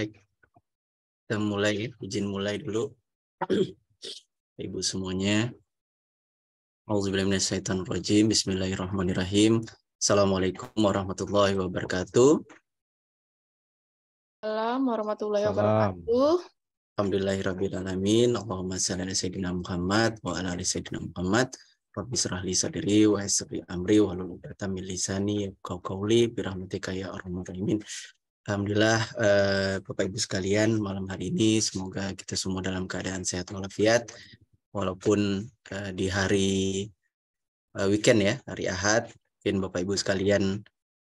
Baik, kita mulai ya. Izin mulai dulu. Ibu semuanya. Auzubillahiminasyaitonirrojim. Bismillahirrahmanirrahim. Assalamualaikum warahmatullahi wabarakatuh. Assalamualaikum warahmatullahi wabarakatuh. Alhamdulillahirrabbilalamin. Allahumma salli ala Sayyidina Muhammad wa ala ali Sayyidina Muhammad. Rabbi syrah li sadri wa yassir amri wa hlul 'uqdatam min lisani yafqahu qawli ya arhamar rahimin. Alhamdulillah eh, Bapak Ibu sekalian malam hari ini semoga kita semua dalam keadaan sehat walafiat walaupun eh, di hari eh, weekend ya hari Ahad mungkin Bapak Ibu sekalian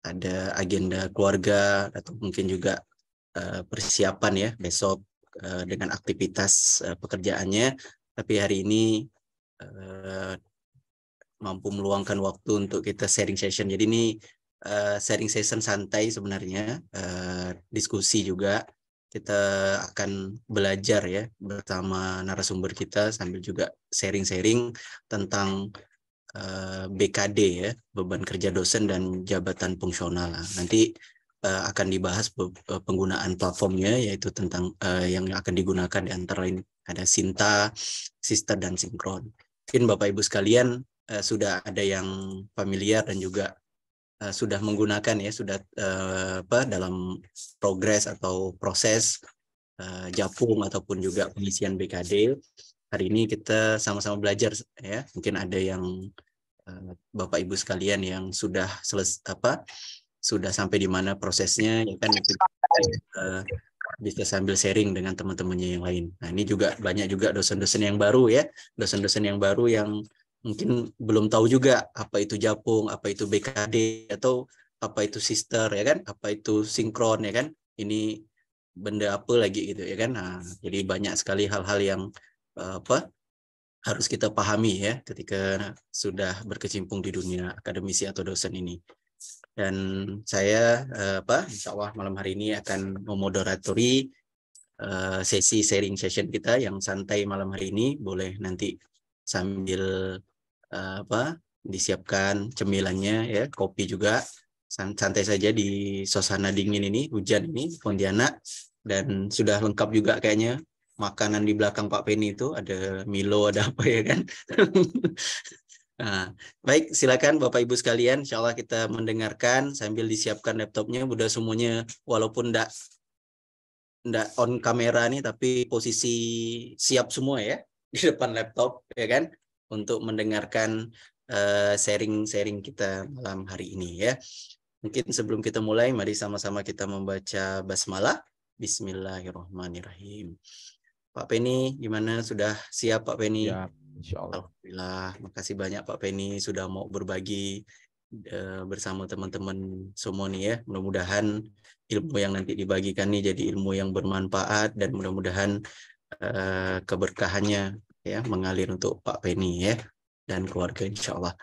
ada agenda keluarga atau mungkin juga eh, persiapan ya besok eh, dengan aktivitas eh, pekerjaannya tapi hari ini eh, mampu meluangkan waktu untuk kita sharing session jadi ini Eh, sharing session santai sebenarnya, uh, diskusi juga. Kita akan belajar ya bersama narasumber kita sambil juga sharing-sharing tentang uh, eh, BKD ya, beban kerja dosen dan jabatan fungsional. Nah, nanti akan dibahas penggunaan platformnya yaitu tentang uh, yang akan digunakan di antara lain ada Sinta, Sister dan Sinkron. Mungkin Bapak Ibu sekalian uh, sudah ada yang familiar dan juga uh, sudah menggunakan ya sudah uh, apa dalam progres atau proses uh, Japung ataupun juga pengisian BKD hari ini kita sama-sama belajar ya mungkin ada yang uh, Bapak Ibu sekalian yang sudah selesai apa sudah sampai di mana prosesnya ya kan itu uh, bisa sambil sharing dengan teman-temannya yang lain. Nah, ini juga banyak juga dosen-dosen yang baru ya, dosen-dosen yang baru yang mungkin belum tahu juga apa itu japung, apa itu BKD atau apa itu sister ya kan, apa itu sinkron ya kan. Ini benda apa lagi gitu ya kan. Nah, jadi banyak sekali hal-hal yang eh, apa harus kita pahami ya ketika sudah berkecimpung di dunia akademisi atau dosen ini. Dan saya eh, apa insya Allah malam hari ini akan memoderatori eh, sesi sharing session kita yang santai malam hari ini. Boleh nanti sambil apa disiapkan cemilannya ya kopi juga santai saja di suasana dingin ini hujan ini Pontianak dan sudah lengkap juga kayaknya makanan di belakang Pak Penny itu ada Milo ada apa ya kan nah, baik silakan Bapak Ibu sekalian Insya Allah kita mendengarkan sambil disiapkan laptopnya udah semuanya walaupun tidak tidak on kamera nih tapi posisi siap semua ya di depan laptop ya kan untuk mendengarkan eh, sharing-sharing kita malam hari ini ya. Mungkin sebelum kita mulai, mari sama-sama kita membaca basmalah. Bismillahirrahmanirrahim. Pak Penny, gimana sudah siap Pak Penny? Ya, insya Allah. Alhamdulillah, makasih banyak Pak Penny sudah mau berbagi eh, bersama teman-teman semua nih ya. Mudah-mudahan ilmu yang nanti dibagikan nih jadi ilmu yang bermanfaat dan mudah-mudahan eh, keberkahannya ya mengalir untuk Pak Penny ya dan keluarga insya Allah.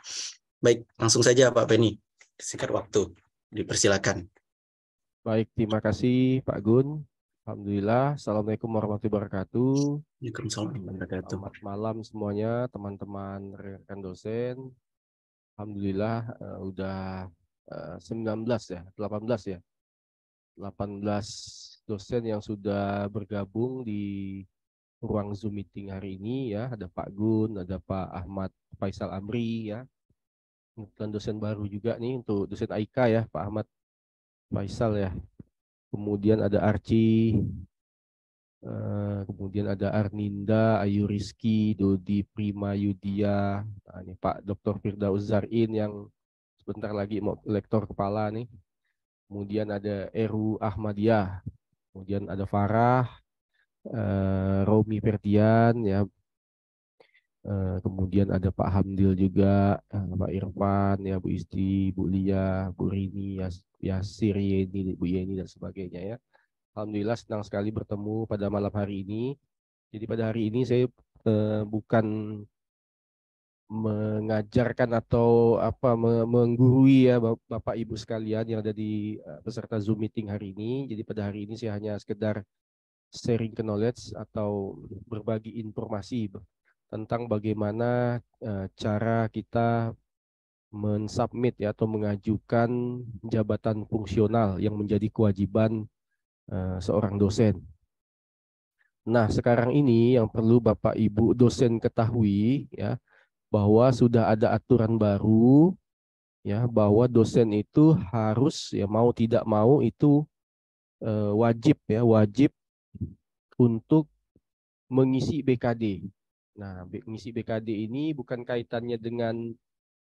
Baik, langsung saja Pak Penny. Singkat waktu, dipersilakan. Baik, terima kasih Pak Gun. Alhamdulillah, Assalamualaikum warahmatullahi wabarakatuh. Waalaikumsalam warahmatullahi wabarakatuh. Selamat malam semuanya, teman-teman rekan dosen. Alhamdulillah, uh, udah uh, eh, 19 ya, 18 ya. 18 dosen yang sudah bergabung di ruang Zoom meeting hari ini ya. Ada Pak Gun, ada Pak Ahmad Faisal Amri ya. Dan dosen baru juga nih untuk dosen Aika ya, Pak Ahmad Faisal ya. Kemudian ada Arci, eh, kemudian ada Arninda, Ayu Rizki, Dodi Prima Yudia, nah, ini Pak Dr. Firdaus Zarin yang sebentar lagi mau lektor kepala nih. Kemudian ada Eru Ahmadiyah, kemudian ada Farah, uh, eh, Romi Ferdian ya uh, kemudian ada Pak Hamdil juga uh, Pak Irfan ya Bu Isti Bu Lia Bu Rini ya Yasir Yeni Bu Yeni dan sebagainya ya Alhamdulillah senang sekali bertemu pada malam hari ini jadi pada hari ini saya uh, bukan mengajarkan atau apa menggurui ya Bapak Ibu sekalian yang ada di peserta Zoom meeting hari ini. Jadi pada hari ini saya hanya sekedar sharing knowledge atau berbagi informasi tentang bagaimana eh, cara kita mensubmit ya atau mengajukan jabatan fungsional yang menjadi kewajiban eh, seorang dosen. Nah, sekarang ini yang perlu Bapak Ibu dosen ketahui ya bahwa sudah ada aturan baru ya bahwa dosen itu harus ya mau tidak mau itu eh, wajib ya wajib untuk mengisi BKD. Nah, mengisi BKD ini bukan kaitannya dengan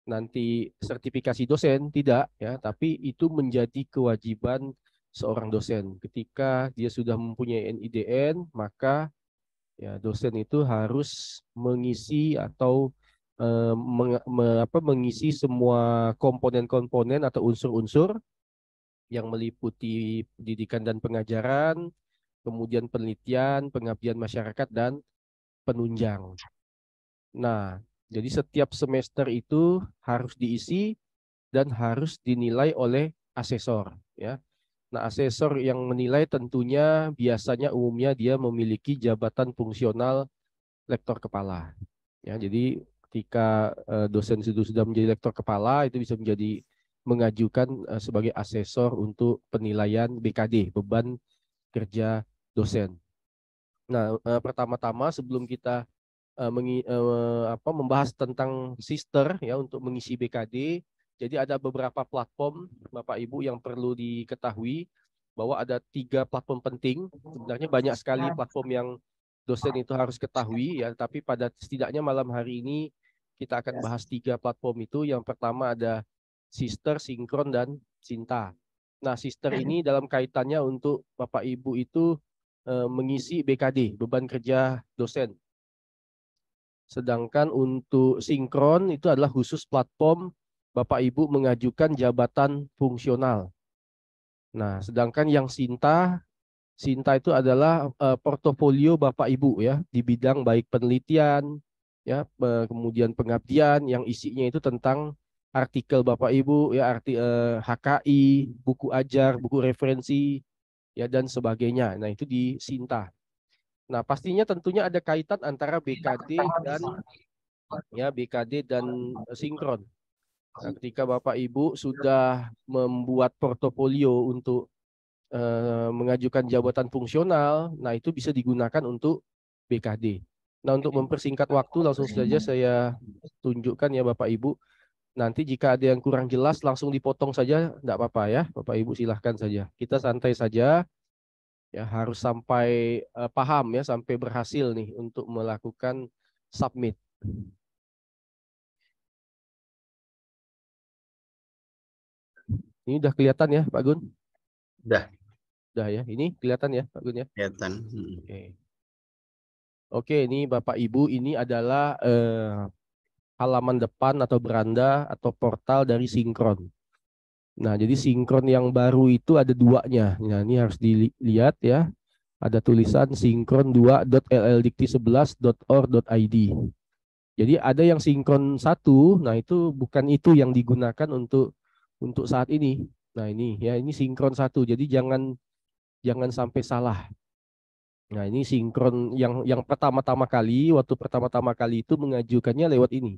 nanti sertifikasi dosen, tidak ya, tapi itu menjadi kewajiban seorang dosen. Ketika dia sudah mempunyai NIDN, maka ya dosen itu harus mengisi atau eh, meng, me, apa, mengisi semua komponen-komponen atau unsur-unsur yang meliputi pendidikan dan pengajaran, kemudian penelitian, pengabdian masyarakat, dan penunjang. Nah, jadi setiap semester itu harus diisi dan harus dinilai oleh asesor. Ya. Nah, asesor yang menilai tentunya biasanya umumnya dia memiliki jabatan fungsional lektor kepala. Ya, jadi ketika eh, dosen itu sudah menjadi lektor kepala itu bisa menjadi mengajukan eh, sebagai asesor untuk penilaian BKD, beban kerja dosen. Nah, uh, pertama-tama sebelum kita uh, mengi, uh, apa, membahas tentang sister ya untuk mengisi BKD, jadi ada beberapa platform Bapak Ibu yang perlu diketahui bahwa ada tiga platform penting. Sebenarnya banyak sekali ya. platform yang dosen itu harus ketahui ya, tapi pada setidaknya malam hari ini kita akan ya. bahas tiga platform itu. Yang pertama ada Sister, Sinkron, dan Cinta. Nah, Sister ya. ini dalam kaitannya untuk Bapak Ibu itu Eh, mengisi BKD, beban kerja dosen. Sedangkan untuk sinkron itu adalah khusus platform Bapak Ibu mengajukan jabatan fungsional. Nah, sedangkan yang Sinta, Sinta itu adalah uh, portofolio Bapak Ibu ya di bidang baik penelitian, ya kemudian pengabdian yang isinya itu tentang artikel Bapak Ibu ya arti uh, eh, HKI, buku ajar, buku referensi, ya dan sebagainya. Nah, itu di Sinta. Nah, pastinya tentunya ada kaitan antara BKD dan ya BKD dan sinkron. Nah, ketika Bapak Ibu sudah membuat portofolio untuk eh, mengajukan jabatan fungsional, nah itu bisa digunakan untuk BKD. Nah, untuk mempersingkat waktu langsung saja saya tunjukkan ya Bapak Ibu Nanti jika ada yang kurang jelas langsung dipotong saja, tidak apa-apa ya, Bapak Ibu silahkan saja. Kita santai saja, ya harus sampai uh, paham ya, sampai berhasil nih untuk melakukan submit. Ini udah kelihatan ya Pak Gun? Udah. Udah ya, ini kelihatan ya Pak Gun ya? Kelihatan. Hmm. Oke. Okay. Oke, ini Bapak Ibu, ini adalah eh, halaman depan atau beranda atau portal dari sinkron. Nah, jadi sinkron yang baru itu ada duanya. Nah, ini harus dilihat ya. Ada tulisan sinkron2.lldikti11.or.id. Jadi ada yang sinkron satu, nah itu bukan itu yang digunakan untuk untuk saat ini. Nah, ini ya ini sinkron satu. Jadi jangan jangan sampai salah. Nah, ini sinkron yang yang pertama-tama kali waktu pertama-tama kali itu mengajukannya lewat ini.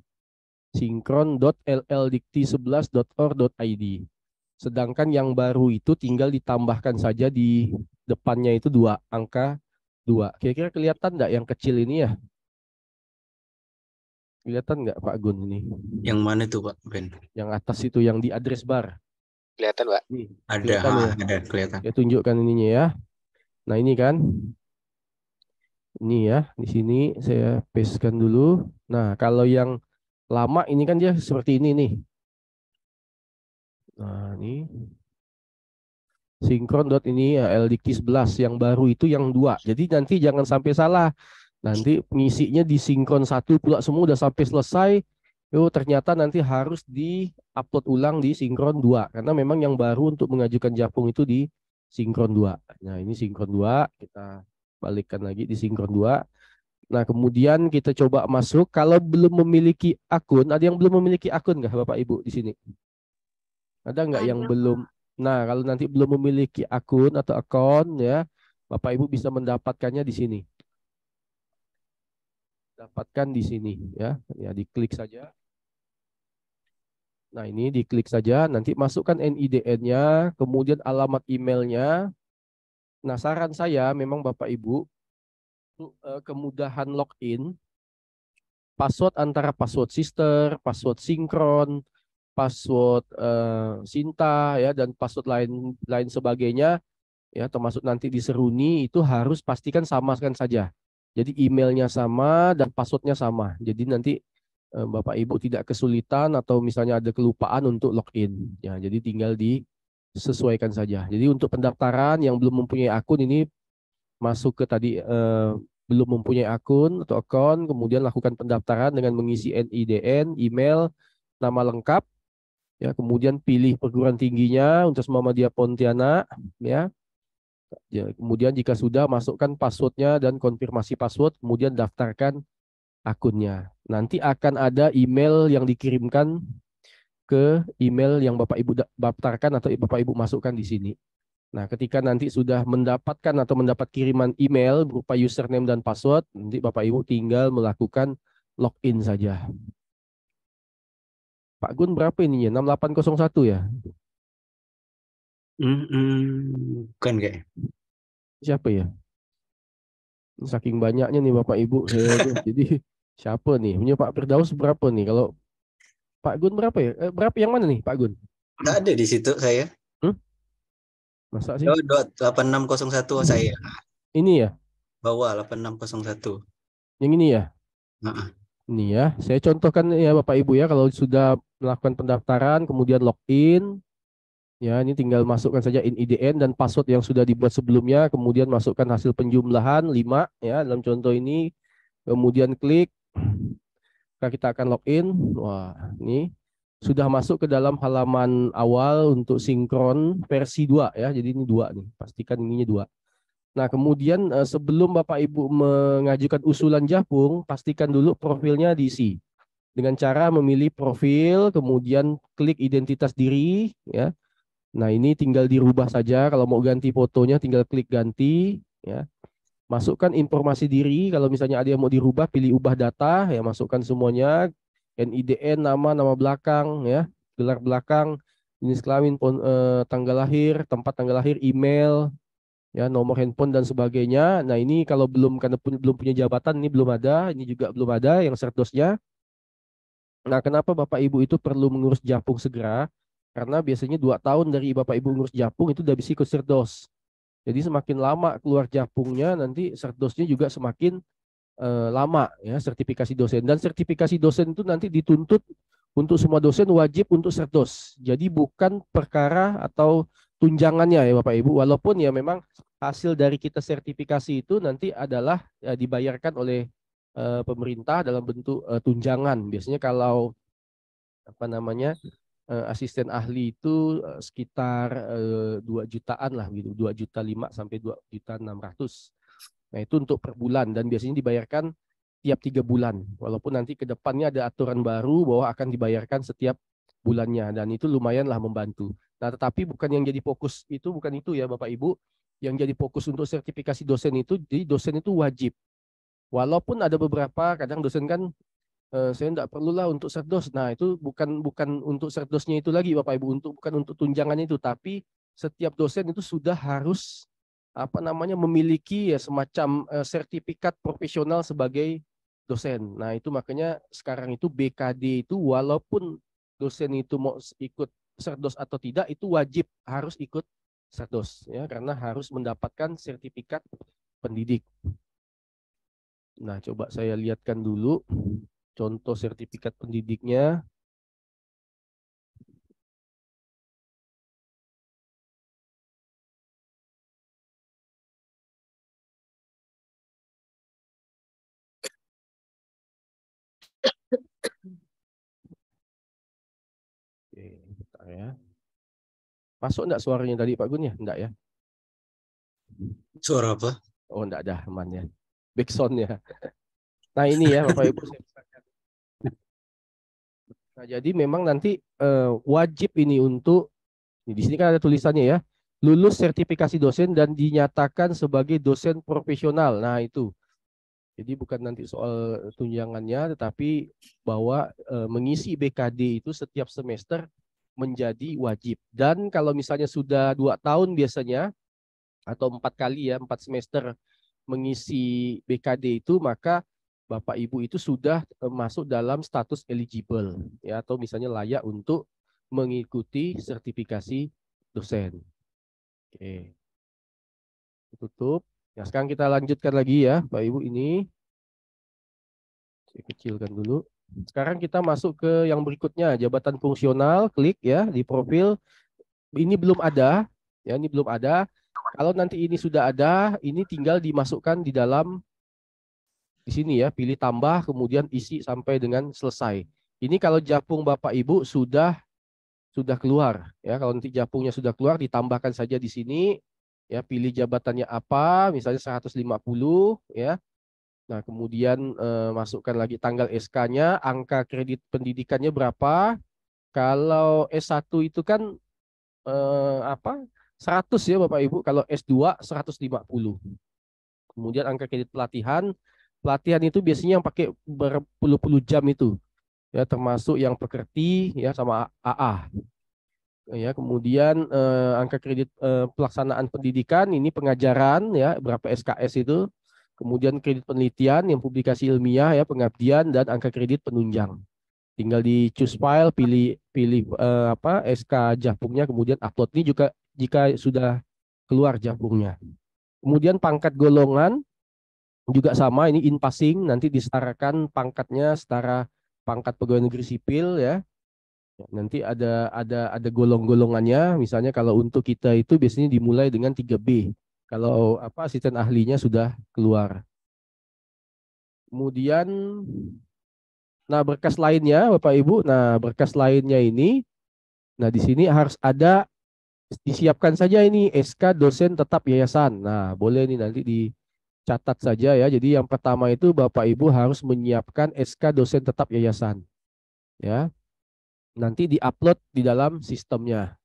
sinkron.lldikti11.or.id. Sedangkan yang baru itu tinggal ditambahkan saja di depannya itu dua angka dua. Kira-kira kelihatan nggak yang kecil ini ya? Kelihatan nggak Pak Gun ini? Yang mana tuh Pak Ben? Yang atas itu yang di address bar. Kelihatan Pak? Ini, ada, kelihatan, ya? ada kelihatan. Ya tunjukkan ininya ya. Nah ini kan ini ya, di sini saya pastekan dulu. Nah, kalau yang lama ini kan dia seperti ini nih. Nah, ini sinkron dot ini ya, LDK 11 yang baru itu yang dua. Jadi nanti jangan sampai salah. Nanti pengisinya di sinkron satu pula semua udah sampai selesai. Yo, ternyata nanti harus di-upload ulang di sinkron 2 karena memang yang baru untuk mengajukan Japung itu di sinkron 2. Nah, ini sinkron 2 kita balikkan lagi di sinkron 2. Nah, kemudian kita coba masuk. Kalau belum memiliki akun, ada yang belum memiliki akun nggak Bapak Ibu di sini? Ada nggak yang belum? Nah, kalau nanti belum memiliki akun atau akun ya, Bapak Ibu bisa mendapatkannya di sini. Dapatkan di sini ya. Ya, diklik saja. Nah, ini diklik saja, nanti masukkan NIDN-nya, kemudian alamat emailnya, Nah, saran saya memang Bapak Ibu untuk eh, kemudahan login password antara password sister, password sinkron, password uh, Sinta ya dan password lain lain sebagainya ya termasuk nanti di Seruni itu harus pastikan sama kan saja. Jadi emailnya sama dan passwordnya sama. Jadi nanti eh, Bapak Ibu tidak kesulitan atau misalnya ada kelupaan untuk login. Ya, jadi tinggal di sesuaikan saja. Jadi untuk pendaftaran yang belum mempunyai akun ini masuk ke tadi eh, belum mempunyai akun atau account, kemudian lakukan pendaftaran dengan mengisi NIDN, email, nama lengkap, ya kemudian pilih perguruan tingginya untuk semua media Pontianak, ya. ya. Kemudian jika sudah masukkan passwordnya dan konfirmasi password, kemudian daftarkan akunnya. Nanti akan ada email yang dikirimkan ke email yang Bapak Ibu daftarkan atau Bapak Ibu masukkan di sini. Nah, ketika nanti sudah mendapatkan atau mendapat kiriman email berupa username dan password, nanti Bapak Ibu tinggal melakukan login saja. Pak Gun berapa ini ya? 6801 ya? Mm -mm, bukan kayak. Siapa ya? Saking banyaknya nih Bapak Ibu. jadi siapa nih? Punya Pak Firdaus berapa nih? Kalau Pak Gun berapa ya? Eh, berapa yang mana nih Pak Gun? Enggak ada di situ saya. Hmm? Masa sih? Oh, 8601 hmm. saya. Ini ya? Bawah 8601. Yang ini ya? Nah. Ini ya. Saya contohkan ya Bapak Ibu ya kalau sudah melakukan pendaftaran kemudian login Ya, ini tinggal masukkan saja in IDN dan password yang sudah dibuat sebelumnya, kemudian masukkan hasil penjumlahan 5 ya dalam contoh ini. Kemudian klik maka kita akan login. Wah, ini sudah masuk ke dalam halaman awal untuk sinkron versi 2 ya. Jadi ini dua nih, pastikan ininya dua. Nah, kemudian eh, sebelum Bapak Ibu mengajukan usulan Jahpung, pastikan dulu profilnya diisi. Dengan cara memilih profil, kemudian klik identitas diri ya. Nah, ini tinggal dirubah saja kalau mau ganti fotonya tinggal klik ganti ya masukkan informasi diri kalau misalnya ada yang mau dirubah pilih ubah data ya masukkan semuanya NIDN nama nama belakang ya gelar belakang jenis kelamin pon, eh, tanggal lahir tempat tanggal lahir email ya nomor handphone dan sebagainya nah ini kalau belum karena pun, belum punya jabatan ini belum ada ini juga belum ada yang serdosnya nah kenapa bapak ibu itu perlu mengurus japung segera karena biasanya dua tahun dari bapak ibu mengurus japung itu udah bisa ikut serdos jadi semakin lama keluar japungnya nanti serdosnya juga semakin e, lama ya sertifikasi dosen dan sertifikasi dosen itu nanti dituntut untuk semua dosen wajib untuk serdos. Jadi bukan perkara atau tunjangannya ya Bapak Ibu walaupun ya memang hasil dari kita sertifikasi itu nanti adalah ya, dibayarkan oleh e, pemerintah dalam bentuk e, tunjangan. Biasanya kalau apa namanya uh, asisten ahli itu eh, sekitar uh, jutaan lah gitu, 2 juta lima sampai dua juta enam ratus. Nah, itu untuk per bulan dan biasanya dibayarkan tiap tiga bulan. Walaupun nanti ke depannya ada aturan baru bahwa akan dibayarkan setiap bulannya dan itu lumayanlah membantu. Nah, tetapi bukan yang jadi fokus itu bukan itu ya Bapak Ibu. Yang jadi fokus untuk sertifikasi dosen itu jadi dosen itu wajib. Walaupun ada beberapa kadang dosen kan Eh, saya tidak perlulah untuk serdos. Nah, itu bukan bukan untuk serdosnya itu lagi Bapak Ibu, untuk bukan untuk tunjangannya itu, tapi setiap dosen itu sudah harus apa namanya memiliki ya semacam eh, sertifikat profesional sebagai dosen. Nah, itu makanya sekarang itu BKD itu walaupun dosen itu mau ikut serdos atau tidak itu wajib harus ikut serdos ya karena harus mendapatkan sertifikat pendidik. Nah, coba saya lihatkan dulu contoh sertifikat pendidiknya. Oke, ya. Masuk enggak suaranya tadi Pak Gun ya? Enggak ya? Suara apa? Oh, enggak ada aman ya. ya. Nah ini ya Bapak Ibu Nah, jadi memang nanti eh, wajib ini untuk di sini kan ada tulisannya ya, lulus sertifikasi dosen dan dinyatakan sebagai dosen profesional. Nah, itu. Jadi bukan nanti soal tunjangannya tetapi bahwa e, mengisi BKD itu setiap semester menjadi wajib. Dan kalau misalnya sudah dua tahun biasanya atau empat kali ya, empat semester mengisi BKD itu maka Bapak Ibu itu sudah eh, masuk dalam status eligible ya atau misalnya layak untuk mengikuti sertifikasi dosen. Oke. Tutup. Nah, sekarang kita lanjutkan lagi ya, Bapak Ibu ini. Saya kecilkan dulu. Sekarang kita masuk ke yang berikutnya, jabatan fungsional, klik ya di profil. Ini belum ada, ya ini belum ada. Kalau nanti ini sudah ada, ini tinggal dimasukkan di dalam di sini ya, pilih tambah, kemudian isi sampai dengan selesai. Ini kalau japung Bapak Ibu sudah sudah keluar ya. Kalau nanti japungnya sudah keluar ditambahkan saja di sini ya, pilih jabatannya apa, misalnya 150 ya. Nah, kemudian eh, masukkan lagi tanggal SK-nya, angka kredit pendidikannya berapa. Kalau S1 itu kan eh, apa? 100 ya Bapak Ibu, kalau S2 150. Kemudian angka kredit pelatihan pelatihan itu biasanya yang pakai berpuluh-puluh jam itu ya termasuk yang pekerti ya sama AA ya kemudian eh, angka kredit eh, pelaksanaan pendidikan ini pengajaran ya berapa SKS itu kemudian kredit penelitian yang publikasi ilmiah ya pengabdian dan angka kredit penunjang tinggal di choose file pilih pilih eh, apa SK jahpungnya kemudian upload ini juga jika sudah keluar jahpungnya, kemudian pangkat golongan juga sama ini in passing nanti disetarakan pangkatnya setara pangkat pegawai negeri sipil ya nanti ada ada ada golong-golongannya misalnya kalau untuk kita itu biasanya dimulai dengan 3B kalau apa asisten ahlinya sudah keluar kemudian nah berkas lainnya Bapak Ibu nah berkas lainnya ini nah di sini harus ada disiapkan saja ini SK dosen tetap yayasan nah boleh nih nanti di catat saja ya. Jadi yang pertama itu Bapak Ibu harus menyiapkan SK dosen tetap yayasan. Ya. Nanti diupload di dalam sistemnya.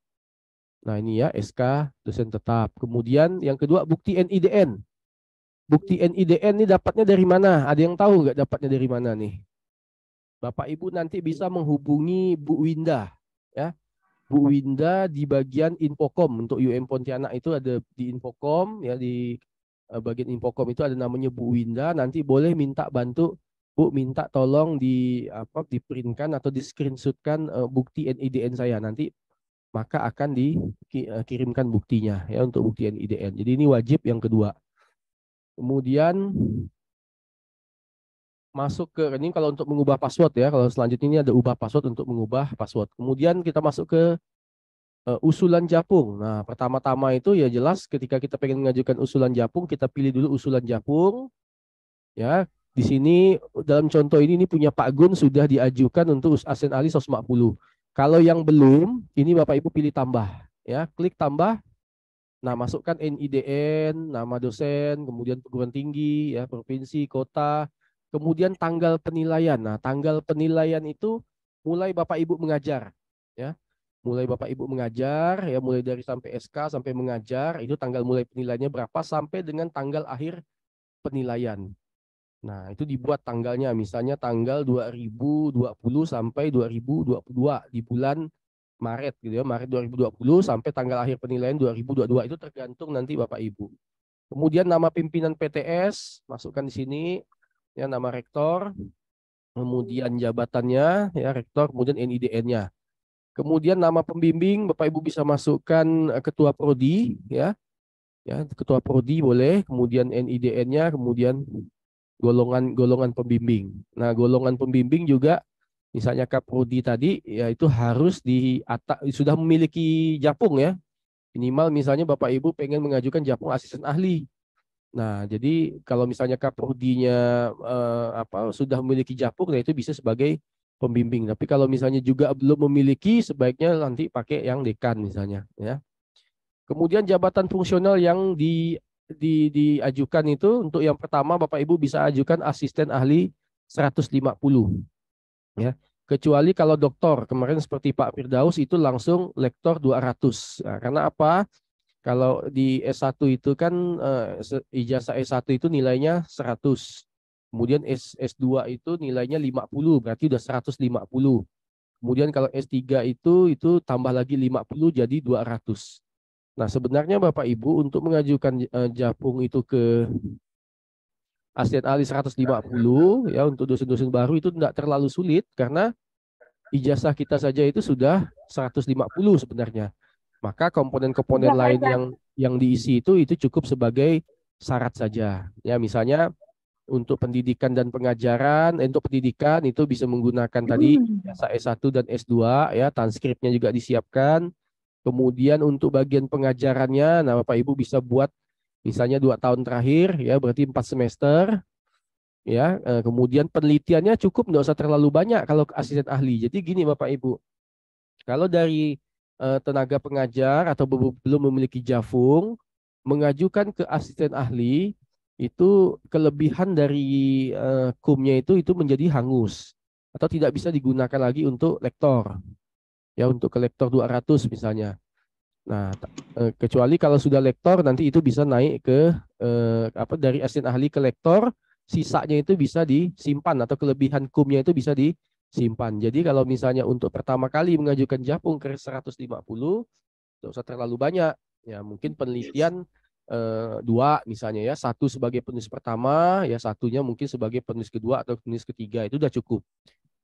Nah, ini ya SK dosen tetap. Kemudian yang kedua bukti NIDN. Bukti NIDN ini dapatnya dari mana? Ada yang tahu nggak dapatnya dari mana nih? Bapak Ibu nanti bisa menghubungi Bu Winda ya. Bu Winda di bagian Infocom untuk UM Pontianak itu ada di Infocom ya di Eh, bagian Infocom itu ada namanya Bu Winda, nanti boleh minta bantu Bu minta tolong di apa diprintkan atau di screenshotkan uh, bukti NIDN saya nanti maka akan dikirimkan eh, buktinya ya untuk bukti NIDN. Jadi ini wajib yang kedua. Kemudian masuk ke ini kalau untuk mengubah password ya kalau selanjutnya ini ada ubah password untuk mengubah password. Kemudian kita masuk ke uh, usulan Japung. Nah, pertama-tama itu ya jelas ketika kita pengen mengajukan usulan Japung, kita pilih dulu usulan Japung. Ya, di sini dalam contoh ini ini punya Pak Gun sudah diajukan untuk ASEAN Ali 150. Kalau yang belum, ini Bapak Ibu pilih tambah, ya, klik tambah. Nah, masukkan NIDN, nama dosen, kemudian perguruan tinggi, ya, provinsi, kota, kemudian tanggal penilaian. Nah, tanggal penilaian itu mulai Bapak Ibu mengajar mulai Bapak Ibu mengajar ya mulai dari sampai SK sampai mengajar itu tanggal mulai penilaiannya berapa sampai dengan tanggal akhir penilaian. Nah, itu dibuat tanggalnya misalnya tanggal 2020 sampai 2022 di bulan Maret gitu ya, Maret 2020 sampai tanggal akhir penilaian 2022 itu tergantung nanti Bapak Ibu. Kemudian nama pimpinan PTS masukkan di sini ya nama rektor, kemudian jabatannya ya rektor, kemudian NIDN-nya. Kemudian nama pembimbing Bapak Ibu bisa masukkan eh, ketua prodi ya. Ya, ketua prodi boleh, kemudian NIDN-nya, kemudian golongan-golongan pembimbing. Nah, golongan pembimbing juga misalnya kaprodi tadi ya itu harus di atas sudah memiliki japung ya. Minimal misalnya Bapak Ibu pengen mengajukan japung asisten ahli. Nah, jadi kalau misalnya kaprodinya eh, apa sudah memiliki japung, nah itu bisa sebagai pembimbing. Tapi kalau misalnya juga belum memiliki, sebaiknya nanti pakai yang dekan misalnya. Ya. Kemudian jabatan fungsional yang di, di, diajukan itu untuk yang pertama Bapak Ibu bisa ajukan asisten ahli 150. Ya. Kecuali kalau doktor, kemarin seperti Pak Firdaus itu langsung lektor 200. Nah, karena apa? Kalau di S1 itu kan eh, ijazah S1 itu nilainya 100. Kemudian S, S2 itu nilainya 50, berarti udah 150. Kemudian kalau S3 itu itu tambah lagi 50 jadi 200. Nah, sebenarnya Bapak Ibu untuk mengajukan eh, Japung itu ke ASEAN Ali 150 ya untuk dosen-dosen baru itu tidak terlalu sulit karena ijazah kita saja itu sudah 150 sebenarnya. Maka komponen-komponen iya, kan, lain yang yang diisi itu itu cukup sebagai syarat saja. Ya, misalnya untuk pendidikan dan pengajaran, eh, untuk pendidikan itu bisa menggunakan tadi hmm. S1 dan S2 ya, transkripnya juga disiapkan. Kemudian untuk bagian pengajarannya, nah Bapak Ibu bisa buat misalnya dua tahun terakhir ya, berarti empat semester ya. Eh, kemudian penelitiannya cukup nggak usah terlalu banyak kalau asisten ahli. Jadi gini Bapak Ibu, kalau dari eh, tenaga pengajar atau belum memiliki jafung mengajukan ke asisten ahli itu kelebihan dari uh, kumnya itu itu menjadi hangus atau tidak bisa digunakan lagi untuk lektor ya untuk ke lektor 200 misalnya nah eh, kecuali kalau sudah lektor nanti itu bisa naik ke uh, apa dari asisten ahli ke lektor sisanya itu bisa disimpan atau kelebihan kumnya itu bisa disimpan jadi kalau misalnya untuk pertama kali mengajukan japung ke 150 tidak usah terlalu banyak ya mungkin penelitian yes Eh, dua misalnya ya satu sebagai penulis pertama ya satunya mungkin sebagai penulis kedua atau penulis ketiga itu sudah cukup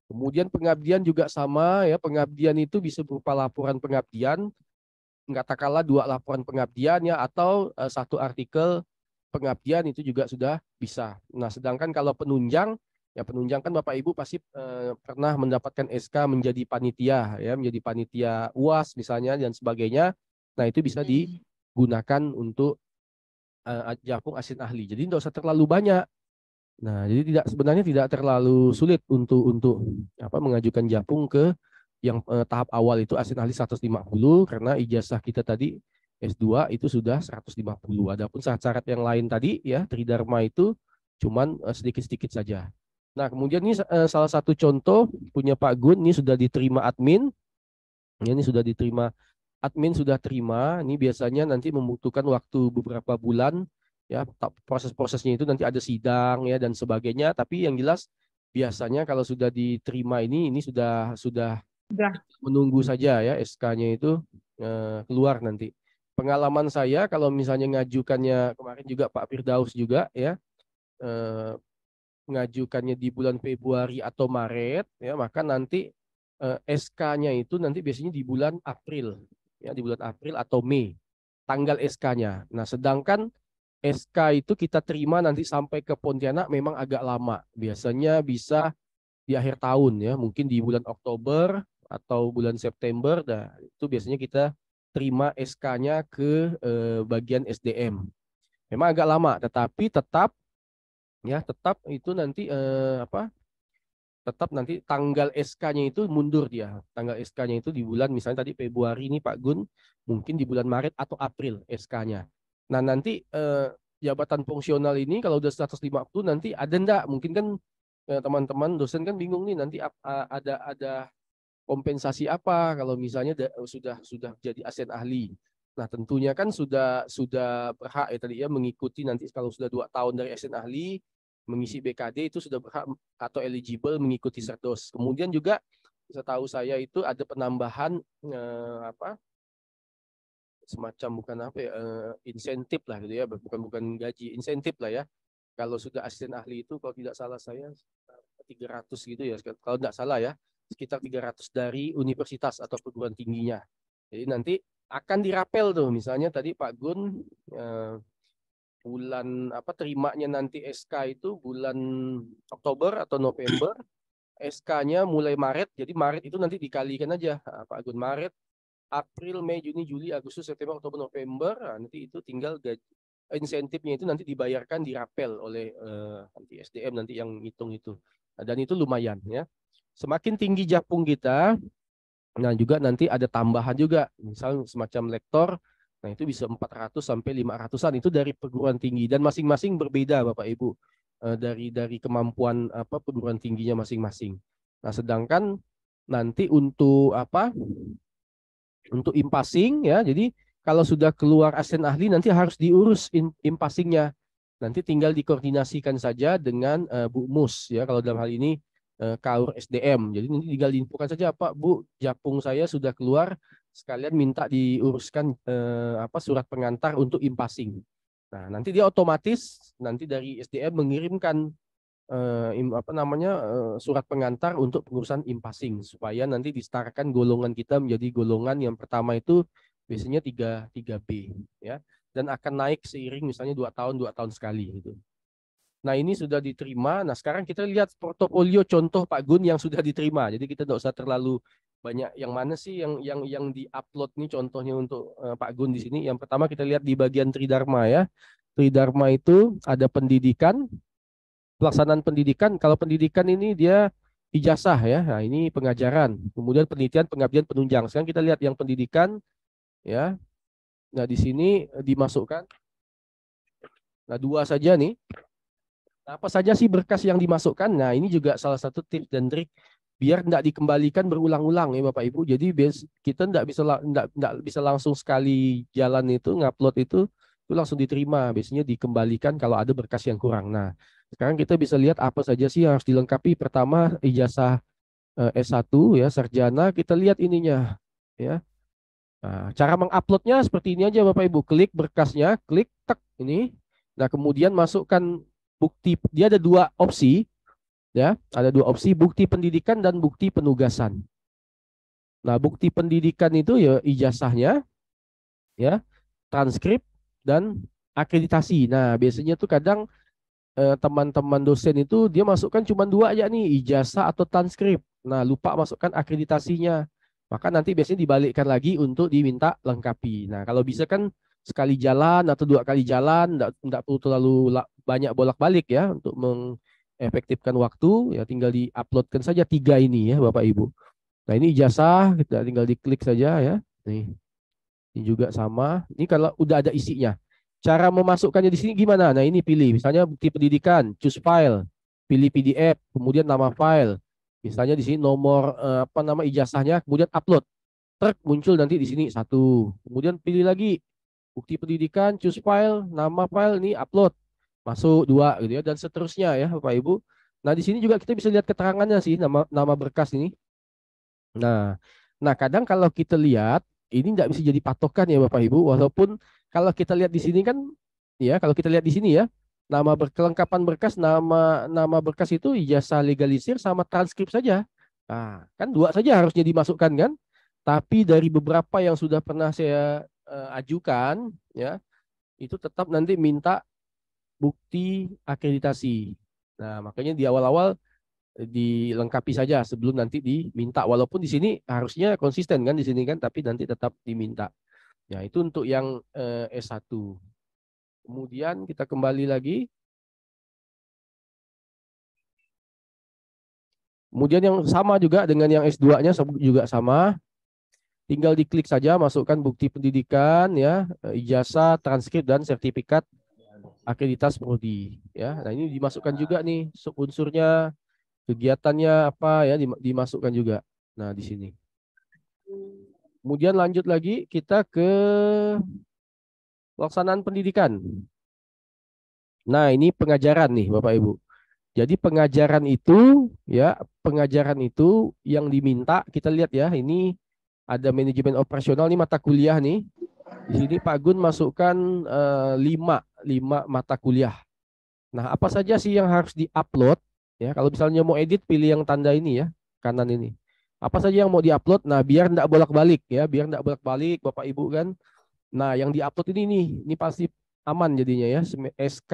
kemudian pengabdian juga sama ya pengabdian itu bisa berupa laporan pengabdian tak kalah dua laporan pengabdian ya atau eh, satu artikel pengabdian itu juga sudah bisa nah sedangkan kalau penunjang ya penunjang kan Bapak Ibu pasti eh, pernah mendapatkan SK menjadi panitia ya menjadi panitia UAS misalnya dan sebagainya nah itu bisa hmm. digunakan untuk uh, eh, japung asin ahli. Jadi tidak usah terlalu banyak. Nah, jadi tidak sebenarnya tidak terlalu sulit untuk untuk apa mengajukan japung ke yang eh, tahap awal itu asin ahli 150 karena ijazah kita tadi S2 itu sudah 150. Adapun syarat-syarat yang lain tadi ya tridharma itu cuman eh, sedikit-sedikit eh, saja. Nah, kemudian ini eh, salah satu contoh punya Pak Gun ini sudah diterima admin. Ini sudah diterima admin sudah terima. Ini biasanya nanti membutuhkan waktu beberapa bulan ya. Proses-prosesnya itu nanti ada sidang ya dan sebagainya. Tapi yang jelas biasanya kalau sudah diterima ini ini sudah sudah ya. menunggu saja ya SK-nya itu eh, keluar nanti. Pengalaman saya kalau misalnya ngajukannya kemarin juga Pak Firdaus juga ya. Eh, mengajukannya di bulan Februari atau Maret ya maka nanti eh, SK-nya itu nanti biasanya di bulan April ya di bulan April atau Mei tanggal SK-nya. Nah, sedangkan SK itu kita terima nanti sampai ke Pontianak memang agak lama. Biasanya bisa di akhir tahun ya, mungkin di bulan Oktober atau bulan September. Nah, itu biasanya kita terima SK-nya ke eh, bagian SDM. Memang agak lama, tetapi tetap ya tetap itu nanti eh, apa tetap nanti tanggal SK-nya itu mundur dia. Tanggal SK-nya itu di bulan misalnya tadi Februari ini Pak Gun, mungkin di bulan Maret atau April SK-nya. Nah, nanti eh, jabatan fungsional ini kalau udah 150 nanti ada ndak mungkin kan eh, teman-teman eh, dosen kan bingung nih nanti ada ada kompensasi apa kalau misalnya sudah sudah jadi asen ahli. Nah, tentunya kan sudah sudah berhak ya tadi ya mengikuti nanti kalau sudah dua tahun dari asen ahli mengisi BKD itu sudah berhak atau eligible mengikuti Serdos. Hmm. Kemudian juga setahu saya itu ada penambahan eh, apa semacam bukan apa ya eh, insentif lah gitu ya bukan bukan gaji insentif lah ya kalau sudah asisten ahli itu kalau tidak salah saya 300 gitu ya kalau tidak salah ya sekitar 300 dari universitas atau perguruan tingginya jadi nanti akan dirapel tuh misalnya tadi Pak Gun eh, bulan apa terimanya nanti SK itu bulan Oktober atau November. SK-nya mulai Maret, jadi Maret itu nanti dikalikan aja nah, Pak Agun Maret, April, Mei, Juni, Juli, Agustus, September, Oktober, November, nah, nanti itu tinggal gaji, insentifnya itu nanti dibayarkan di rapel oleh uh, nanti SDM nanti yang ngitung itu nah, dan itu lumayan ya semakin tinggi japung kita nah juga nanti ada tambahan juga misal semacam lektor Nah, itu bisa 400 sampai 500-an itu dari perguruan tinggi dan masing-masing berbeda Bapak Ibu eh, dari dari kemampuan apa perguruan tingginya masing-masing. Nah, sedangkan nanti untuk apa? Untuk impasing ya. Jadi kalau sudah keluar asisten ahli nanti harus diurus impasingnya. Nanti tinggal dikoordinasikan saja dengan uh, Bu Mus ya kalau dalam hal ini uh, KAUR SDM. Jadi nanti tinggal diinfokan saja Pak Bu, japung saya sudah keluar sekalian minta diuruskan eh, apa surat pengantar untuk impassing. Nah, nanti dia otomatis nanti dari SDM mengirimkan eh, apa namanya eh, surat pengantar untuk pengurusan impassing supaya nanti disetarakan golongan kita menjadi golongan yang pertama itu biasanya 3 3B ya dan akan naik seiring misalnya dua tahun dua tahun sekali gitu. Nah ini sudah diterima. Nah sekarang kita lihat portofolio contoh Pak Gun yang sudah diterima. Jadi kita tidak usah terlalu banyak yang mana sih yang yang yang diupload nih contohnya untuk uh, Pak Gun di sini. Yang pertama kita lihat di bagian Tridharma ya. Tridharma itu ada pendidikan, pelaksanaan pendidikan. Kalau pendidikan ini dia ijazah ya. Nah, ini pengajaran. Kemudian penelitian, pengabdian, penunjang. Sekarang kita lihat yang pendidikan ya. Nah, di sini eh, dimasukkan Nah, dua saja nih. Nah, apa saja sih berkas yang dimasukkan? Nah, ini juga salah satu tips dan trik biar tidak dikembalikan berulang-ulang ya Bapak Ibu. Jadi kita tidak bisa tidak tidak bisa langsung sekali jalan itu ngupload itu itu langsung diterima. Biasanya dikembalikan kalau ada berkas yang kurang. Nah, sekarang kita bisa lihat apa saja sih yang harus dilengkapi. Pertama ijazah eh, S1 ya sarjana kita lihat ininya ya. Nah, cara menguploadnya seperti ini aja Bapak Ibu. Klik berkasnya, klik tek ini. Nah, kemudian masukkan bukti dia ada dua opsi Ya, ada dua opsi, bukti pendidikan dan bukti penugasan. Nah, bukti pendidikan itu ya ijazahnya, ya, transkrip dan akreditasi. Nah, biasanya tuh kadang eh, teman-teman eh, dosen itu dia masukkan cuma dua aja nih, ijazah atau transkrip. Nah, lupa masukkan akreditasinya. Maka nanti biasanya dibalikkan lagi untuk diminta lengkapi. Nah, kalau bisa kan sekali jalan atau dua kali jalan, tidak perlu terlalu banyak bolak-balik ya untuk meng efektifkan waktu ya tinggal di diuploadkan saja tiga ini ya Bapak Ibu. Nah ini ijazah kita tinggal diklik saja ya. Nih. Ini juga sama. Ini kalau udah ada isinya. Cara memasukkannya di sini gimana? Nah ini pilih misalnya bukti pendidikan, choose file, pilih PDF, kemudian nama file. Misalnya di sini nomor eh, apa nama ijazahnya, kemudian upload. Terk muncul nanti di sini satu. Kemudian pilih lagi bukti pendidikan, choose file, nama file ini upload masuk dua gitu ya dan seterusnya ya Bapak Ibu. Nah, di sini juga kita bisa lihat keterangannya sih nama nama berkas ini. Nah, nah kadang kalau kita lihat ini tidak bisa jadi patokan ya Bapak Ibu walaupun kalau kita lihat di sini kan ya kalau kita lihat di sini ya nama berkelengkapan berkas nama nama berkas itu ijazah legalisir sama transkrip saja. Nah, kan dua saja harusnya dimasukkan kan? Tapi dari beberapa yang sudah pernah saya uh, ajukan ya, itu tetap nanti minta bukti akreditasi. Nah, makanya di awal-awal eh, dilengkapi saja sebelum nanti diminta. Walaupun di sini harusnya konsisten kan di sini kan, tapi nanti tetap diminta. Ya, itu untuk yang eh, S1. Kemudian kita kembali lagi. Kemudian yang sama juga dengan yang S2-nya juga sama. Tinggal diklik saja masukkan bukti pendidikan ya, eh, ijazah, transkrip dan sertifikat mau prodi ya. Nah, ini dimasukkan ya. juga nih unsurnya kegiatannya apa ya dimasukkan juga. Nah, di sini. Kemudian lanjut lagi kita ke pelaksanaan pendidikan. Nah, ini pengajaran nih Bapak Ibu. Jadi pengajaran itu ya, pengajaran itu yang diminta kita lihat ya, ini ada manajemen operasional nih mata kuliah nih. Di sini Pak Gun masukkan eh, lima, lima mata kuliah. Nah, apa saja sih yang harus diupload? Ya, kalau misalnya mau edit, pilih yang tanda ini ya, kanan ini. Apa saja yang mau diupload? Nah, biar tidak bolak-balik ya, biar tidak bolak-balik, Bapak Ibu kan. Nah, yang diupload ini nih, ini pasti aman jadinya ya. SK,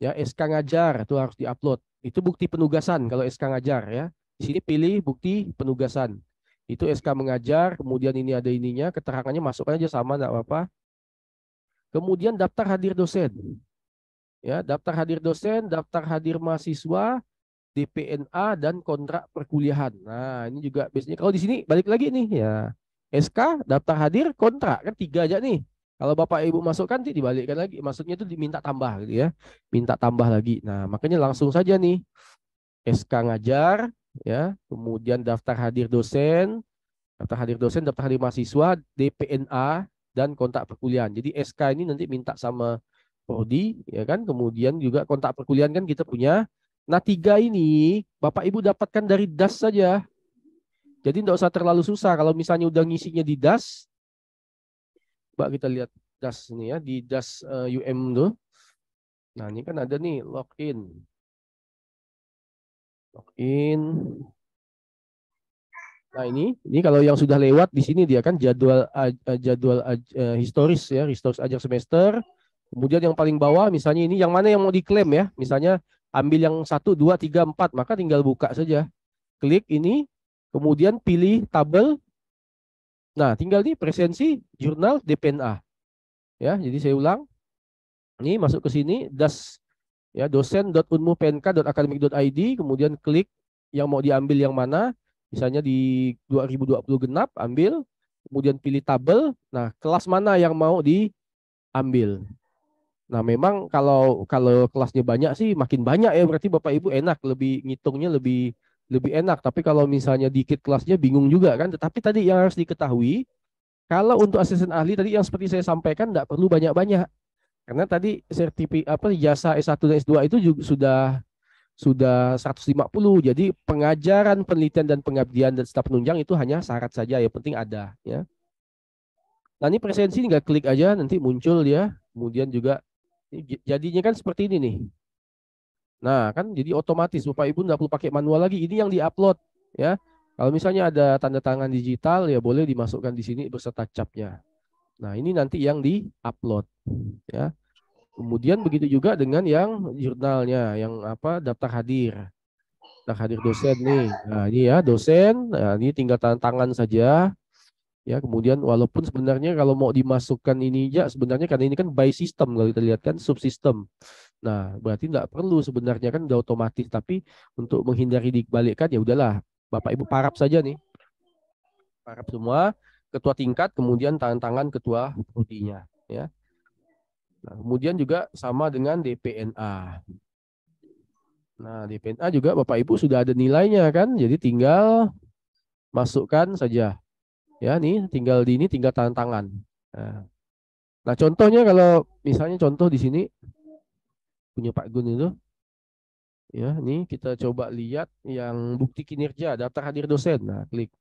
ya SK ngajar itu harus diupload. Itu bukti penugasan kalau SK ngajar ya. Di sini pilih bukti penugasan. Itu SK mengajar, kemudian ini ada ininya, keterangannya masuk aja sama enggak apa-apa. Kemudian daftar hadir dosen. Ya, daftar hadir dosen, daftar hadir mahasiswa, DPNA dan kontrak perkuliahan. Nah, ini juga biasanya kalau di sini balik lagi nih ya. SK, daftar hadir, kontrak kan tiga aja nih. Kalau Bapak Ibu masukkan nanti dibalikkan lagi. Maksudnya itu diminta tambah gitu ya. Minta tambah lagi. Nah, makanya langsung saja nih. SK ngajar, ya kemudian daftar hadir dosen daftar hadir dosen daftar hadir mahasiswa DPNA dan kontak perkuliahan jadi SK ini nanti minta sama prodi ya kan kemudian juga kontak perkuliahan kan kita punya nah tiga ini bapak ibu dapatkan dari das saja jadi tidak usah terlalu susah kalau misalnya udah ngisinya di das mbak kita lihat das ini ya di das uh, eh, UM tuh nah ini kan ada nih login Login. Nah ini, ini kalau yang sudah lewat di sini dia kan jadwal jadwal uh, historis ya, historis ajar semester. Kemudian yang paling bawah misalnya ini yang mana yang mau diklaim ya, misalnya ambil yang satu, dua, tiga, empat, maka tinggal buka saja. Klik ini, kemudian pilih tabel. Nah, tinggal di presensi jurnal DPNA. Ya, jadi saya ulang. Ini masuk ke sini, das ya dosen.unmupenka.akademik.id kemudian klik yang mau diambil yang mana misalnya di 2020 genap ambil kemudian pilih tabel nah kelas mana yang mau diambil nah memang kalau kalau kelasnya banyak sih makin banyak ya berarti Bapak Ibu enak lebih ngitungnya lebih lebih enak tapi kalau misalnya dikit kelasnya bingung juga kan tetapi tadi yang harus diketahui kalau untuk asisten ahli tadi yang seperti saya sampaikan tidak perlu banyak-banyak karena tadi sertifikat apa jasa S1 dan S2 itu juga sudah sudah 150. Jadi pengajaran, penelitian dan pengabdian dan staf penunjang itu hanya syarat saja ya, penting ada ya. Nah, ini presensi tinggal klik aja nanti muncul ya. Kemudian juga jadinya kan seperti ini nih. Nah, kan jadi otomatis Bapak Ibu nggak perlu pakai manual lagi. Ini yang diupload ya. Kalau misalnya ada tanda tangan digital ya boleh dimasukkan di sini beserta capnya. Nah, ini nanti yang di-upload ya. Kemudian begitu juga dengan yang jurnalnya, yang apa daftar hadir. Daftar hadir dosen nih. Nah, ini ya dosen, nah, ini tinggal tangan tangan saja. Ya, kemudian walaupun sebenarnya kalau mau dimasukkan ini ya sebenarnya karena ini kan by system kalau kita lihat kan subsistem. Nah, berarti tidak perlu sebenarnya kan udah otomatis tapi untuk menghindari dibalikkan ya udahlah Bapak Ibu parap saja nih. Parap semua ketua tingkat, kemudian tangan-tangan ketua prodinya. Ya. Nah, kemudian juga sama dengan DPNA. Nah, DPNA juga Bapak Ibu sudah ada nilainya kan, jadi tinggal masukkan saja. Ya, nih tinggal di ini tinggal tangan-tangan. Nah. nah, contohnya kalau misalnya contoh di sini punya Pak Gun itu. Ya, ini kita coba lihat yang bukti kinerja, daftar hadir dosen. Nah, klik.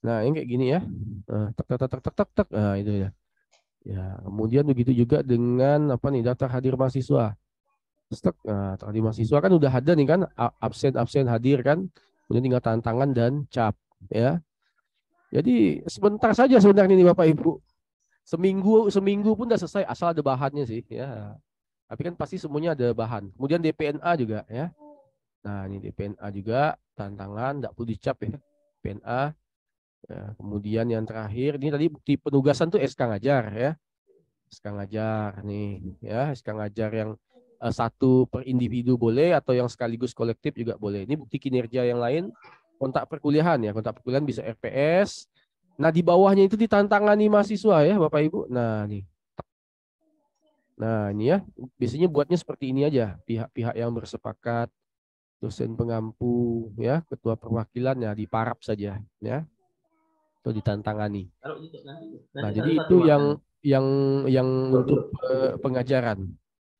Nah, ini kayak gini ya. Eh, tek tek tek tek tek tek. Nah, itu ya. Ya, kemudian begitu juga dengan apa nih data hadir mahasiswa. Stek, nah, hadir mahasiswa kan udah ada nih kan absen-absen hadir kan. Kemudian tinggal tantangan dan cap ya. Jadi sebentar saja sebenarnya ini Bapak Ibu. Seminggu seminggu pun udah selesai asal ada bahannya sih ya. Tapi kan pasti semuanya ada bahan. Kemudian DPNA juga ya. Nah, ini DPNA juga tantangan tidak perlu dicap ya. PNA Ya, kemudian yang terakhir ini tadi bukti penugasan tuh SK ngajar ya. SK ngajar nih ya, SK ngajar yang uh, satu per individu boleh atau yang sekaligus kolektif juga boleh. Ini bukti kinerja yang lain kontak perkuliahan ya, kontak perkuliahan bisa RPS. Nah, di bawahnya itu ditantangani mahasiswa ya, Bapak Ibu. Nah, nih. Nah, ini ya, biasanya buatnya seperti ini aja, pihak-pihak yang bersepakat dosen pengampu ya ketua perwakilannya di parap saja ya atau ditantangani. Nah, jadi itu yang yang yang untuk pengajaran.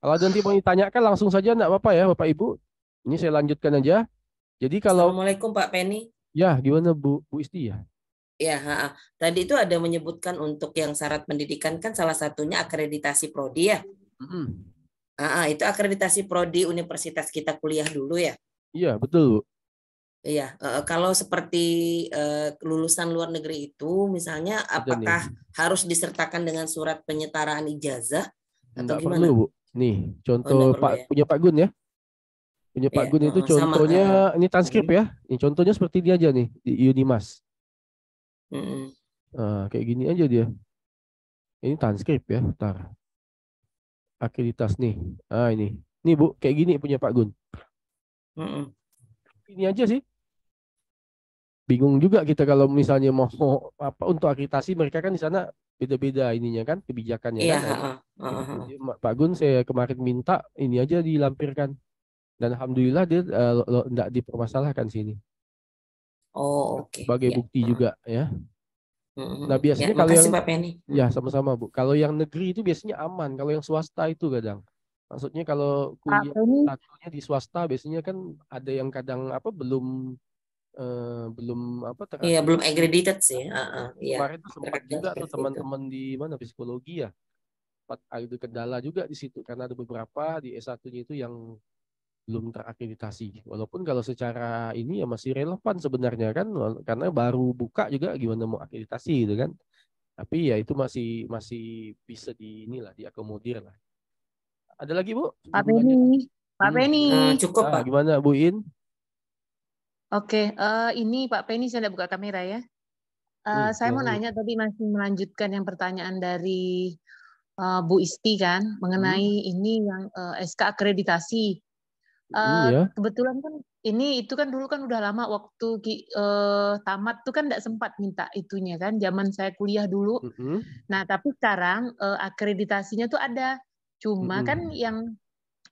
Kalau ada nanti mau ditanyakan langsung saja enggak apa-apa ya Bapak Ibu. Ini saya lanjutkan aja. Jadi kalau Assalamualaikum Pak Penny. Ya, gimana Bu Bu Isti ya? Ya, ha -ha. tadi itu ada menyebutkan untuk yang syarat pendidikan kan salah satunya akreditasi prodi ya. Mm -hmm. ha -ha, itu akreditasi prodi universitas kita kuliah dulu ya. Iya, betul. Iya, uh, kalau seperti uh, lulusan luar negeri itu, misalnya apakah harus disertakan dengan surat penyetaraan ijazah atau Nggak gimana? Perlu, Bu. Nih, oh, contoh oh, Pak perlu, ya? punya Pak Gun ya. Punya Pak ya, Gun itu contohnya sama, ini transkrip ya. Ini contohnya seperti dia aja nih di Unimas. Mm. Nah, kayak gini aja dia. Ini transkrip ya, bentar. Akreditas nih. Ah ini. Nih Bu, kayak gini punya Pak Gun. Mm Ini aja sih bingung juga kita kalau misalnya mau apa untuk akreditasi mereka kan di sana beda-beda ininya kan kebijakannya yeah. kan. Uh, gitu. -huh. Pak Gun saya kemarin minta ini aja dilampirkan dan alhamdulillah dia uh, eh, tidak dipermasalahkan sini. Oh oke. Okay. Sebagai yeah. bukti uh. juga ya. nah ya, biasanya ya, kalau yang mm. ya sama-sama bu. Kalau yang negeri itu biasanya aman. Kalau yang swasta itu kadang maksudnya kalau kuliah di swasta biasanya kan ada yang kadang apa belum uh, belum apa terkait Iya, belum accredited sih. Uh, uh, iya. Kemarin tuh sempat juga tuh teman-teman di mana psikologi ya. Ada kendala juga di situ karena ada beberapa di S1-nya itu yang belum terakreditasi. Walaupun kalau secara ini ya masih relevan sebenarnya kan karena baru buka juga gimana mau akreditasi gitu kan. Tapi ya itu masih masih bisa di inilah diakomodir lah. Ada lagi Bu? Apa ini? Apa ini? Hmm. Eh, cukup nah, Pak. Gimana Bu In? Oke, uh, ini Pak Penny saya buka kamera ya. Uh, Hmm, saya mau nanya tadi masih melanjutkan yang pertanyaan dari, uh, Bu Isti kan mengenai mengenai hmm. ini yang, uh, SK akreditasi. Uh, Iya. kebetulan kan ini itu kan dulu kan udah lama waktu uh, tamat tuh kan tidak sempat minta itunya kan, zaman saya kuliah dulu. -hmm. Nah, tapi sekarang, uh, akreditasinya tuh ada, cuma hmm. kan yang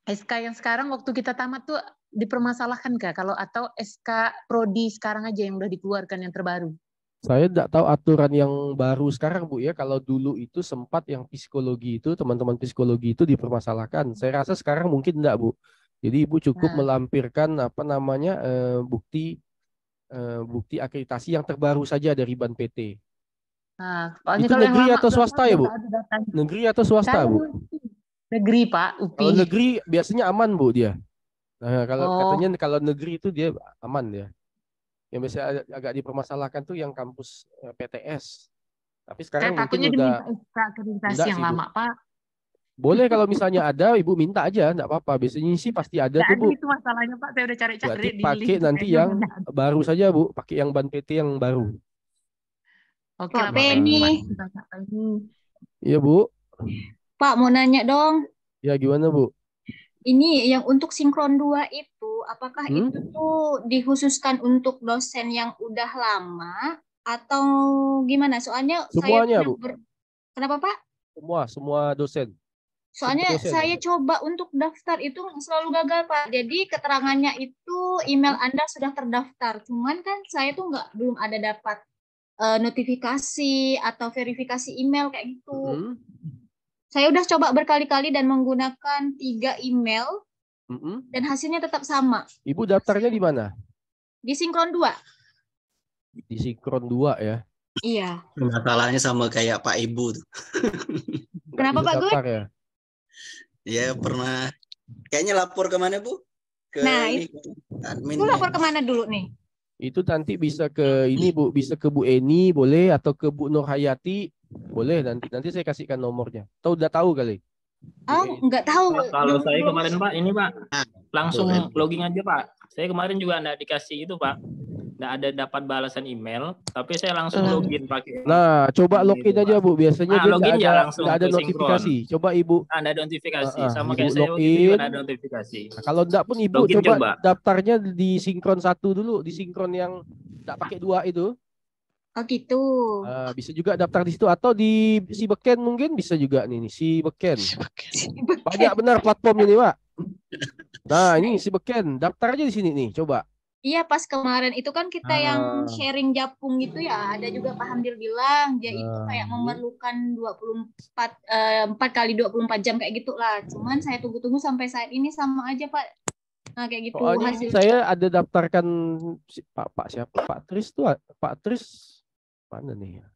SK yang sekarang waktu kita tamat tuh dipermasalahkan kah kalau atau SK prodi sekarang aja yang udah dikeluarkan yang terbaru? Saya tidak tahu aturan yang baru sekarang Bu ya. Kalau dulu itu sempat yang psikologi itu teman-teman psikologi itu dipermasalahkan. Saya rasa sekarang mungkin tidak Bu. Jadi Ibu cukup nah. melampirkan apa namanya eh, bukti eh, bukti akreditasi yang terbaru saja dari Ban PT. Nah, itu ya, negeri atau swasta ya, Bu? Negeri atau swasta, Bu? Negeri, Pak, UPI. Kalau oh, negeri biasanya aman, Bu, dia. Nah, kalau oh. katanya kalau negeri itu dia aman ya. Yang biasanya agak dipermasalahkan tuh yang kampus eh, PTS. Tapi eh, sekarang Saya mungkin udah yang sih, lama, Bu. Pak. Boleh kalau misalnya ada, Ibu minta aja, enggak apa-apa. Biasanya sih pasti ada nggak tuh, Bu. itu masalahnya, Pak. Saya udah cari-cari di pakai nanti yang yang baru saja, Bu. Pakai yang ban PT yang baru. Oke, Pak Penny. Iya, Bu. Pak, mau nanya dong. Ya, gimana, Bu? ini yang untuk sinkron dua itu apakah hmm? itu tuh dikhususkan untuk dosen yang udah lama atau gimana? Soalnya Semuanya, saya Bu. Kenapa, Pak? Semua, semua dosen. Soalnya semua dosen. saya coba untuk daftar itu selalu gagal, Pak. Jadi keterangannya itu email Anda sudah terdaftar. Cuman kan saya tuh nggak belum ada dapat eh, notifikasi atau verifikasi email kayak gitu. Hmm saya udah coba berkali-kali dan menggunakan tiga email mm -hmm. dan hasilnya tetap sama. Ibu daftarnya di mana? Di Sinkron dua. Di Sinkron dua ya. Iya. Masalahnya sama kayak Pak Ibu Kenapa Pak Gun? Ya? ya pernah. Kayaknya lapor kemana Bu? Ke nah, ini. itu. Admin. Itu lapor ya. kemana dulu nih? Itu nanti bisa ke ini Bu, bisa ke Bu Eni boleh atau ke Bu Nur boleh nanti nanti saya kasihkan nomornya. Tahu udah tahu kali. Oh, enggak tahu. Kalau, saya kemarin Pak, ini Pak, langsung login aja Pak. Saya kemarin juga enggak dikasih itu Pak, nggak ada dapat balasan email, tapi saya langsung uh. login pakai. Nah, coba gitu, login gitu, aja Bu. Biasanya nah, dia login ada, ya langsung ah, ada notifikasi. Sinkron. Coba Ibu. Nah, ada notifikasi. Uh, uh, Sama ibu kayak login. juga ada notifikasi. Nah, kalau enggak pun Ibu login coba, coba daftarnya di sinkron satu dulu, di sinkron yang nggak pakai dua itu. Oh gitu. Uh, bisa juga daftar di situ atau di si beken mungkin bisa juga nih, nih si beken. Si beken. Banyak benar platform ini pak. Nah ini iya. si beken daftar aja di sini nih coba. Iya pas kemarin itu kan kita uh, yang sharing japung gitu ya ada juga Pak Hamdil bilang dia uh, itu ah. kayak memerlukan 24 empat uh, kali 24 jam kayak gitulah. Cuman saya tunggu-tunggu sampai saat ini sama aja Pak Nah, kayak gitu. Soalnya hasil... saya ada daftarkan si, Pak Pak siapa? Pak Tris tuh Pak Tris Mana nih? ya.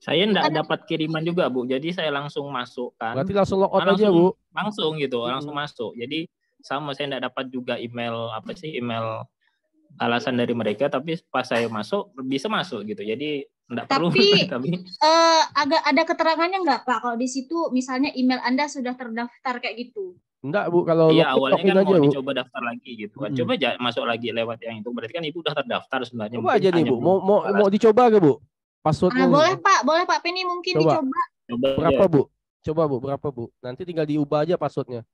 Saya enggak dapat kiriman juga, Bu. Jadi saya langsung masuk kan. Berarti langsung log out aja, Bu. Langsung gitu, hmm. langsung masuk. Jadi sama saya enggak dapat juga email apa sih email alasan dari mereka tapi pas saya masuk bisa masuk gitu jadi enggak tapi, perlu tapi eh, agak ada keterangannya nggak pak kalau di situ misalnya email anda sudah terdaftar kayak gitu Enggak bu, kalau iya awalnya kan mau Bu. dicoba daftar lagi gitu kan. Hmm. Coba aja masuk lagi lewat yang itu. Berarti kan ibu udah terdaftar sebenarnya. Coba aja nih bu, mau mau mau dicoba gak bu? Password nah, boleh pak, boleh pak ini mungkin coba. dicoba. Coba berapa ya. bu? Coba bu, berapa bu? Nanti tinggal diubah aja passwordnya.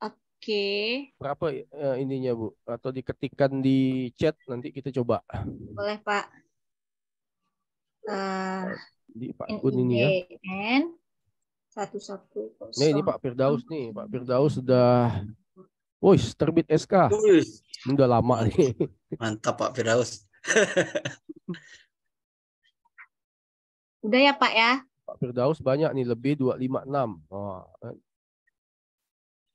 Oke. Okay. Berapa uh, ininya bu? Atau diketikkan di chat nanti kita coba. Boleh pak. Uh, di Pak Gun ini ya satu satu Nih, ini Pak Firdaus nih, Pak Firdaus sudah woi terbit SK. sudah Udah lama nih. Mantap Pak Firdaus. Udah ya Pak ya? Pak Firdaus banyak nih, lebih 256. Oh. Kan.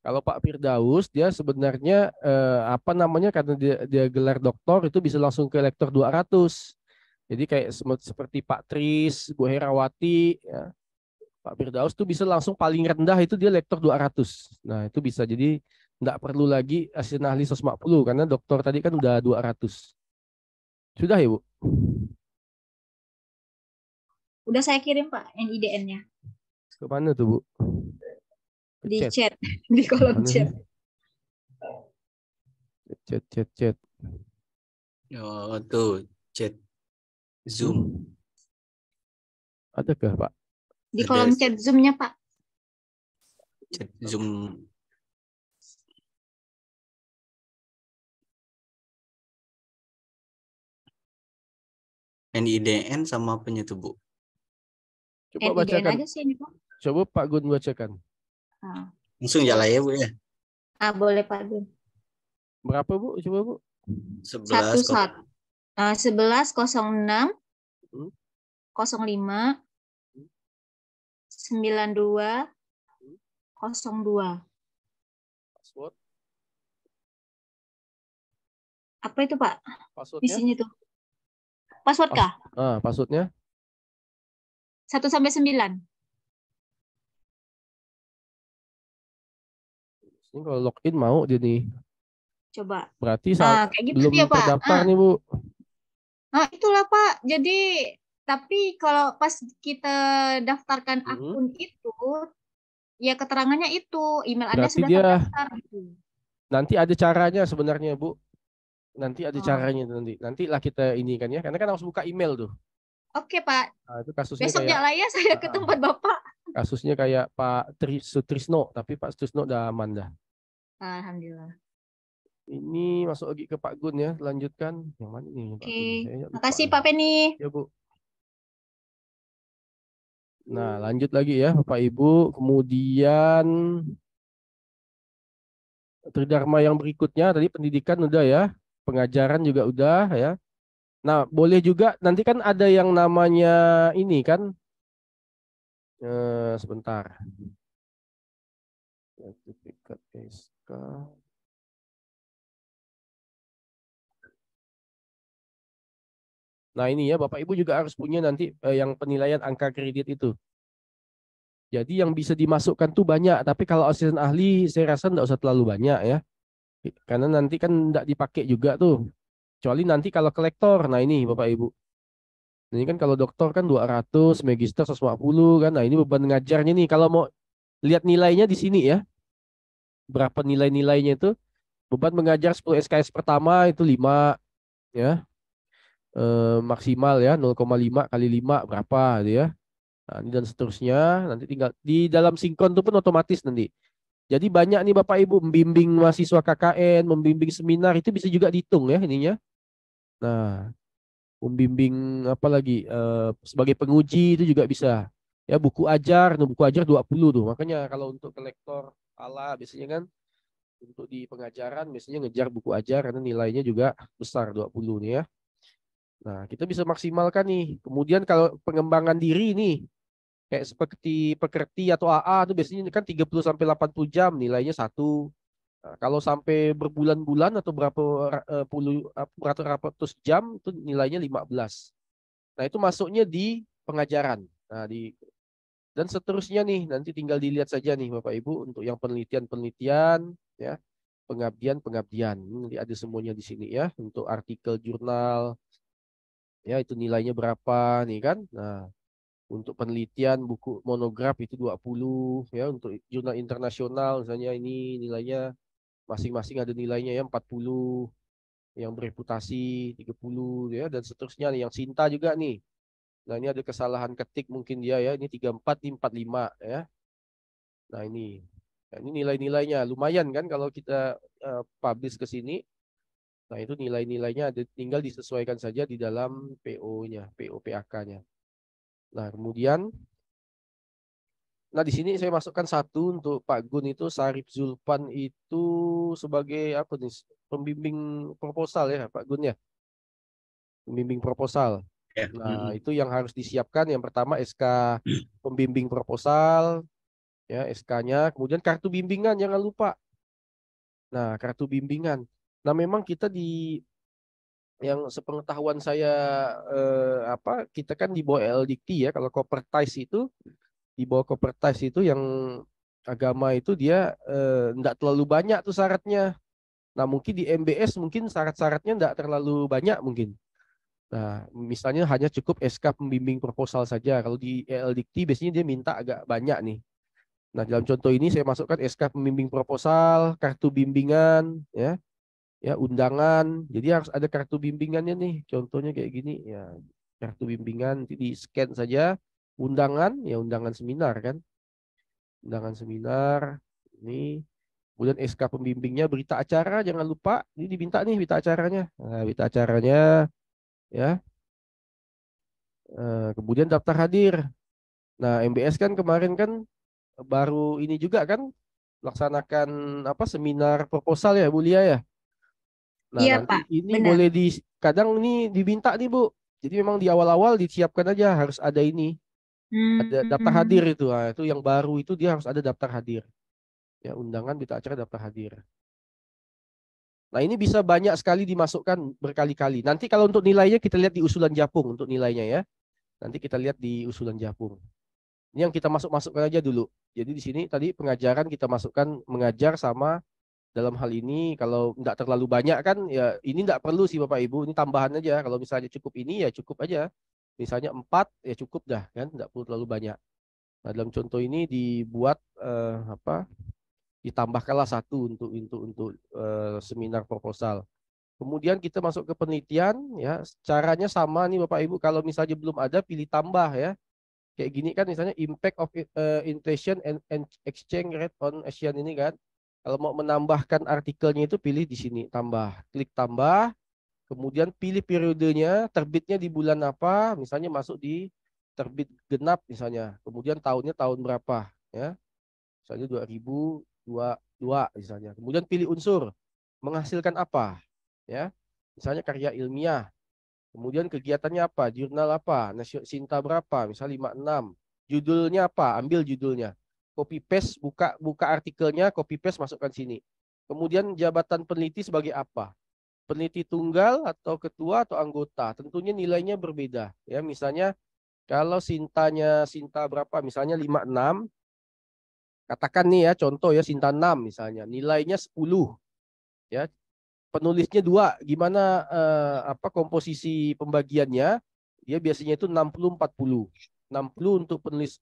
Kalau Pak Firdaus, dia sebenarnya eh, apa namanya karena dia, dia gelar doktor itu bisa langsung ke lektor 200. Jadi kayak seperti Pak Tris, Bu Herawati, ya. Pak Firdaus itu bisa langsung paling rendah itu dia lektor 200. Nah, itu bisa jadi tidak perlu lagi asisten ahli 150 karena dokter tadi kan udah 200. Sudah ya, Bu? Udah saya kirim, Pak, NIDN-nya. Ke mana tuh, Bu? di chat, chat. di kolom Kemana chat. Nih? Chat, chat, chat. Oh, tuh, chat Zoom. Adakah, Pak? Di kolom chat zoomnya Pak. Chat Zoom. NIDN sama punya tubuh Coba NIDN eh, bacakan. Aja sih ini, Pak. Coba Pak Gun bacakan. Ah. Langsung jalan ya, Bu ya? Ah, boleh Pak Gun. Berapa, Bu? Coba, Bu. sebelas ah, sebelas kosong enam hmm? kosong lima 9202. Password? Apa itu, Pak? Passwordnya? Di sini tuh. Password kah? Ah, ah passwordnya? 1 sampai 9. Ini kalau login mau jadi coba. Berarti saat nah, kayak gitu belum ya, Pak. terdaftar ah. nih, Bu. Nah, itulah Pak. Jadi tapi kalau pas kita daftarkan hmm. akun itu, ya keterangannya itu email Anda sudah dia, terdaftar. Gitu. Nanti ada caranya sebenarnya Bu. Nanti ada oh. caranya nanti. Nanti lah kita ini kan ya, karena kan harus buka email tuh. Oke Pak. Nah, itu kasusnya Besok kayak, ya saya ke ah. tempat Bapak. Kasusnya kayak Pak Tri, Trisno, tapi Pak Sutrisno udah aman dah. Alhamdulillah. Ini masuk lagi ke Pak Gun ya, lanjutkan. Yang mana ini? Oke, okay. makasih Pak Penny. Ya Bu. Nah, lanjut lagi ya Bapak Ibu. Kemudian tridharma yang berikutnya tadi pendidikan udah ya, pengajaran juga udah ya. Nah, boleh juga nanti kan ada yang namanya ini kan eh, sebentar. Sertifikat SK. Nah ini ya Bapak Ibu juga harus punya nanti eh, yang penilaian angka kredit itu. Jadi yang bisa dimasukkan tuh banyak, tapi kalau asisten ahli saya rasa nggak usah terlalu banyak ya. Karena nanti kan nggak dipakai juga tuh. Kecuali nanti kalau kolektor, nah ini Bapak Ibu. Ini kan kalau dokter kan 200, magister 150 kan. Nah ini beban ngajarnya nih. Kalau mau lihat nilainya di sini ya. Berapa nilai-nilainya itu. Beban mengajar 10 SKS pertama itu 5. Ya, eh, maksimal ya 0,5 kali 5 berapa gitu ya. Nah, ini dan seterusnya nanti tinggal di dalam sinkron itu pun otomatis nanti. Jadi banyak nih Bapak Ibu membimbing mahasiswa KKN, membimbing seminar itu bisa juga dihitung ya ininya. Nah, membimbing apa lagi eh, sebagai penguji itu juga bisa. Ya buku ajar, nah, buku ajar 20 tuh. Makanya kalau untuk kolektor ala biasanya kan untuk di pengajaran biasanya ngejar buku ajar karena nilainya juga besar 20 nih ya. Nah, kita bisa maksimalkan nih. Kemudian kalau pengembangan diri nih, kayak seperti pekerti atau AA itu biasanya kan 30 sampai 80 jam nilainya satu. Nah, kalau sampai berbulan-bulan atau berapa uh, puluh ratus ratus jam itu nilainya 15. Nah, itu masuknya di pengajaran. Nah, di dan seterusnya nih nanti tinggal dilihat saja nih Bapak Ibu untuk yang penelitian-penelitian ya, pengabdian-pengabdian. Ini hmm, ada semuanya di sini ya untuk artikel jurnal, Ya, itu nilainya berapa nih kan? Nah, untuk penelitian buku monograf itu 20 ya, untuk jurnal internasional misalnya ini nilainya masing-masing ada nilainya ya 40 yang bereputasi 30 ya dan seterusnya nih yang Sinta juga nih. Nah, ini ada kesalahan ketik mungkin dia ya. Ini 34 ini 45 ya. Nah, ini. Nah, ini nilai-nilainya lumayan kan kalau kita uh, publish ke sini Nah, itu nilai-nilainya tinggal disesuaikan saja di dalam PO-nya, nya Nah, kemudian Nah, di sini saya masukkan satu untuk Pak Gun itu Sarif Zulpan itu sebagai apa nih? Pembimbing proposal ya, Pak Gun ya. Pembimbing proposal. Ya. Nah, itu yang harus disiapkan yang pertama SK mm. pembimbing proposal ya, SK-nya, kemudian kartu bimbingan jangan lupa. Nah, kartu bimbingan. Nah, memang kita di yang sepengetahuan saya eh, apa kita kan di bawah LDT ya kalau kopertis itu di bawah kopertis itu yang agama itu dia tidak eh, terlalu banyak tuh syaratnya. Nah, mungkin di MBS mungkin syarat-syaratnya tidak terlalu banyak mungkin. Nah, misalnya hanya cukup SK pembimbing proposal saja. Kalau di LDT biasanya dia minta agak banyak nih. Nah, dalam contoh ini saya masukkan SK pembimbing proposal, kartu bimbingan, ya ya undangan. Jadi harus ada kartu bimbingannya nih. Contohnya kayak gini ya kartu bimbingan di scan saja undangan ya undangan seminar kan. Undangan seminar ini kemudian SK pembimbingnya berita acara jangan lupa ini diminta nih berita acaranya. Nah, berita acaranya ya. Eh, kemudian daftar hadir. Nah, MBS kan kemarin kan baru ini juga kan laksanakan apa seminar proposal ya Bu Lia ya Nah, iya, Pak. ini Benar. boleh di kadang ini diminta nih, Bu. Jadi memang di awal-awal disiapkan aja harus ada ini. Hmm. Ada daftar hmm. hadir itu. Nah, itu yang baru itu dia harus ada daftar hadir. Ya, undangan berita acara daftar hadir. Nah, ini bisa banyak sekali dimasukkan berkali-kali. Nanti kalau untuk nilainya kita lihat di usulan Japung untuk nilainya ya. Nanti kita lihat di usulan Japung. Ini yang kita masuk-masukkan aja dulu. Jadi di sini tadi pengajaran kita masukkan mengajar sama dalam hal ini kalau tidak terlalu banyak kan ya ini tidak perlu sih Bapak Ibu ini tambahan aja kalau misalnya cukup ini ya cukup aja misalnya empat ya cukup dah kan tidak perlu terlalu banyak nah, dalam contoh ini dibuat eh, apa ditambahkanlah satu untuk untuk untuk eh, seminar proposal kemudian kita masuk ke penelitian ya caranya sama nih Bapak Ibu kalau misalnya belum ada pilih tambah ya kayak gini kan misalnya impact of uh, inflation and, and exchange rate on Asian ini kan kalau mau menambahkan artikelnya itu pilih di sini, tambah. Klik tambah, kemudian pilih periodenya, terbitnya di bulan apa, misalnya masuk di terbit genap misalnya. Kemudian tahunnya tahun berapa, ya. Misalnya 2022 misalnya. Kemudian pilih unsur, menghasilkan apa, ya. Misalnya karya ilmiah. Kemudian kegiatannya apa, jurnal apa, nasional sinta berapa, misalnya 56. Judulnya apa, ambil judulnya copy paste buka buka artikelnya copy paste masukkan sini kemudian jabatan peneliti sebagai apa peneliti tunggal atau ketua atau anggota tentunya nilainya berbeda ya misalnya kalau sintanya sinta berapa misalnya 56 katakan nih ya contoh ya sinta 6 misalnya nilainya 10 ya penulisnya dua gimana eh, apa komposisi pembagiannya dia biasanya itu 60 40 60 untuk penulis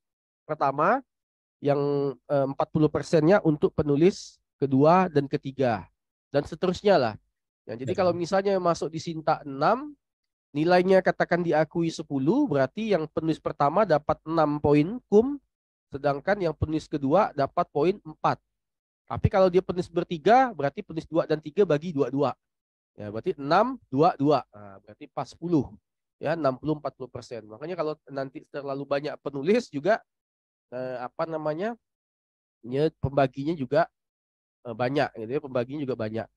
pertama yang eh, empat puluh persennya untuk penulis kedua dan ketiga dan seterusnya lah. Ya, jadi ya. kalau hmm. misalnya masuk di Sinta 6, nilainya katakan diakui 10, berarti yang penulis pertama dapat 6 poin kum, sedangkan yang penulis kedua dapat poin 4. Tapi kalau dia penulis bertiga, berarti penulis 2 dan 3 bagi 22. Ya, berarti 6, 2, 2. Nah, berarti pas 10. Ya, 60, 40 persen. Makanya kalau nanti terlalu banyak penulis juga, eh, apa namanya ya pembaginya juga eh, banyak gitu ya pembaginya juga banyak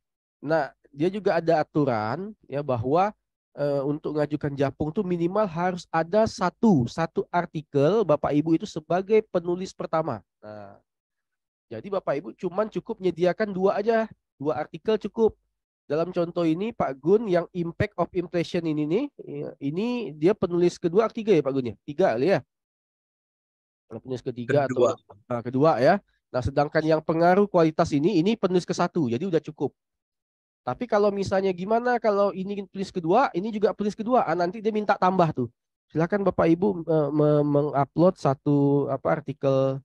nah dia juga ada aturan ya bahwa eh, untuk mengajukan japung itu minimal harus ada satu satu artikel bapak ibu itu sebagai penulis pertama nah jadi bapak ibu cuman cukup menyediakan dua aja dua artikel cukup dalam contoh ini Pak Gun yang impact of impression ini nih ya, ini dia penulis kedua tiga ya Pak Gun ya tiga kali ya kalau penulis ketiga kedua. atau nah, kedua ya. Nah, sedangkan yang pengaruh kualitas ini ini penulis ke satu, jadi udah cukup. Tapi kalau misalnya gimana kalau ini penulis kedua, ini juga penulis kedua, ah, nanti dia minta tambah tuh. Silakan Bapak Ibu e, mengupload satu apa artikel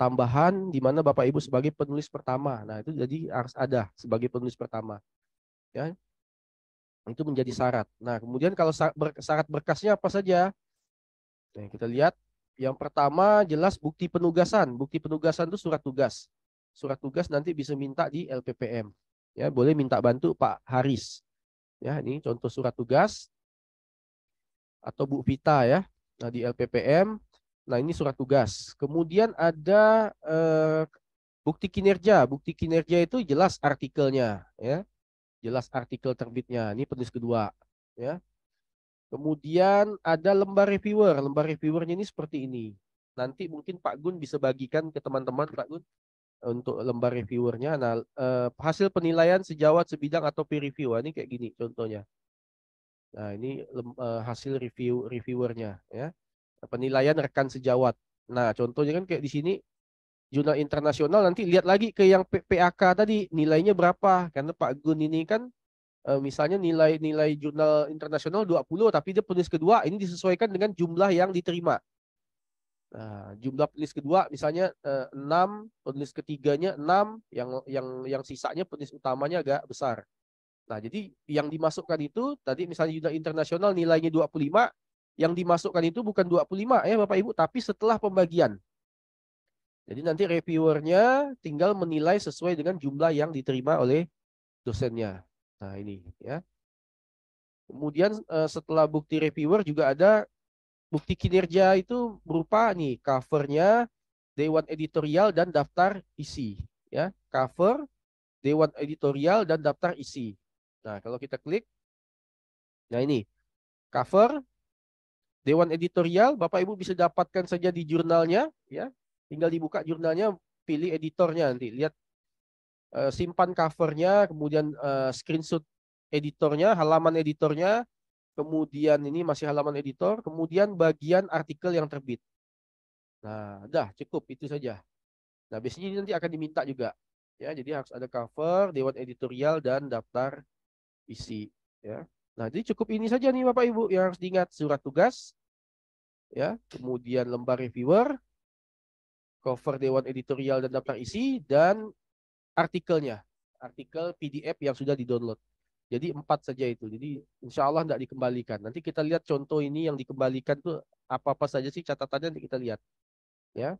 tambahan di mana Bapak Ibu sebagai penulis pertama. Nah, itu jadi harus ada sebagai penulis pertama. Ya. Itu menjadi syarat. Nah, kemudian kalau syarat berkasnya apa saja? Nah, kita lihat yang pertama jelas bukti penugasan. Bukti penugasan itu surat tugas. Surat tugas nanti bisa minta di LPPM. Ya, boleh minta bantu Pak Haris. Ya, ini contoh surat tugas atau Bu Vita ya. Nah, di LPPM. Nah, ini surat tugas. Kemudian ada eh, bukti kinerja. Bukti kinerja itu jelas artikelnya ya. Jelas artikel terbitnya. Ini penulis kedua ya. Kemudian ada lembar reviewer. Lembar reviewernya ini seperti ini. Nanti mungkin Pak Gun bisa bagikan ke teman-teman Pak Gun untuk lembar reviewernya. Nah, eh, hasil penilaian sejawat, sebidang atau peer review. Nah, ini kayak gini contohnya. Nah, ini eh, hasil review reviewernya ya. Penilaian rekan sejawat. Nah, contohnya kan kayak di sini jurnal internasional nanti lihat lagi ke yang PAK tadi nilainya berapa karena Pak Gun ini kan Eh, misalnya nilai-nilai jurnal internasional 20 tapi dia penulis kedua ini disesuaikan dengan jumlah yang diterima. Nah, jumlah penulis kedua misalnya uh, eh, 6, penulis ketiganya 6, yang yang yang sisanya penulis utamanya agak besar. Nah, jadi yang dimasukkan itu tadi misalnya jurnal internasional nilainya 25, yang dimasukkan itu bukan 25 ya eh, Bapak Ibu, tapi setelah pembagian. Jadi nanti reviewernya tinggal menilai sesuai dengan jumlah yang diterima oleh dosennya. Nah, ini ya. Kemudian eh, setelah bukti reviewer juga ada bukti kinerja itu berupa nih covernya, dewan editorial dan daftar isi ya. Cover, dewan editorial dan daftar isi. Nah, kalau kita klik nah ini cover dewan editorial Bapak Ibu bisa dapatkan saja di jurnalnya ya. Tinggal dibuka jurnalnya, pilih editornya nanti, lihat Eh, simpan covernya, kemudian eh, screenshot editornya, halaman editornya, kemudian ini masih halaman editor, kemudian bagian artikel yang terbit. Nah, dah cukup itu saja. Nah, biasanya ini nanti akan diminta juga. Ya, jadi harus ada cover, dewan editorial dan daftar isi, ya. Nah, jadi cukup ini saja nih Bapak Ibu yang harus diingat surat tugas ya, kemudian lembar reviewer, cover dewan editorial dan daftar isi dan artikelnya, artikel PDF yang sudah didownload. Jadi empat saja itu. Jadi insya Allah tidak dikembalikan. Nanti kita lihat contoh ini yang dikembalikan tuh apa-apa saja sih catatannya nanti kita lihat. Ya.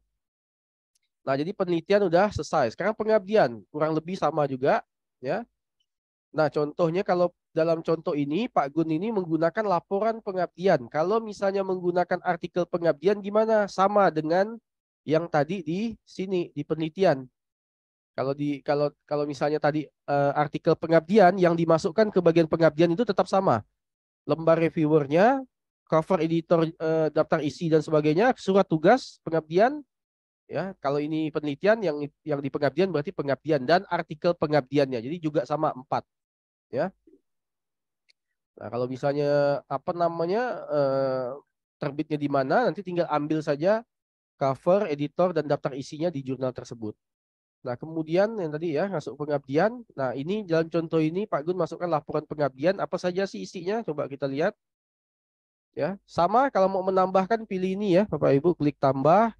Nah jadi penelitian udah selesai. Sekarang pengabdian kurang lebih sama juga. Ya. Nah contohnya kalau dalam contoh ini Pak Gun ini menggunakan laporan pengabdian. Kalau misalnya menggunakan artikel pengabdian gimana? Sama dengan yang tadi di sini di penelitian. Kalau di kalau kalau misalnya tadi uh, artikel pengabdian yang dimasukkan ke bagian pengabdian itu tetap sama. Lembar reviewernya, cover editor uh, daftar isi dan sebagainya, surat tugas pengabdian ya. Kalau ini penelitian yang yang di pengabdian berarti pengabdian dan artikel pengabdiannya. Jadi juga sama empat ya. Nah, kalau misalnya apa namanya uh, terbitnya di mana nanti tinggal ambil saja cover, editor dan daftar isinya di jurnal tersebut. Nah, kemudian yang tadi ya, masuk pengabdian. Nah, ini dalam contoh ini Pak Gun masukkan laporan pengabdian. Apa saja sih isinya? Coba kita lihat. Ya, sama kalau mau menambahkan pilih ini ya, Bapak Ibu klik tambah.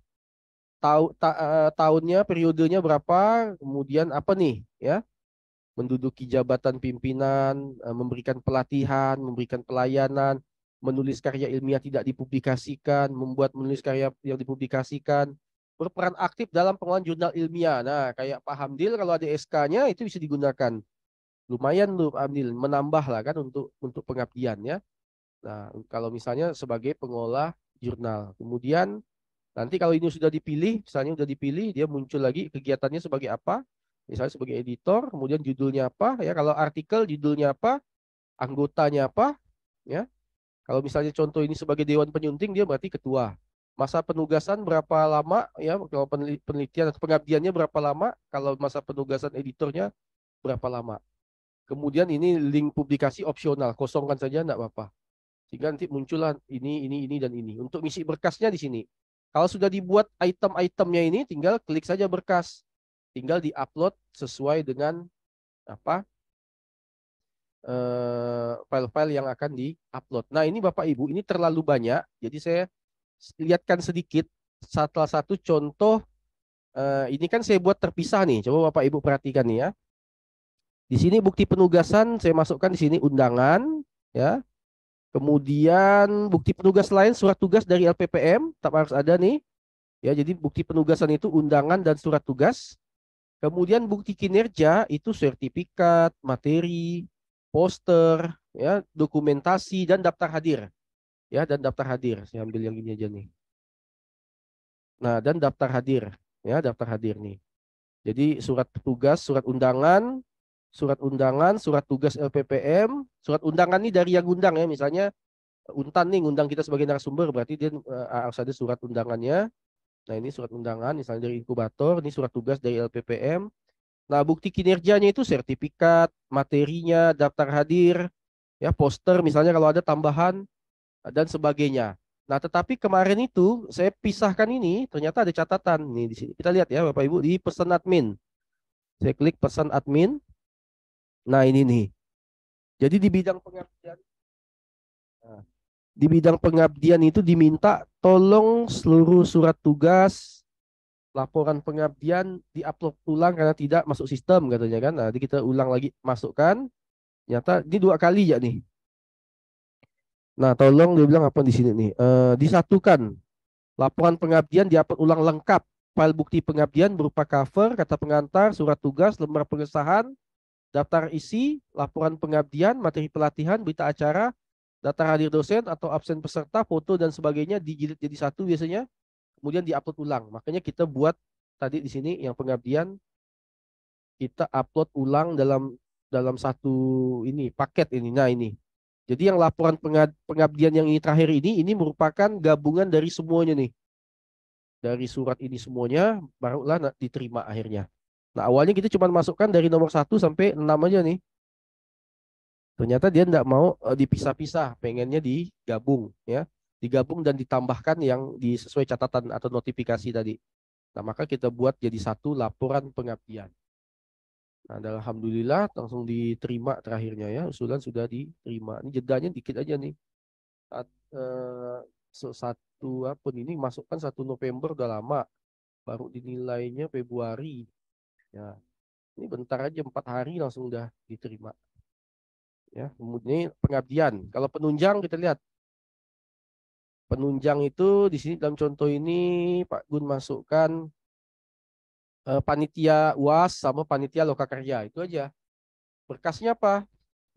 Tahu ta, uh, tahunnya, periodenya berapa? Kemudian apa nih, ya? Menduduki jabatan pimpinan, eh, memberikan pelatihan, memberikan pelayanan, menulis karya ilmiah tidak dipublikasikan, membuat menulis karya yang dipublikasikan, berperan aktif dalam pengelolaan jurnal ilmiah. Nah, kayak Pak Hamdil kalau ada SK-nya itu bisa digunakan. Lumayan loh Pak Hamdil, menambah lah kan untuk untuk pengabdian ya. Nah, kalau misalnya sebagai pengelola jurnal. Kemudian nanti kalau ini sudah dipilih, misalnya sudah dipilih, dia muncul lagi kegiatannya sebagai apa? Misalnya sebagai editor, kemudian judulnya apa ya? Kalau artikel judulnya apa? Anggotanya apa? Ya. Kalau misalnya contoh ini sebagai dewan penyunting, dia berarti ketua masa penugasan berapa lama ya kalau penelitian atau pengabdiannya berapa lama kalau masa penugasan editornya berapa lama kemudian ini link publikasi opsional kosongkan saja tidak apa-apa sehingga nanti muncullah ini ini ini dan ini untuk misi berkasnya di sini kalau sudah dibuat item-itemnya ini tinggal klik saja berkas tinggal diupload sesuai dengan apa eh, file-file yang akan diupload. Nah ini Bapak Ibu ini terlalu banyak, jadi saya lihatkan sedikit salah satu contoh eh, ini kan saya buat terpisah nih. Coba Bapak Ibu perhatikan nih ya. Di sini bukti penugasan saya masukkan di sini undangan ya. Kemudian bukti penugas lain surat tugas dari LPPM tak harus ada nih. Ya, jadi bukti penugasan itu undangan dan surat tugas. Kemudian bukti kinerja itu sertifikat, materi, poster, ya, dokumentasi dan daftar hadir ya dan daftar hadir. Saya ambil yang ini aja nih. Nah, dan daftar hadir, ya daftar hadir nih. Jadi surat tugas, surat undangan, surat undangan, surat tugas LPPM, surat undangan nih dari yang undang ya, misalnya Untan nih undang kita sebagai narasumber, berarti dia uh, harus ada surat undangannya. Nah, ini surat undangan misalnya dari inkubator, ini surat tugas dari LPPM. Nah, bukti kinerjanya itu sertifikat, materinya, daftar hadir, ya poster misalnya kalau ada tambahan dan sebagainya. Nah, tetapi kemarin itu saya pisahkan ini, ternyata ada catatan nih di sini. Kita lihat ya Bapak Ibu di pesan admin. Saya klik pesan admin. Nah, ini nih. Jadi di bidang pengabdian nah, di bidang pengabdian itu diminta tolong seluruh surat tugas laporan pengabdian diupload ulang karena tidak masuk sistem katanya kan. Nah, kita ulang lagi masukkan. Nyata ini dua kali ya nih. Nah, tolong dia bilang apa di sini nih? E, disatukan laporan pengabdian diupload ulang lengkap. File bukti pengabdian berupa cover, kata pengantar, surat tugas, lembar pengesahan, daftar isi, laporan pengabdian, materi pelatihan, berita acara, data hadir dosen atau absen peserta, foto dan sebagainya dijilid jadi satu biasanya, kemudian diupload ulang. Makanya kita buat tadi di sini yang pengabdian kita upload ulang dalam dalam satu ini paket ini. Nah, ini jadi yang laporan pengabdian yang ini terakhir ini, ini merupakan gabungan dari semuanya nih. Dari surat ini semuanya, barulah diterima akhirnya. Nah awalnya kita cuma masukkan dari nomor 1 sampai 6 aja nih. Ternyata dia tidak mau eh, dipisah-pisah, pengennya digabung ya. Digabung dan ditambahkan yang disesuai catatan atau notifikasi tadi. Nah maka kita buat jadi satu laporan pengabdian. Nah, alhamdulillah langsung diterima terakhirnya ya, usulan sudah diterima. Ini jedanya dikit aja nih. Saat, eh, satu apa ini masukkan 1 November udah lama, baru dinilainya Februari. Ya. Ini bentar aja empat hari langsung udah diterima. Ya, kemudian pengabdian. Kalau penunjang kita lihat penunjang itu di sini dalam contoh ini Pak Gun masukkan Eh, panitia UAS sama panitia loka kerja itu aja. Berkasnya apa?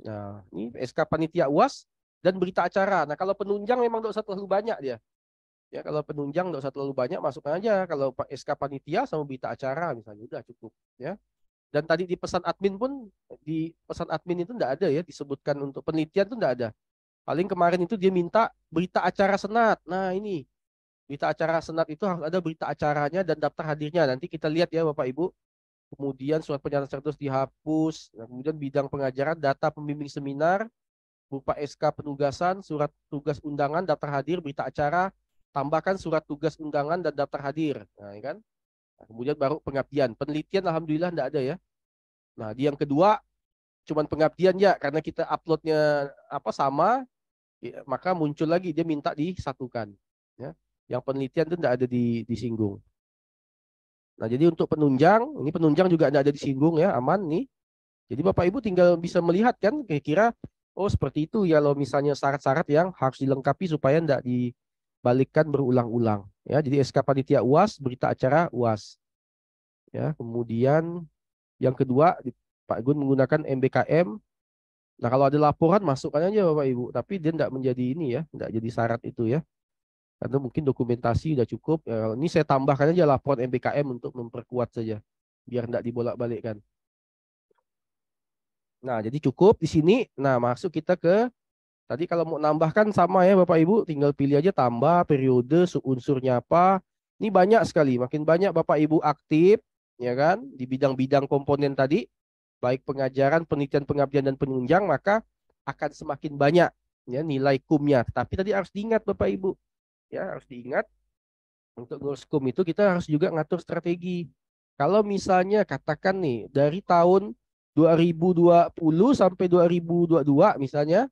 Nah, ini SK panitia UAS dan berita acara. Nah, kalau penunjang memang tidak usah terlalu banyak dia. Ya, kalau penunjang tidak usah terlalu banyak masukkan aja kalau SK panitia sama berita acara misalnya udah cukup ya. Dan tadi di pesan admin pun di pesan admin itu tidak ada ya disebutkan untuk penelitian itu tidak ada. Paling kemarin itu dia minta berita acara senat. Nah ini Berita acara senat itu harus ada berita acaranya dan daftar hadirnya. Nanti kita lihat ya Bapak Ibu. Kemudian surat pernyataan tertulis dihapus. Nah, kemudian bidang pengajaran, data pembimbing seminar, berupa SK penugasan, surat tugas undangan, daftar hadir, berita acara, tambahkan surat tugas undangan dan daftar hadir. Nah, ya kan? Nah, kemudian baru pengabdian. Penelitian alhamdulillah tidak ada ya. Nah, di yang kedua cuman pengabdian ya karena kita uploadnya apa sama ya, maka muncul lagi dia minta disatukan ya yang penelitian itu tidak ada di, disinggung. Nah, jadi untuk penunjang, ini penunjang juga tidak ada disinggung ya, aman nih. Jadi Bapak Ibu tinggal bisa melihat kan kira-kira oh seperti itu ya Kalau misalnya syarat-syarat yang harus dilengkapi supaya tidak dibalikkan berulang-ulang ya. Jadi SK panitia UAS, berita acara UAS. Ya, kemudian yang kedua Pak Gun menggunakan MBKM. Nah, kalau ada laporan masukkan aja Bapak Ibu, tapi dia tidak menjadi ini ya, tidak jadi syarat itu ya karena mungkin dokumentasi sudah cukup. Ya, ini saya tambahkan aja laporan MBKM untuk memperkuat saja, biar tidak dibolak balik kan Nah, jadi cukup di sini. Nah, masuk kita ke tadi kalau mau nambahkan sama ya Bapak Ibu, tinggal pilih aja tambah periode unsurnya apa. Ini banyak sekali, makin banyak Bapak Ibu aktif ya kan di bidang-bidang komponen tadi, baik pengajaran, penelitian, pengabdian dan penunjang, maka akan semakin banyak ya nilai kumnya. Tapi tadi harus diingat Bapak Ibu, ya harus diingat untuk kom itu kita harus juga ngatur strategi. Kalau misalnya katakan nih dari tahun 2020 sampai 2022 misalnya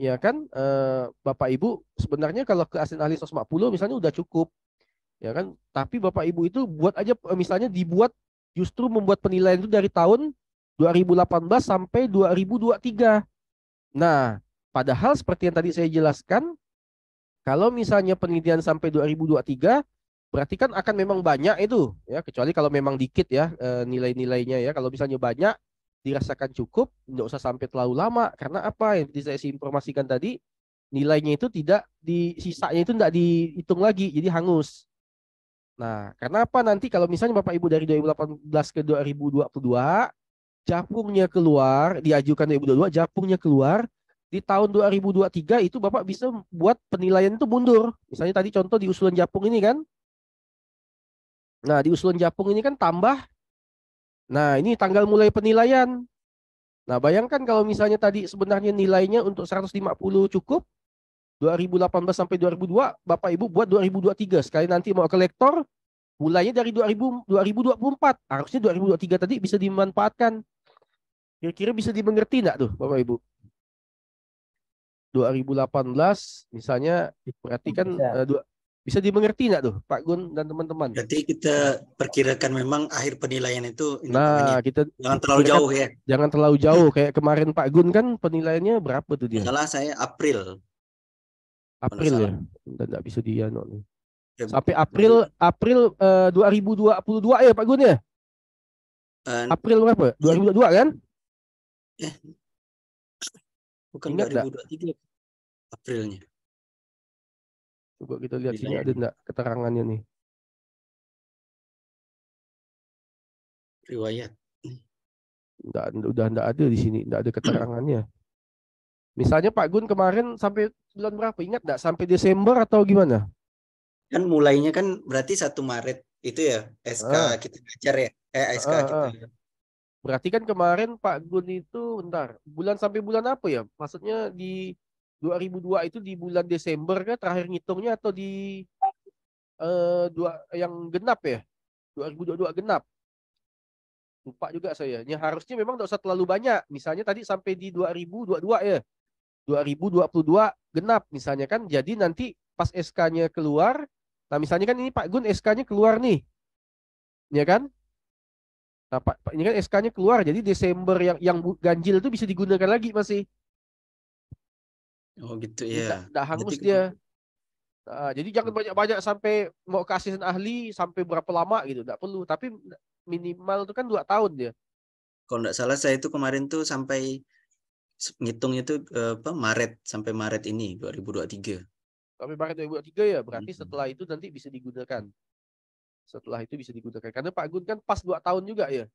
ya kan eh, Bapak Ibu sebenarnya kalau ke asin ahli 150 misalnya udah cukup ya kan tapi Bapak Ibu itu buat aja eh, misalnya dibuat justru membuat penilaian itu dari tahun 2018 sampai 2023. Nah, padahal seperti yang tadi saya jelaskan kalau misalnya penelitian sampai 2023, berarti kan akan memang banyak itu ya kecuali kalau memang dikit ya eh, nilai-nilainya ya kalau misalnya banyak dirasakan cukup tidak usah sampai terlalu lama karena apa yang saya informasikan tadi nilainya itu tidak di sisanya itu tidak dihitung lagi jadi hangus nah karena apa nanti kalau misalnya bapak ibu dari 2018 ke 2022 japungnya keluar diajukan 2022 japungnya keluar di tahun 2023 itu Bapak bisa buat penilaian itu mundur. Misalnya tadi contoh di usulan Japung ini kan. Nah, di usulan Japung ini kan tambah. Nah, ini tanggal mulai penilaian. Nah, bayangkan kalau misalnya tadi sebenarnya nilainya untuk 150 cukup, 2018 sampai 2002, Bapak Ibu buat 2023. Sekali nanti mau ke lektor, mulainya dari 2000, 2024. Harusnya 2023 tadi bisa dimanfaatkan. Kira-kira bisa dimengerti enggak tuh Bapak Ibu? 2018 misalnya berarti kan bisa, uh, dua, bisa dimengerti nggak tuh Pak Gun dan teman-teman? Berarti kita perkirakan memang akhir penilaian itu Nah, kita jangan terlalu jauh ya. Jangan terlalu jauh kayak kemarin Pak Gun kan penilaiannya berapa tuh dia? Salah saya April. April ya. Dan nggak bisa dia no, nih. Ya, Sampai April April eh, uh, 2022 ya Pak Gun ya? Uh, April berapa? 2022 kan? Eh, Bukan Ingat 2023 gak? Aprilnya. Coba kita lihat Bilanya. sini ada enggak keterangannya nih. Riwayat. Enggak, udah enggak ada di sini, enggak ada keterangannya. Misalnya Pak Gun kemarin sampai bulan berapa? Ingat enggak sampai Desember atau gimana? Kan mulainya kan berarti satu Maret itu ya SK ah. kita ngajar ya. Eh SK ah, kita. Ah. Berarti kan kemarin Pak Gun itu bentar, bulan sampai bulan apa ya? Maksudnya di 2002 itu di bulan Desember kan terakhir ngitungnya atau di eh dua yang genap ya? 2022 genap. Lupa juga saya. Ya harusnya memang tidak usah terlalu banyak. Misalnya tadi sampai di 2022 ya. 2022 genap misalnya kan. Jadi nanti pas SK-nya keluar, nah misalnya kan ini Pak Gun SK-nya keluar nih. Ya kan? Nah, Pak, ini kan SK-nya keluar, jadi Desember yang yang ganjil itu bisa digunakan lagi masih. Oh gitu ya. Tidak hangus gitu. dia. Nah, jadi jangan hmm. banyak-banyak sampai mau kasih ahli sampai berapa lama gitu, tidak perlu. Tapi minimal itu kan dua tahun dia. Kalau tidak salah saya itu kemarin tuh sampai ngitung itu eh, apa Maret sampai Maret ini 2023. Sampai Maret 2023 ya, berarti hmm. setelah itu nanti bisa digunakan setelah itu bisa digunakan. Karena Pak Gun kan pas dua tahun juga ya.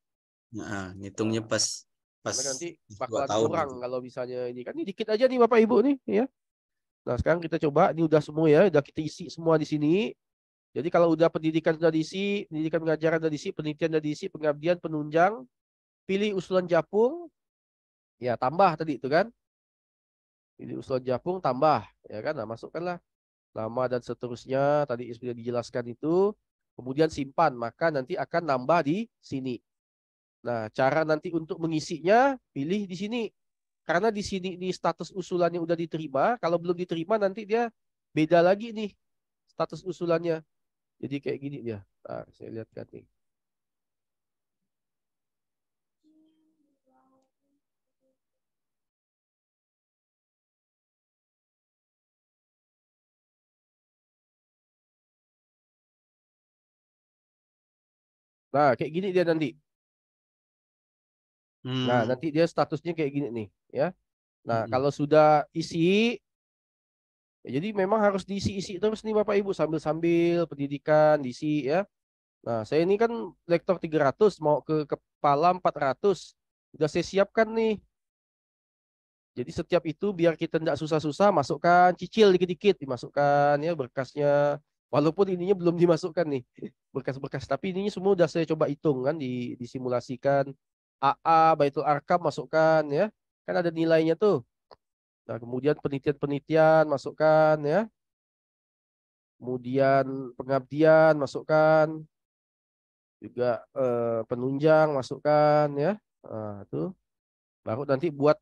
Nah, ngitungnya pas pas Karena nanti bakalan tahun kurang gitu. kalau misalnya ini kan ini dikit aja nih Bapak Ibu nih ya. Nah, sekarang kita coba ini udah semua ya, udah kita isi semua di sini. Jadi kalau udah pendidikan sudah diisi, pendidikan pengajaran sudah diisi, penelitian sudah diisi, pengabdian, penunjang, pilih usulan japung, ya tambah tadi itu kan. Pilih usulan japung tambah, ya kan? Nah, masukkanlah nama dan seterusnya. Tadi sudah dijelaskan itu kemudian simpan, maka nanti akan nambah di sini. Nah, cara nanti untuk mengisinya pilih di sini. Karena di sini di status usulannya udah diterima, kalau belum diterima nanti dia beda lagi nih status usulannya. Jadi kayak gini dia. Nah, saya lihat nih. Nah, kayak gini dia nanti. Hmm. Nah, nanti dia statusnya kayak gini nih, ya. Nah, hmm. kalau sudah isi ya jadi memang harus diisi-isi terus nih Bapak Ibu sambil-sambil pendidikan diisi ya. Nah, saya ini kan lektor 300 mau ke kepala 400. Sudah saya siapkan nih. Jadi setiap itu biar kita tidak susah-susah masukkan cicil dikit-dikit dimasukkan ya berkasnya Walaupun ininya belum dimasukkan nih berkas-berkas, tapi ininya semua udah saya coba hitung kan disimulasikan AA Baitul Arkam masukkan ya. Kan ada nilainya tuh. Nah, kemudian penelitian-penelitian masukkan ya. Kemudian pengabdian masukkan juga eh, penunjang masukkan ya. Nah, tuh. Baru nanti buat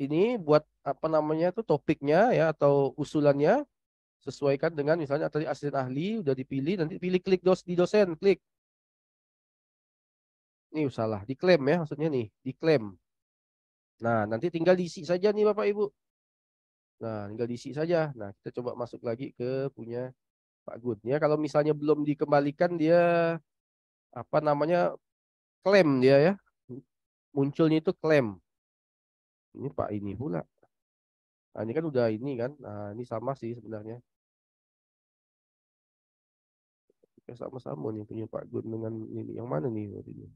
ini buat apa namanya tuh topiknya ya atau usulannya sesuaikan dengan misalnya tadi asisten ahli udah dipilih nanti pilih klik dos di dosen klik ini salah diklaim ya maksudnya nih diklaim nah nanti tinggal diisi saja nih bapak ibu nah tinggal diisi saja nah kita coba masuk lagi ke punya Pak Gun ya kalau misalnya belum dikembalikan dia apa namanya klaim dia ya munculnya itu klaim ini Pak ini pula nah, ini kan udah ini kan nah, ini sama sih sebenarnya ya sama-sama nih punya Pak Gun dengan ini yang mana nih waktu ini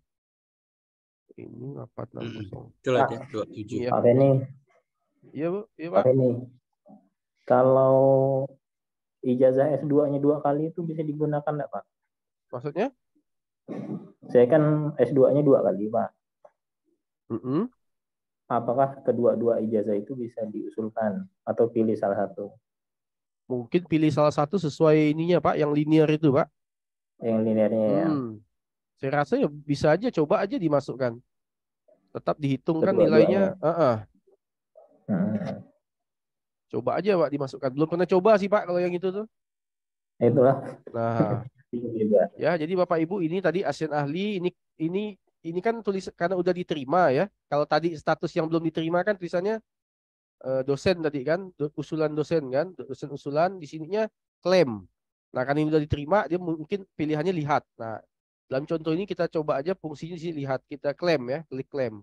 ini 460 hmm, itulah ah, ya, 27 ya. Pak Beni iya Bu iya Pak, Pak kalau ijazah S2 nya dua kali itu bisa digunakan enggak Pak maksudnya saya kan S2 nya dua kali Pak mm -hmm. apakah kedua-dua ijazah itu bisa diusulkan atau pilih salah satu mungkin pilih salah satu sesuai ininya Pak yang linear itu Pak yang linearnya ya. Hmm. Saya rasa ya bisa aja coba aja dimasukkan. Tetap dihitung kan nilainya. Uh -uh. Hmm. Coba aja Pak dimasukkan. Belum pernah coba sih Pak kalau yang itu tuh. Itulah. Nah. ya, jadi Bapak Ibu ini tadi asisten ahli ini ini ini kan tulis karena udah diterima ya. Kalau tadi status yang belum diterima kan tulisannya eh, dosen tadi kan, usulan dosen kan, dosen usulan di sininya klaim. Nah, karena ini sudah diterima, dia mungkin pilihannya lihat. Nah, dalam contoh ini kita coba aja fungsinya di sini lihat, kita klaim ya, klik klaim.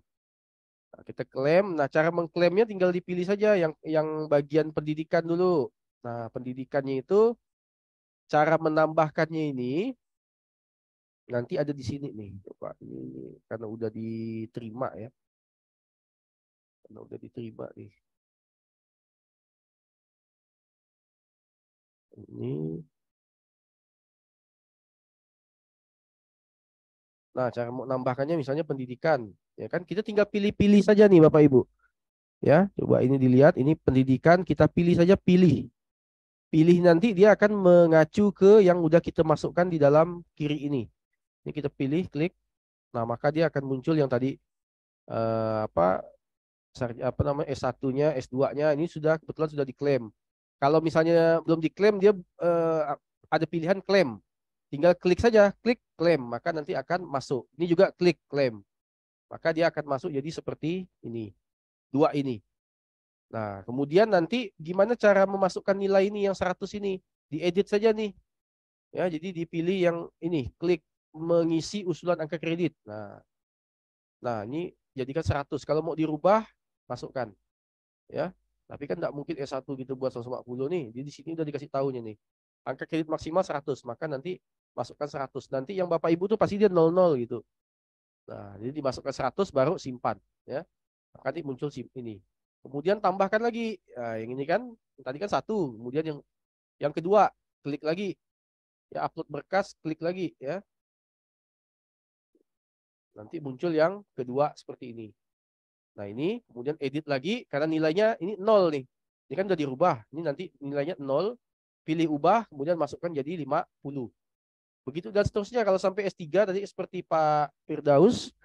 Nah, kita klaim. Nah, cara mengklaimnya tinggal dipilih saja yang yang bagian pendidikan dulu. Nah, pendidikannya itu cara menambahkannya ini nanti ada di sini nih coba ini, ini karena udah diterima ya karena udah diterima nih ini Nah, cara menambahkannya misalnya pendidikan, ya kan? Kita tinggal pilih-pilih saja nih Bapak Ibu. Ya, coba ini dilihat, ini pendidikan kita pilih saja pilih. Pilih nanti dia akan mengacu ke yang udah kita masukkan di dalam kiri ini. Ini kita pilih, klik. Nah, maka dia akan muncul yang tadi eh, apa apa namanya S1-nya, S2-nya ini sudah kebetulan sudah diklaim. Kalau misalnya belum diklaim dia eh, ada pilihan klaim. Tinggal klik saja, klik claim, maka nanti akan masuk. Ini juga klik claim. Maka dia akan masuk jadi seperti ini. Dua ini. Nah, kemudian nanti gimana cara memasukkan nilai ini yang 100 ini? Diedit saja nih. Ya, jadi dipilih yang ini, klik mengisi usulan angka kredit. Nah, nah ini jadikan 100. Kalau mau dirubah, masukkan. Ya, tapi kan tidak mungkin S1 gitu buat 150 nih. Jadi di sini udah dikasih tahunya nih. Angka kredit maksimal 100, maka nanti masukkan 100. Nanti yang Bapak Ibu tuh pasti dia 00 gitu. Nah, jadi dimasukkan 100 baru simpan ya. Nanti muncul sim ini. Kemudian tambahkan lagi. Nah, yang ini kan tadi kan satu, kemudian yang yang kedua klik lagi. Ya upload berkas, klik lagi ya. Nanti muncul yang kedua seperti ini. Nah, ini kemudian edit lagi karena nilainya ini 0 nih. Ini kan udah dirubah. Ini nanti nilainya 0, pilih ubah, kemudian masukkan jadi 50. Begitu dan seterusnya kalau sampai S3 tadi seperti Pak Firdaus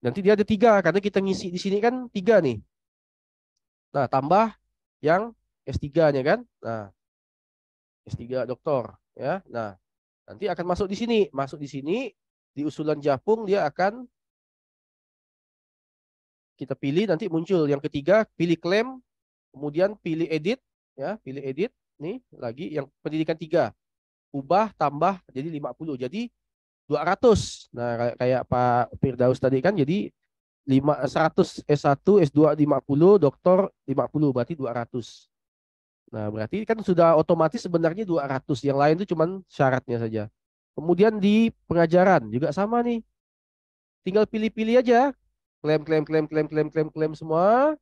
nanti dia ada tiga karena kita ngisi di sini kan tiga nih. Nah, tambah yang S3-nya kan. Nah, S3 doktor ya. Nah, nanti akan masuk di sini, masuk di sini di usulan Japung dia akan kita pilih nanti muncul yang ketiga pilih klaim kemudian pilih edit ya pilih edit nih lagi yang pendidikan tiga ubah tambah jadi 50. Jadi 200. Nah, kayak Pak Firdaus tadi kan jadi 5 100 S1 S2 50, doktor 50 berarti 200. Nah, berarti kan sudah otomatis sebenarnya 200. Yang lain itu cuman syaratnya saja. Kemudian di pengajaran juga sama nih. Tinggal pilih-pilih aja. Klaim klaim klaim klaim klaim klaim klaim semua.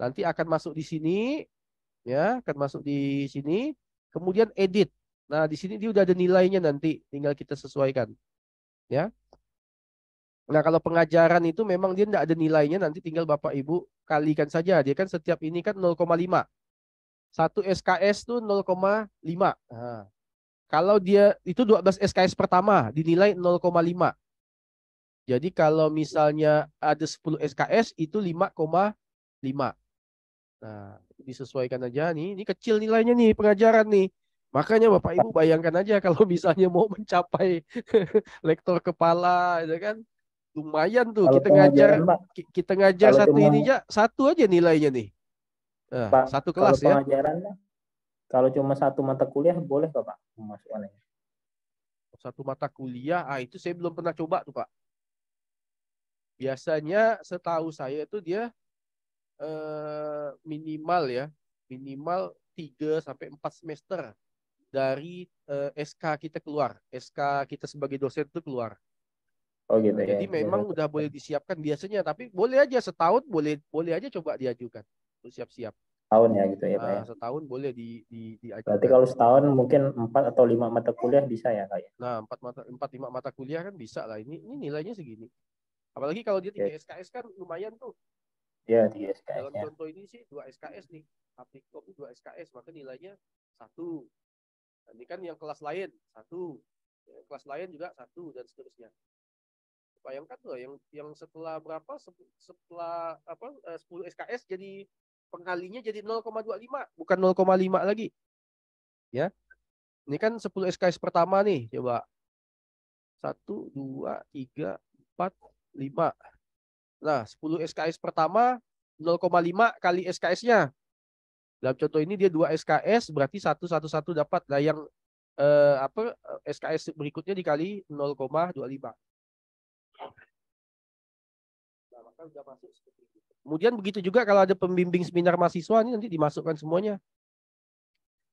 Nanti akan masuk di sini ya, akan masuk di sini. Kemudian edit. Nah, di sini dia udah ada nilainya nanti, tinggal kita sesuaikan. Ya. Nah, kalau pengajaran itu memang dia tidak ada nilainya, nanti tinggal Bapak Ibu kalikan saja. Dia kan setiap ini kan 0,5. Satu SKS itu 0,5. Nah, kalau dia itu 12 SKS pertama dinilai 0,5. Jadi kalau misalnya ada 10 SKS itu 5,5. Nah, disesuaikan aja nih. Ini kecil nilainya nih pengajaran nih. Makanya Bapak Ibu bayangkan aja kalau misalnya mau mencapai lektor kepala ya kan lumayan tuh kalau kita ngajar kita ngajar satu cuma, ini aja satu aja nilainya nih. Nah, Pak, satu kelas kalau ya. Pengajaran kalau cuma satu mata kuliah boleh Bapak Pak Satu mata kuliah, ah itu saya belum pernah coba tuh Pak. Biasanya setahu saya itu dia eh, minimal ya, minimal 3 sampai 4 semester dari uh, eh, SK kita keluar, SK kita sebagai dosen itu keluar. Oh gitu ya. Jadi ya. memang ya. udah boleh disiapkan biasanya, tapi boleh aja setahun boleh boleh aja coba diajukan. Siap-siap. Tahun ya gitu ya Pak. Nah, setahun boleh di, di diajukan. Berarti kalau setahun mungkin empat atau lima mata kuliah bisa ya ya? Nah empat mata empat lima mata kuliah kan bisa lah ini ini nilainya segini. Apalagi kalau dia iya. tiga SKS kan lumayan tuh. Ya, tiga SKS. Dalam ya. contoh ini sih dua SKS nih. Aptikom dua SKS, maka nilainya satu ini kan yang kelas lain satu, yang kelas lain juga satu dan seterusnya. Bayangkan tuh yang yang setelah berapa setelah apa 10 eh, SKS jadi pengalinya jadi 0,25 bukan 0,5 lagi. Ya. Ini kan 10 SKS pertama nih, coba. 1 2 3 4 5. Nah, 10 SKS pertama 0,5 kali SKS-nya dalam contoh ini dia dua SKS berarti satu satu satu dapat. Nah yang eh, apa SKS berikutnya dikali 0,25. Nah, maka sudah Kemudian begitu juga kalau ada pembimbing seminar mahasiswa ini nanti dimasukkan semuanya.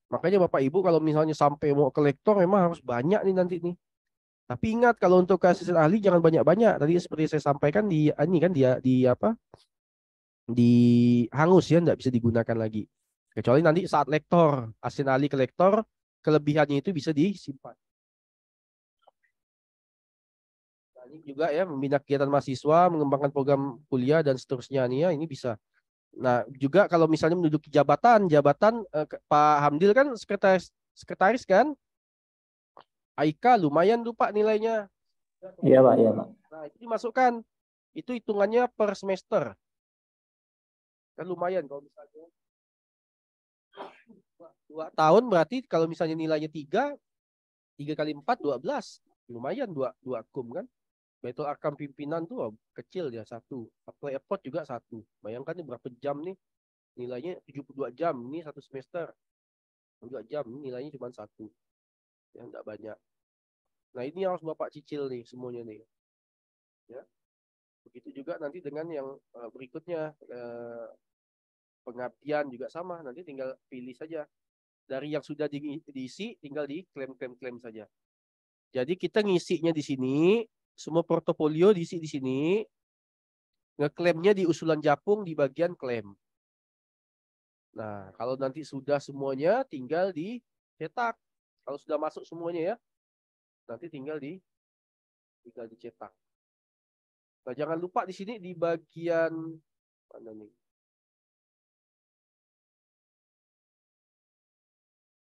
Makanya Bapak Ibu kalau misalnya sampai mau ke lektor memang harus banyak nih nanti nih. Tapi ingat kalau untuk asisten ahli jangan banyak-banyak. Tadi seperti saya sampaikan di ini kan dia di apa? Di hangus ya nggak bisa digunakan lagi. Kecuali nanti saat lektor, asinali ke lektor, kelebihannya itu bisa disimpan. Ini juga ya, membina kegiatan mahasiswa, mengembangkan program kuliah, dan seterusnya. Nih ya, ini bisa. Nah, juga kalau misalnya menduduki jabatan, jabatan eh, Pak Hamdil kan sekretaris, sekretaris kan? Aika lumayan lupa nilainya. Iya Pak, iya Pak. Nah, itu dimasukkan. Itu hitungannya per semester. Kan lumayan kalau misalnya dua tahun berarti kalau misalnya nilainya tiga tiga kali empat dua belas lumayan dua dua kum kan Betul Arkam pimpinan tuh oh, kecil ya satu. Apply airport juga satu. Bayangkan nih berapa jam nih nilainya 72 jam ini satu semester. 72 jam ini nilainya cuma satu. Ya enggak banyak. Nah, ini harus Bapak cicil nih semuanya nih. Ya. Begitu juga nanti dengan yang eh, berikutnya eh, pengabdian juga sama. Nanti tinggal pilih saja dari yang sudah di, diisi tinggal diklaim-klaim-klaim saja. Jadi kita ngisinya di sini, semua portofolio diisi di sini. Ngeklaimnya di usulan Japung di bagian klaim. Nah, kalau nanti sudah semuanya tinggal dicetak. Kalau sudah masuk semuanya ya, nanti tinggal di tinggal dicetak. Nah, jangan lupa di sini di bagian mana nih?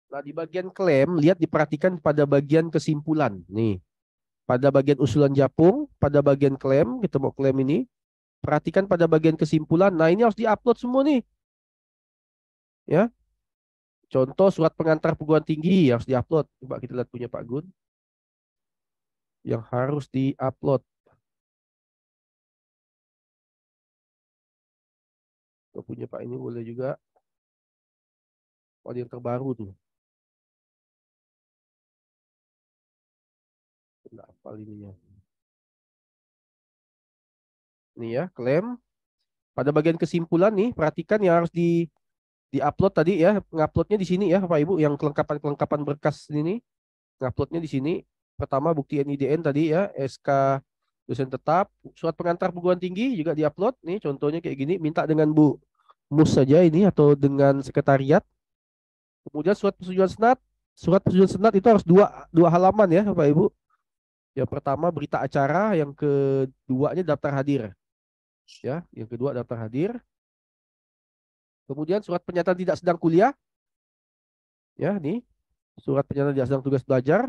Nah, di bagian klaim, lihat diperhatikan pada bagian kesimpulan. Nih, pada bagian usulan japung, pada bagian klaim, kita mau klaim ini. Perhatikan pada bagian kesimpulan. Nah, ini harus diupload semua nih. Ya. Contoh surat pengantar perguruan tinggi harus diupload. Coba kita lihat punya Pak Gun. Yang harus diupload. Kalau punya Pak ini boleh juga. Oh, yang terbaru tuh. nggak hafal ininya. Nih ya, klaim. Pada bagian kesimpulan nih, perhatikan yang harus di upload tadi ya. Nguploadnya di sini ya, pak Ibu, yang kelengkapan-kelengkapan berkas ini. Nguploadnya di sini. Pertama bukti NIDN tadi ya, SK dosen tetap, surat pengantar perguruan tinggi juga di upload nih. Contohnya kayak gini, minta dengan Bu Mus saja ini atau dengan sekretariat. Kemudian surat persetujuan senat, surat persetujuan senat itu harus dua dua halaman ya, pak Ibu. Yang pertama berita acara, yang keduanya daftar hadir. Ya, yang kedua daftar hadir. Kemudian surat pernyataan tidak sedang kuliah. Ya, nih. Surat pernyataan tidak sedang tugas belajar.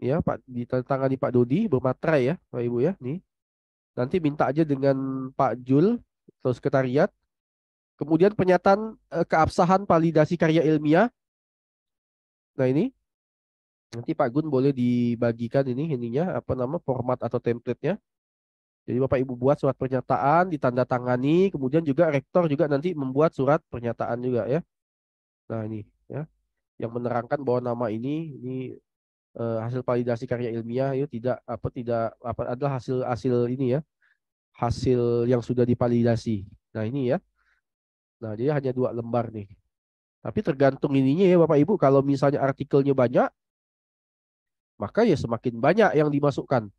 Ya, Pak ditandatangani Pak Dodi bermaterai ya, Pak Ibu ya, nih. Nanti minta aja dengan Pak Jul atau sekretariat. Kemudian pernyataan eh, keabsahan validasi karya ilmiah. Nah, ini Nanti Pak Gun boleh dibagikan ini ininya apa nama format atau template-nya. Jadi Bapak Ibu buat surat pernyataan ditandatangani, kemudian juga rektor juga nanti membuat surat pernyataan juga ya. Nah, ini ya. Yang menerangkan bahwa nama ini ini eh, hasil validasi karya ilmiah ya tidak apa tidak apa adalah hasil hasil ini ya. Hasil yang sudah divalidasi. Nah, ini ya. Nah, jadi hanya dua lembar nih. Tapi tergantung ininya ya Bapak Ibu, kalau misalnya artikelnya banyak, maka ya semakin banyak yang dimasukkan.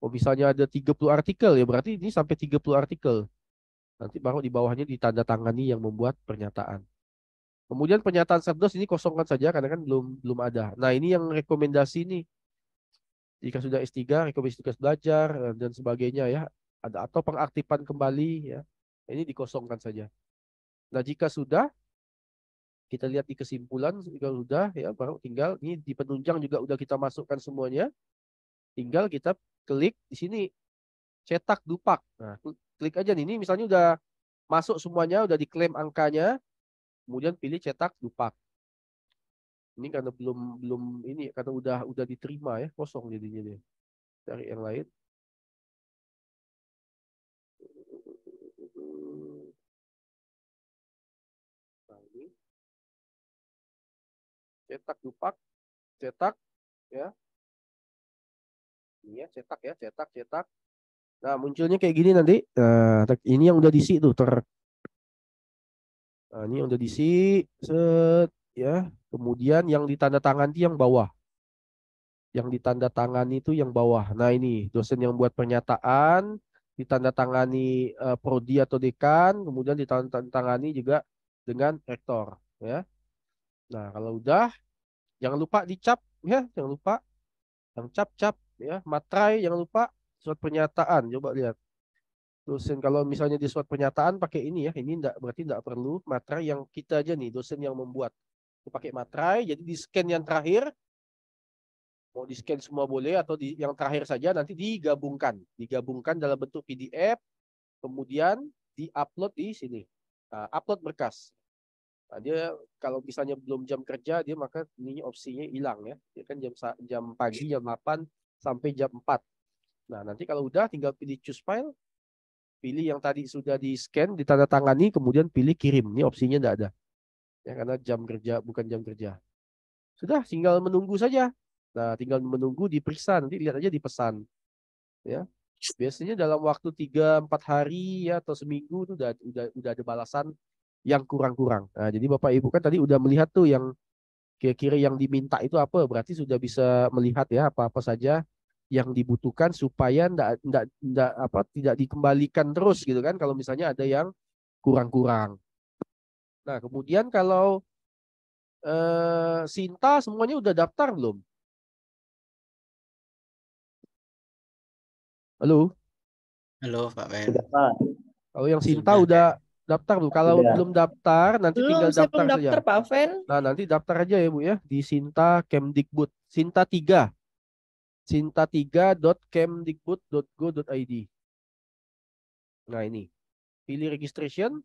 Oh misalnya ada 30 artikel ya berarti ini sampai 30 artikel. Nanti baru di bawahnya ditanda tangani yang membuat pernyataan. Kemudian pernyataan serdos ini kosongkan saja karena kan belum belum ada. Nah, ini yang rekomendasi nih. Jika sudah S3, rekomendasi tugas belajar eh, dan sebagainya ya, ada atau pengaktifan kembali ya. Ini dikosongkan saja. Nah, jika sudah kita lihat di kesimpulan juga sudah ya baru tinggal ini di penunjang juga udah kita masukkan semuanya. Tinggal kita klik di sini cetak dupak. Nah, klik aja nih ini misalnya udah masuk semuanya, udah diklaim angkanya, kemudian pilih cetak dupak. Ini karena belum belum ini karena udah udah diterima ya, kosong jadinya deh. Cari yang lain. cetak dupak cetak ya ini ya cetak ya cetak cetak nah munculnya kayak gini nanti nah ini yang udah diisi tuh ter nah, ini yang udah diisi set ya kemudian yang ditanda tangan di yang bawah yang ditanda tangan itu yang bawah nah ini dosen yang buat pernyataan ditandatangani uh, prodi atau dekan kemudian ditandatangani juga dengan rektor ya nah kalau udah Jangan lupa dicap ya, jangan lupa yang cap-cap ya, Matrai, jangan lupa surat pernyataan. Coba lihat. Dosen kalau misalnya di surat pernyataan pakai ini ya, ini enggak berarti enggak perlu matrai yang kita aja nih dosen yang membuat. Pakai matrai. jadi di scan yang terakhir mau di scan semua boleh atau di yang terakhir saja nanti digabungkan, digabungkan dalam bentuk PDF kemudian di upload di sini. Nah, upload berkas. Nah, dia kalau misalnya belum jam kerja dia maka ini opsinya hilang ya. Dia kan jam jam pagi jam 8 sampai jam 4. Nah, nanti kalau udah tinggal pilih choose file, pilih yang tadi sudah di-scan, ditandatangani, kemudian pilih kirim. Ini opsinya tidak ada. Ya, karena jam kerja bukan jam kerja. Sudah tinggal menunggu saja. Nah, tinggal menunggu diperiksa, nanti lihat aja di pesan. Ya. Biasanya dalam waktu 3 4 hari ya atau seminggu itu udah udah udah ada balasan yang kurang-kurang. Nah, jadi Bapak Ibu kan tadi udah melihat tuh yang kira-kira yang diminta itu apa, berarti sudah bisa melihat ya apa-apa saja yang dibutuhkan supaya enggak, enggak, enggak, apa, tidak dikembalikan terus gitu kan kalau misalnya ada yang kurang-kurang. Nah, kemudian kalau eh, Sinta semuanya udah daftar belum? Halo. Halo Pak Ben. Sudah, Pak. Kalau yang Sinta Sudah. udah Daftar Bu. Kalau ya. belum daftar nanti belum, tinggal daftar belum saja. Pak Fen. Nah, nanti daftar aja ya Bu ya di Sinta Kemdikbud. Sinta tiga, sinta tiga kemdikbud go id. Nah, ini. Pilih registration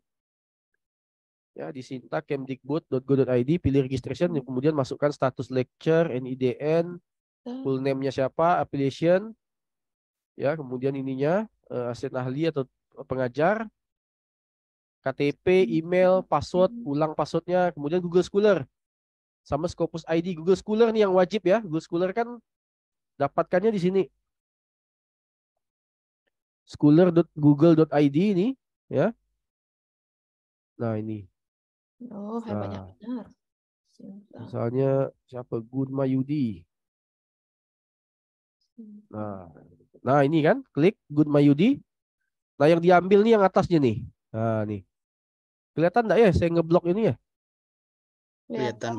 ya di Sinta Kemdikbud go id pilih registration kemudian masukkan status lecture, NIDN, full name-nya siapa, affiliation, ya kemudian ininya eh, aset ahli atau pengajar KTP, email, password, ulang passwordnya, kemudian Google Scholar. Sama Scopus ID Google Scholar nih yang wajib ya. Google Scholar kan dapatkannya di sini. Scholar.google.id ini ya. Nah, ini. Oh, nah, banyak benar. Misalnya siapa Gunma Yudi. Nah, nah ini kan klik Good Yudi. Nah yang diambil nih yang atasnya nih. Nah nih. Kelihatan enggak ya saya ngeblok ini ya? Kelihatan,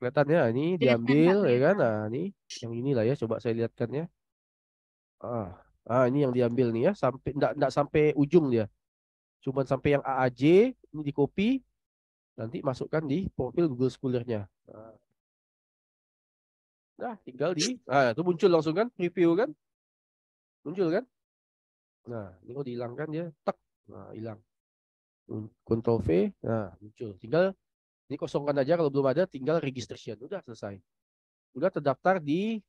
Kelihatan ya, ini diambil ya kan. Nah, ini yang inilah ya coba saya lihatkan ya. Ah, ah ini yang diambil nih ya sampai enggak enggak sampai ujung dia. Cuman sampai yang AAJ ini di copy nanti masukkan di profil Google Scholar-nya. Nah. tinggal di ah itu muncul langsung kan review kan? Muncul kan? Nah, ini kok dihilangkan ya. Tek. Nah, hilang. Ctrl V, nah muncul. Tinggal ini kosongkan aja kalau belum ada, tinggal registration. Udah selesai. Udah terdaftar di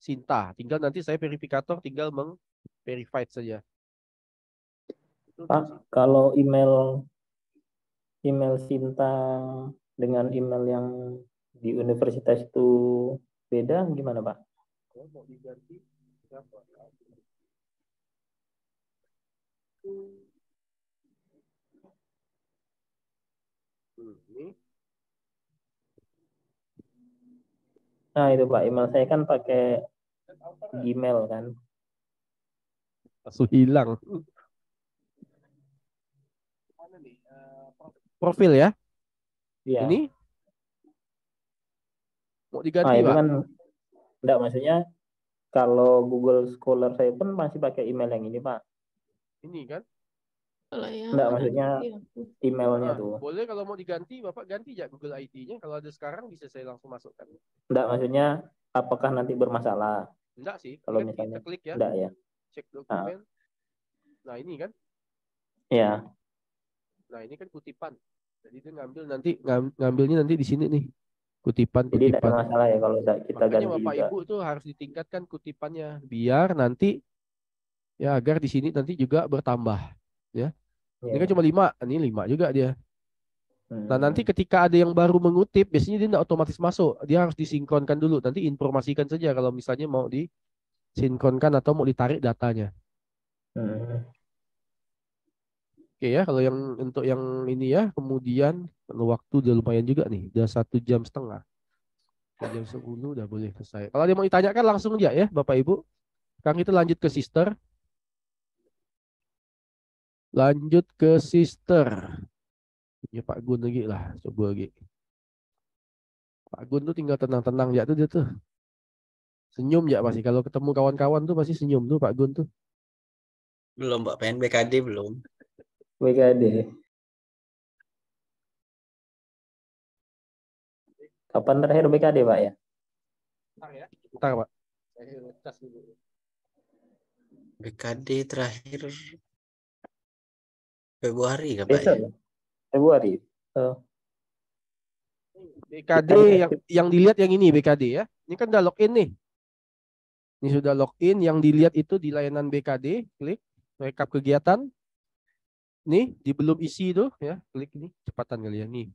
Sinta. Tinggal nanti saya verifikator tinggal mengverify saja. Pak, kalau email email Sinta dengan email yang di universitas itu beda gimana Pak? Kalau mau diganti, Nah itu Pak, email saya kan pakai Gmail kan. Langsung hilang. Profil ya? Iya. Ini? Mau diganti, nah, Pak? Kan, enggak, maksudnya kalau Google Scholar saya pun masih pakai email yang ini, Pak. Ini kan? Kalau Enggak, ya, maksudnya ya. emailnya ah, tuh. Boleh kalau mau diganti, Bapak ganti ya Google ID-nya. Kalau ada sekarang bisa saya langsung masukkan. Enggak, maksudnya apakah nanti bermasalah? Enggak sih. Kalau kan misalnya klik ya. Enggak ya. Cek ah. dokumen. Nah, nah ini kan. Iya. Nah, ini kan kutipan. Jadi dia ngambil nanti ngambilnya nanti di sini nih. Kutipan, kutipan. Jadi tidak masalah ya kalau kita Makanya ganti Bapak juga. Ibu tuh harus ditingkatkan kutipannya biar nanti ya agar di sini nanti juga bertambah ya. Ini kan iya. cuma lima, ini lima juga dia. Nah hmm. nanti ketika ada yang baru mengutip, biasanya dia tidak otomatis masuk. Dia harus disinkronkan dulu. Nanti informasikan saja kalau misalnya mau disinkronkan atau mau ditarik datanya. Hmm. Oke ya, kalau yang untuk yang ini ya, kemudian waktu udah lumayan juga nih, udah satu jam setengah. Satu Jam sepuluh udah boleh selesai. Kalau dia mau ditanyakan langsung aja ya, Bapak Ibu. Sekarang kita lanjut ke sister. Lanjut ke sister. Punya Pak Gun lagi lah, coba lagi. Pak Gun tuh tinggal tenang-tenang ya tuh dia tuh. Senyum ya pasti kalau ketemu kawan-kawan tuh pasti senyum tuh Pak Gun tuh. Belum Pak pengen BKD belum. BKD. Kapan terakhir BKD Pak ya? Bentar ya. Bentar Pak. BKD terakhir Februari kan Ya? Februari. Uh. Eh. BKD yang, yang dilihat yang ini BKD ya. Ini kan udah login nih. Ini sudah login, yang dilihat itu di layanan BKD, klik rekap kegiatan. Nih, di belum isi itu ya, klik ini cepatan kalian ya, nih.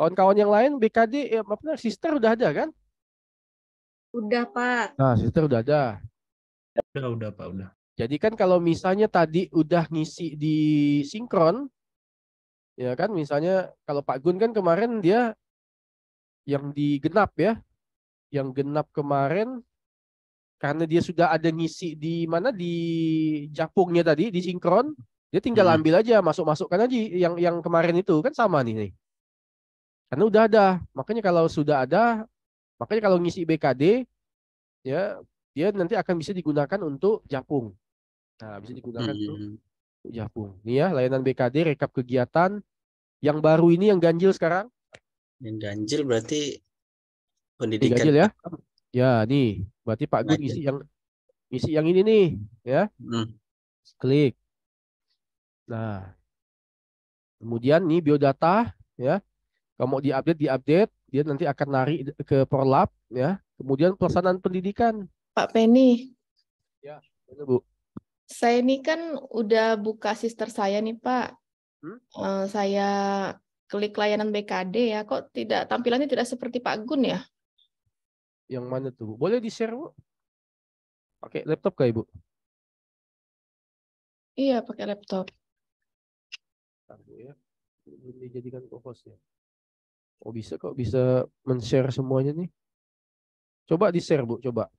Kawan-kawan yang lain BKD ya, eh, apa sister udah ada kan? Udah, Pak. Nah, sister udah ada. Udah, udah, Pak, udah. Jadi kan kalau misalnya tadi udah ngisi di sinkron, ya kan misalnya kalau Pak Gun kan kemarin dia yang digenap ya, yang genap kemarin karena dia sudah ada ngisi di mana di japungnya tadi di sinkron dia tinggal hmm. ambil aja masuk masukkan aja yang yang kemarin itu kan sama nih nih karena udah ada makanya kalau sudah ada makanya kalau ngisi BKD ya dia nanti akan bisa digunakan untuk japung Nah, bisa hmm. digunakan hmm. untuk Javpung. Nih ya, layanan BKD rekap kegiatan yang baru ini yang ganjil sekarang. Yang ganjil berarti pendidikan. Ini ganjil ya. Ya, nih. Berarti Pak Gun isi yang isi yang ini nih, ya. Hmm. Klik. Nah. Kemudian nih biodata ya. Kalau mau diupdate diupdate, dia nanti akan lari ke perlap ya. Kemudian pelaksanaan pendidikan. Pak Penny. Ya, Bu. Saya ini kan udah buka sister saya nih Pak. Hmm? Uh, saya klik layanan BKD ya. Kok tidak tampilannya tidak seperti Pak Gun ya? Yang mana tuh? Boleh di share Bu? Pakai laptop kah Ibu? Iya pakai laptop. Tunggu ya. Belum dijadikan co-host ya. Oh bisa kok bisa men-share semuanya nih. Coba di share Bu, coba.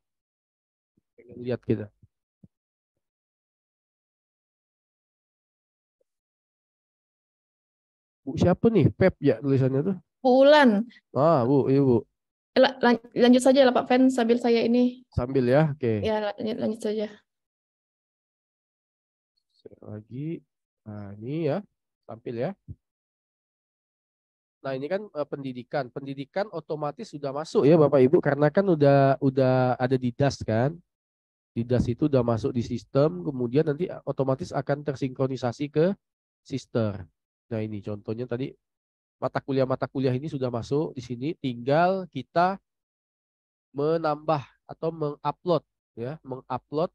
Pengen lihat kita. Bu siapa nih? Pep ya tulisannya tuh. Bulan. Ah, Bu, iya Bu. Eh, lanjut saja lah Pak Fen sambil saya ini. Sambil ya, oke. Okay. Ya, lanjut, lanjut saja. Lagi, nah ini ya, tampil ya. Nah ini kan eh, pendidikan, pendidikan otomatis sudah masuk ya Bapak Ibu karena kan udah udah ada di das kan, di das itu udah masuk di sistem, kemudian nanti eh, otomatis akan tersinkronisasi ke sister. Nah ini contohnya tadi mata kuliah-mata kuliah ini sudah masuk di sini, tinggal kita menambah atau mengupload ya, mengupload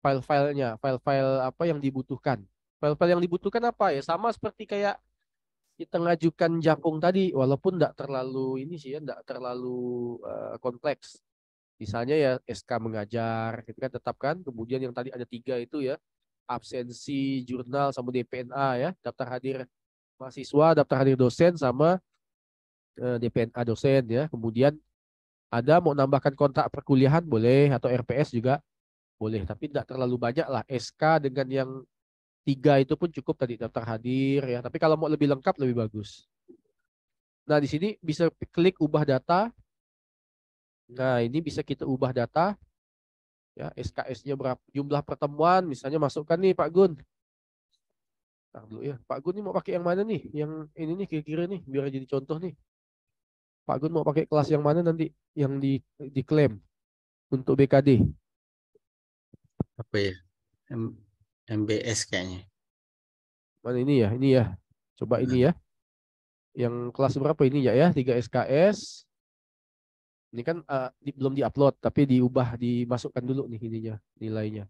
file-filenya, file-file apa yang dibutuhkan. File-file yang dibutuhkan apa ya? Sama seperti kayak kita ngajukan jakung tadi, walaupun tidak terlalu ini sih ya, tidak terlalu uh, kompleks. Misalnya ya SK mengajar, kita gitu kan tetapkan. Kemudian yang tadi ada tiga itu ya, absensi jurnal sama DPNA ya, daftar hadir mahasiswa, daftar hadir dosen sama eh, DPNA dosen ya. Kemudian ada mau nambahkan kontak perkuliahan boleh atau RPS juga boleh, tapi tidak terlalu banyak lah. SK dengan yang tiga itu pun cukup tadi daftar hadir ya. Tapi kalau mau lebih lengkap lebih bagus. Nah di sini bisa klik ubah data. Nah ini bisa kita ubah data ya SKS-nya berapa jumlah pertemuan misalnya masukkan nih Pak Gun Nah, dulu ya. Pak Gun ini mau pakai yang mana nih? Yang ini nih kira-kira nih biar jadi contoh nih. Pak Gun mau pakai kelas yang mana nanti yang di diklaim untuk BKD? Apa ya? M MBS kayaknya. Mana ini ya? Ini ya. Coba ini hmm. ya. Yang kelas berapa ini ya ya? 3 SKS. Ini kan uh, di, belum diupload tapi diubah dimasukkan dulu nih ininya nilainya.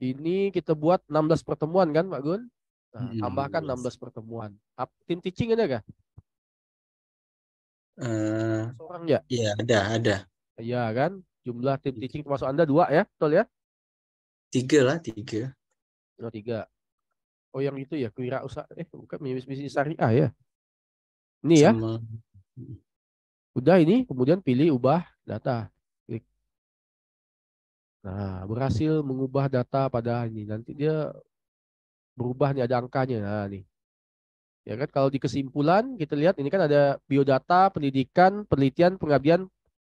Ini kita buat 16 pertemuan kan Pak Gun? Nah, tambahkan 16 pertemuan. Tim teaching ada gak? Uh, eh, Seorang ya? Iya ada ada. Iya kan? Jumlah tim iya. teaching termasuk Anda dua ya, betul ya? Tiga lah tiga. Oh tiga. Oh yang itu ya kira Usah eh bukan bisnis syariah ya. Ini ya. Udah ini kemudian pilih ubah data. Klik. Nah, berhasil mengubah data pada ini. Nanti dia berubah nih ada angkanya. Nah, nih. Ya kan kalau di kesimpulan kita lihat ini kan ada biodata, pendidikan, penelitian, pengabdian,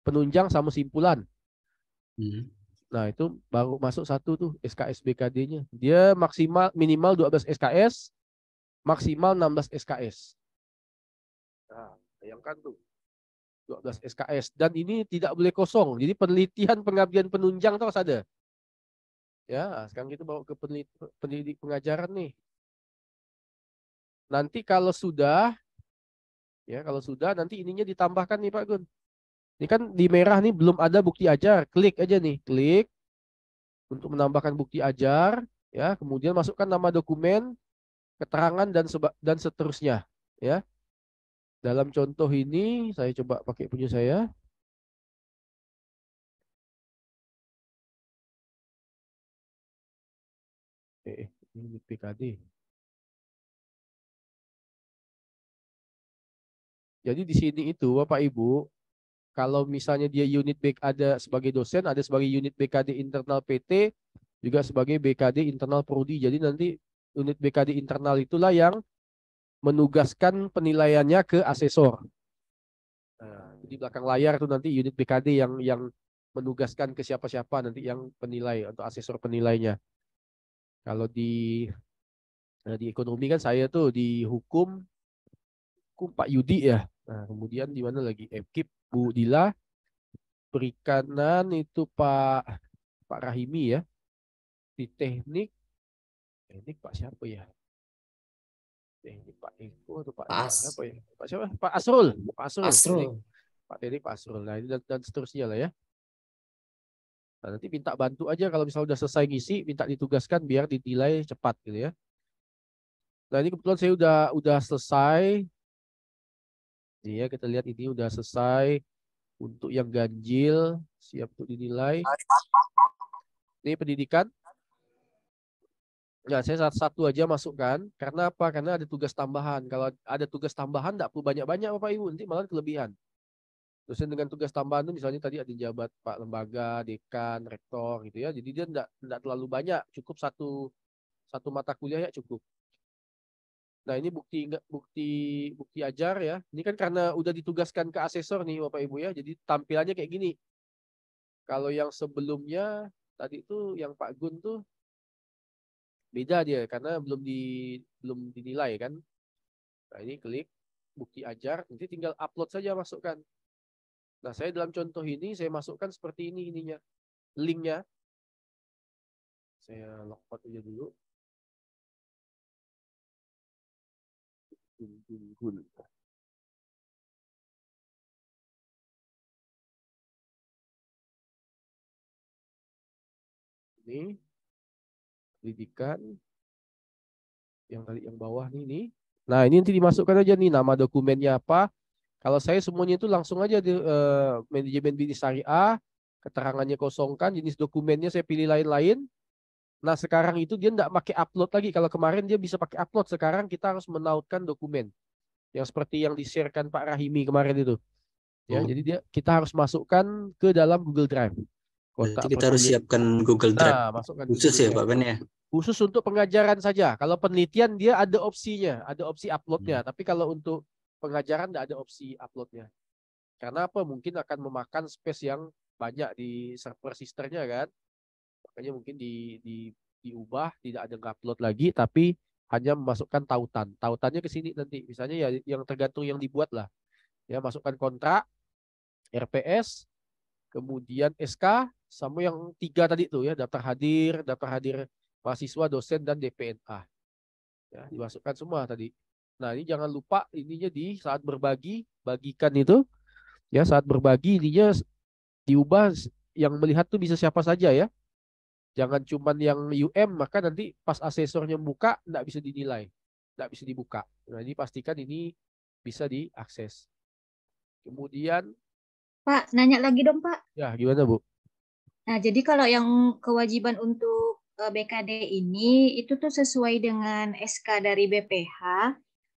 penunjang sama simpulan. Hmm. Nah, itu baru masuk satu tuh SKS BKD-nya. Dia maksimal minimal 12 SKS, maksimal 16 SKS. Nah, bayangkan tuh. 12 SKS dan ini tidak boleh kosong. Jadi penelitian pengabdian penunjang itu harus ada. Ya, sekarang kita bawa ke pendidik, pengajaran nih. Nanti kalau sudah ya, kalau sudah nanti ininya ditambahkan nih Pak Gun. Ini kan di merah nih belum ada bukti ajar. Klik aja nih, klik untuk menambahkan bukti ajar ya, kemudian masukkan nama dokumen, keterangan dan dan seterusnya ya. Dalam contoh ini saya coba pakai punya saya. Eh, eh ini PKD. Jadi di sini itu Bapak Ibu, kalau misalnya dia unit BK ada sebagai dosen, ada sebagai unit BKD internal PT, juga sebagai BKD internal prodi. Jadi nanti unit BKD internal itulah yang menugaskan penilaiannya ke asesor. Nah, di belakang layar itu nanti unit BKD yang yang menugaskan ke siapa-siapa nanti yang penilai untuk asesor penilainya. Kalau di eh, di ekonomi kan saya tuh di hukum hukum Pak Yudi ya. Nah, kemudian di mana lagi? Ekip Bu Dila perikanan itu Pak Pak Rahimi ya. Di teknik teknik Pak siapa ya? Tinggi eh, Pak Eko atau Pak, apa ya? Pak siapa? Pak Asrul. Pak Asrul. Asrul. Pak Tiri Pak Asrul. Nah, dan, dan seterusnya lah ya. Nah, nanti minta bantu aja kalau misalnya sudah selesai ngisi, minta ditugaskan biar dinilai cepat gitu ya. Nah, ini kebetulan saya udah udah selesai. Iya ya, kita lihat ini udah selesai untuk yang ganjil, siap untuk dinilai. Ini pendidikan. Ya saya satu aja masukkan. Karena apa? Karena ada tugas tambahan. Kalau ada tugas tambahan, tidak perlu banyak-banyak, Bapak Ibu. Nanti malah kelebihan. Dosen dengan tugas tambahan itu misalnya tadi ada jabat Pak Lembaga, Dekan, Rektor gitu ya. Jadi dia tidak, tidak terlalu banyak. Cukup satu satu mata kuliah ya cukup. Nah ini bukti bukti bukti ajar ya. Ini kan karena udah ditugaskan ke asesor nih Bapak Ibu ya. Jadi tampilannya kayak gini. Kalau yang sebelumnya tadi itu yang Pak Gun tuh Beda dia karena belum di belum dinilai kan. Nah, ini klik bukti ajar, nanti tinggal upload saja masukkan. Nah, saya dalam contoh ini saya masukkan seperti ini ininya, linknya. Saya logout aja dulu. Ini pendidikan yang tadi yang bawah nih nih. Nah, ini nanti dimasukkan aja nih nama dokumennya apa. Kalau saya semuanya itu langsung aja di uh, manajemen bisnis syariah, keterangannya kosongkan, jenis dokumennya saya pilih lain-lain. Nah, sekarang itu dia tidak pakai upload lagi. Kalau kemarin dia bisa pakai upload, sekarang kita harus menautkan dokumen. Yang seperti yang disiarkan Pak Rahimi kemarin itu. Ya, oh. jadi dia kita harus masukkan ke dalam Google Drive. Berarti kita harus siapkan Google Drive nah, masukkan khusus ya, Google ya Pak Ben ya. Khusus untuk pengajaran saja. Kalau penelitian dia ada opsinya, ada opsi uploadnya. Hmm. Tapi kalau untuk pengajaran tidak ada opsi uploadnya. Karena apa? Mungkin akan memakan space yang banyak di server sisternya kan. Makanya mungkin di, di diubah tidak ada upload lagi, tapi hanya memasukkan tautan. Tautannya ke sini nanti. Misalnya ya yang tergantung yang dibuat lah. Ya masukkan kontrak, RPS, kemudian SK, sama yang tiga tadi tuh ya daftar hadir, daftar hadir mahasiswa, dosen dan DPNA. Ya, dimasukkan semua tadi. Nah, ini jangan lupa ininya di saat berbagi, bagikan itu. Ya, saat berbagi ininya diubah yang melihat tuh bisa siapa saja ya. Jangan cuman yang UM maka nanti pas asesornya buka tidak bisa dinilai, tidak bisa dibuka. Nah, ini pastikan ini bisa diakses. Kemudian Pak, nanya lagi dong, Pak. Ya, gimana, Bu? Nah, jadi kalau yang kewajiban untuk e, BKD ini itu tuh sesuai dengan SK dari BPH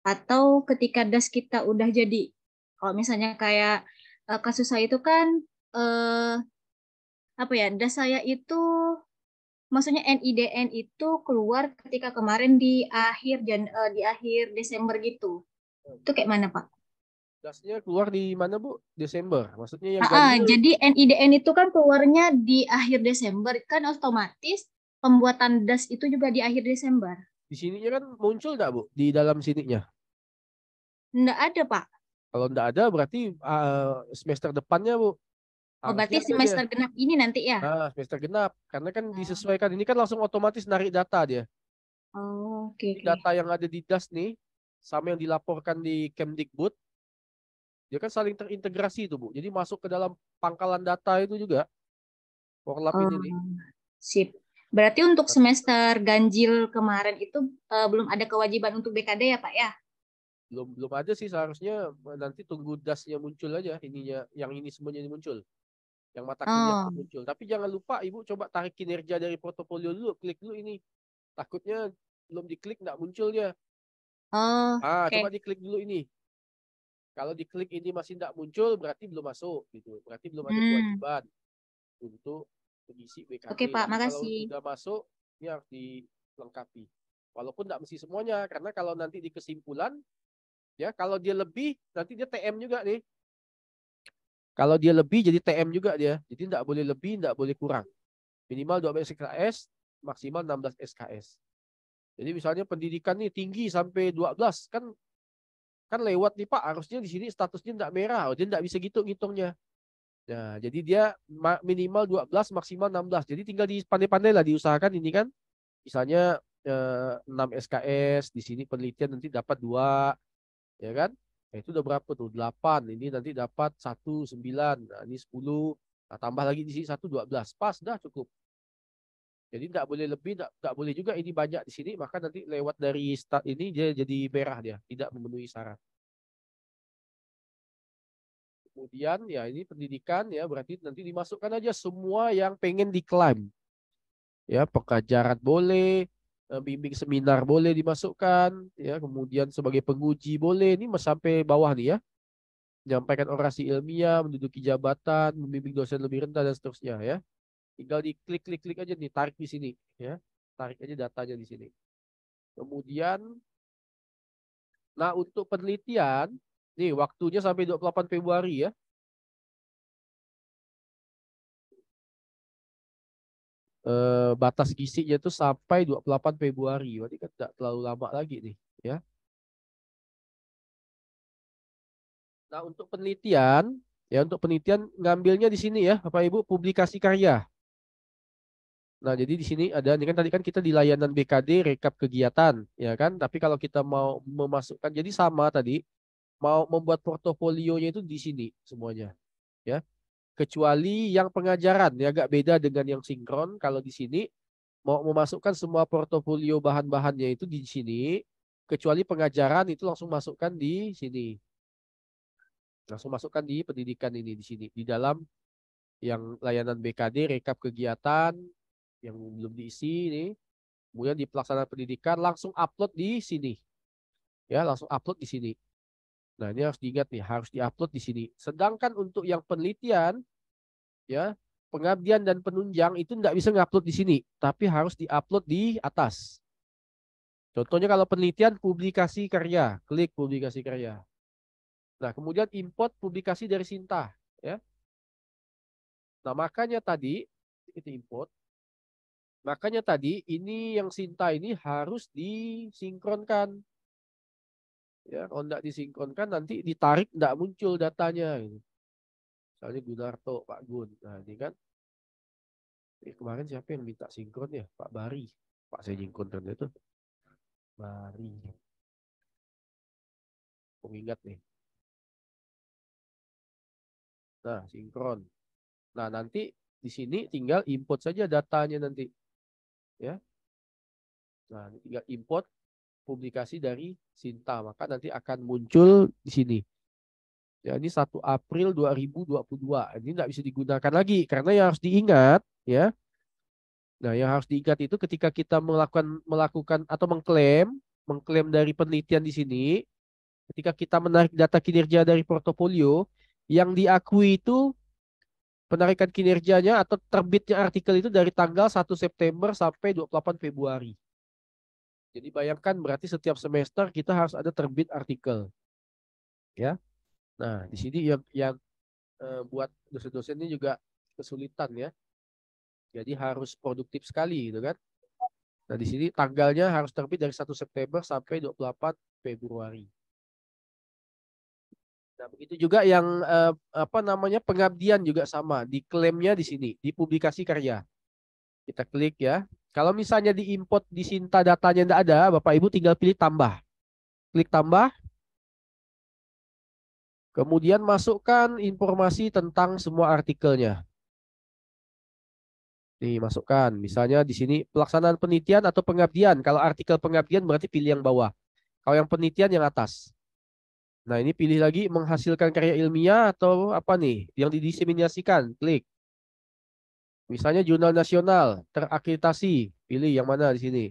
atau ketika das kita udah jadi. Kalau misalnya kayak e, kasus saya itu kan eh, apa ya, das saya itu maksudnya NIDN itu keluar ketika kemarin di akhir e, di akhir Desember gitu. Itu kayak mana, Pak? Gasnya keluar di mana Bu? Desember. Maksudnya yang ah, ah jadi NIDN itu kan keluarnya di akhir Desember kan otomatis pembuatan das itu juga di akhir Desember. Di sininya kan muncul enggak Bu di dalam sininya? Enggak ada, Pak. Kalau enggak ada berarti uh, semester depannya Bu. Oh, berarti semester aja. genap ini nanti ya? ah semester genap. Karena kan ah. disesuaikan. Ini kan langsung otomatis narik data dia. Oh, oke. Okay, okay. Data yang ada di DAS nih, sama yang dilaporkan di Kemdikbud, dia kan saling terintegrasi itu, Bu. Jadi masuk ke dalam pangkalan data itu juga. Worlap oh, ini ah, Sip. Berarti untuk semester ganjil kemarin itu uh, belum ada kewajiban untuk BKD ya, Pak ya? Belum belum ada sih seharusnya nanti tunggu dasnya muncul aja ininya yang ini semuanya ini muncul. Yang mata kuliah oh. muncul. Tapi jangan lupa Ibu coba tarik kinerja dari portofolio dulu, klik dulu ini. Takutnya belum diklik nggak muncul dia. Oh, ah, okay. coba diklik dulu ini. Kalau diklik ini masih tidak muncul, berarti belum masuk gitu. Berarti belum ada hmm. kewajiban untuk mengisi BKP. Oke Pak, makasih. Kalau sudah masuk, ini harus dilengkapi. Walaupun tidak mesti semuanya, karena kalau nanti di kesimpulan, ya kalau dia lebih, nanti dia TM juga nih. Kalau dia lebih, jadi TM juga dia. Jadi tidak boleh lebih, tidak boleh kurang. Minimal 12 SKS, maksimal 16 SKS. Jadi misalnya pendidikan nih tinggi sampai 12, kan Kan lewat nih Pak, harusnya di sini statusnya tidak merah. Oh, dia tidak bisa gitu ngitungnya. Nah, jadi dia minimal 12, maksimal 16. Jadi tinggal di pandai-pandai lah diusahakan ini kan. Misalnya eh, 6 SKS, di sini penelitian nanti dapat 2. Ya kan? Nah, itu udah berapa tuh? 8. Ini nanti dapat 1, 9. Nah, ini 10. Nah, tambah lagi di sini 1, 12. Pas, dah cukup. Jadi tidak boleh lebih, tidak boleh juga ini banyak di sini, maka nanti lewat dari start ini dia jadi merah dia, tidak memenuhi syarat. Kemudian ya ini pendidikan ya berarti nanti dimasukkan aja semua yang pengen diklaim. Ya, pekajaran boleh, eh, bimbing seminar boleh dimasukkan, ya, kemudian sebagai penguji boleh, ini sampai bawah nih ya. Menyampaikan orasi ilmiah, menduduki jabatan, membimbing dosen lebih rendah dan seterusnya ya. Tinggal diklik klik klik aja nih, tarik di sini ya. Tarik aja datanya di sini. Kemudian nah untuk penelitian nih waktunya sampai 28 Februari ya. eh, batas gisinya itu sampai 28 Februari. Berarti kan tidak terlalu lama lagi nih, ya. Nah, untuk penelitian, ya untuk penelitian ngambilnya di sini ya, Bapak Ibu, publikasi karya. Nah, jadi di sini ada ini kan tadi kan kita di layanan BKD rekap kegiatan, ya kan? Tapi kalau kita mau memasukkan jadi sama tadi mau membuat portofolionya itu di sini semuanya. Ya. Kecuali yang pengajaran ya agak beda dengan yang sinkron. Kalau di sini mau memasukkan semua portofolio bahan-bahannya itu di sini, kecuali pengajaran itu langsung masukkan di sini. Langsung masukkan di pendidikan ini di sini di dalam yang layanan BKD rekap kegiatan yang belum diisi ini Kemudian di pelaksanaan pendidikan langsung upload di sini. Ya, langsung upload di sini. Nah, ini harus diingat nih, harus diupload di sini. Sedangkan untuk yang penelitian ya, pengabdian dan penunjang itu tidak bisa ngupload di sini, tapi harus diupload di atas. Contohnya kalau penelitian publikasi karya, klik publikasi karya. Nah, kemudian import publikasi dari Sinta, ya. Nah, makanya tadi itu import Makanya tadi ini yang Sinta ini harus disinkronkan. Ya, kalau tidak disinkronkan nanti ditarik tidak muncul datanya. Gitu. Misalnya Gunarto, Pak Gun. Nah ini kan. Eh, kemarin siapa yang minta sinkron ya? Pak Bari. Pak saya sinkronkan ternyata. Bari. Pengingat nih. Nah, sinkron. Nah, nanti di sini tinggal input saja datanya nanti ya. Nah, tinggal ya, import publikasi dari Sinta, maka nanti akan muncul di sini. Ya, ini 1 April 2022. Ini tidak bisa digunakan lagi karena yang harus diingat ya. Nah, yang harus diingat itu ketika kita melakukan melakukan atau mengklaim mengklaim dari penelitian di sini, ketika kita menarik data kinerja dari portofolio, yang diakui itu penarikan kinerjanya atau terbitnya artikel itu dari tanggal 1 September sampai 28 Februari. Jadi bayangkan berarti setiap semester kita harus ada terbit artikel. Ya. Nah, di sini yang yang eh, buat dosen-dosen ini juga kesulitan ya. Jadi harus produktif sekali gitu kan. Nah, di sini tanggalnya harus terbit dari 1 September sampai 28 Februari. Nah, begitu juga yang eh, apa namanya pengabdian juga sama, diklaimnya di sini, di publikasi karya. Kita klik ya. Kalau misalnya di diimport di Sinta datanya tidak ada, Bapak Ibu tinggal pilih tambah. Klik tambah. Kemudian masukkan informasi tentang semua artikelnya. Nih, masukkan. Misalnya di sini pelaksanaan penelitian atau pengabdian. Kalau artikel pengabdian berarti pilih yang bawah. Kalau yang penelitian yang atas. Nah, ini pilih lagi menghasilkan karya ilmiah atau apa nih yang didiseminasikan. Klik. Misalnya jurnal nasional terakreditasi. Pilih yang mana di sini.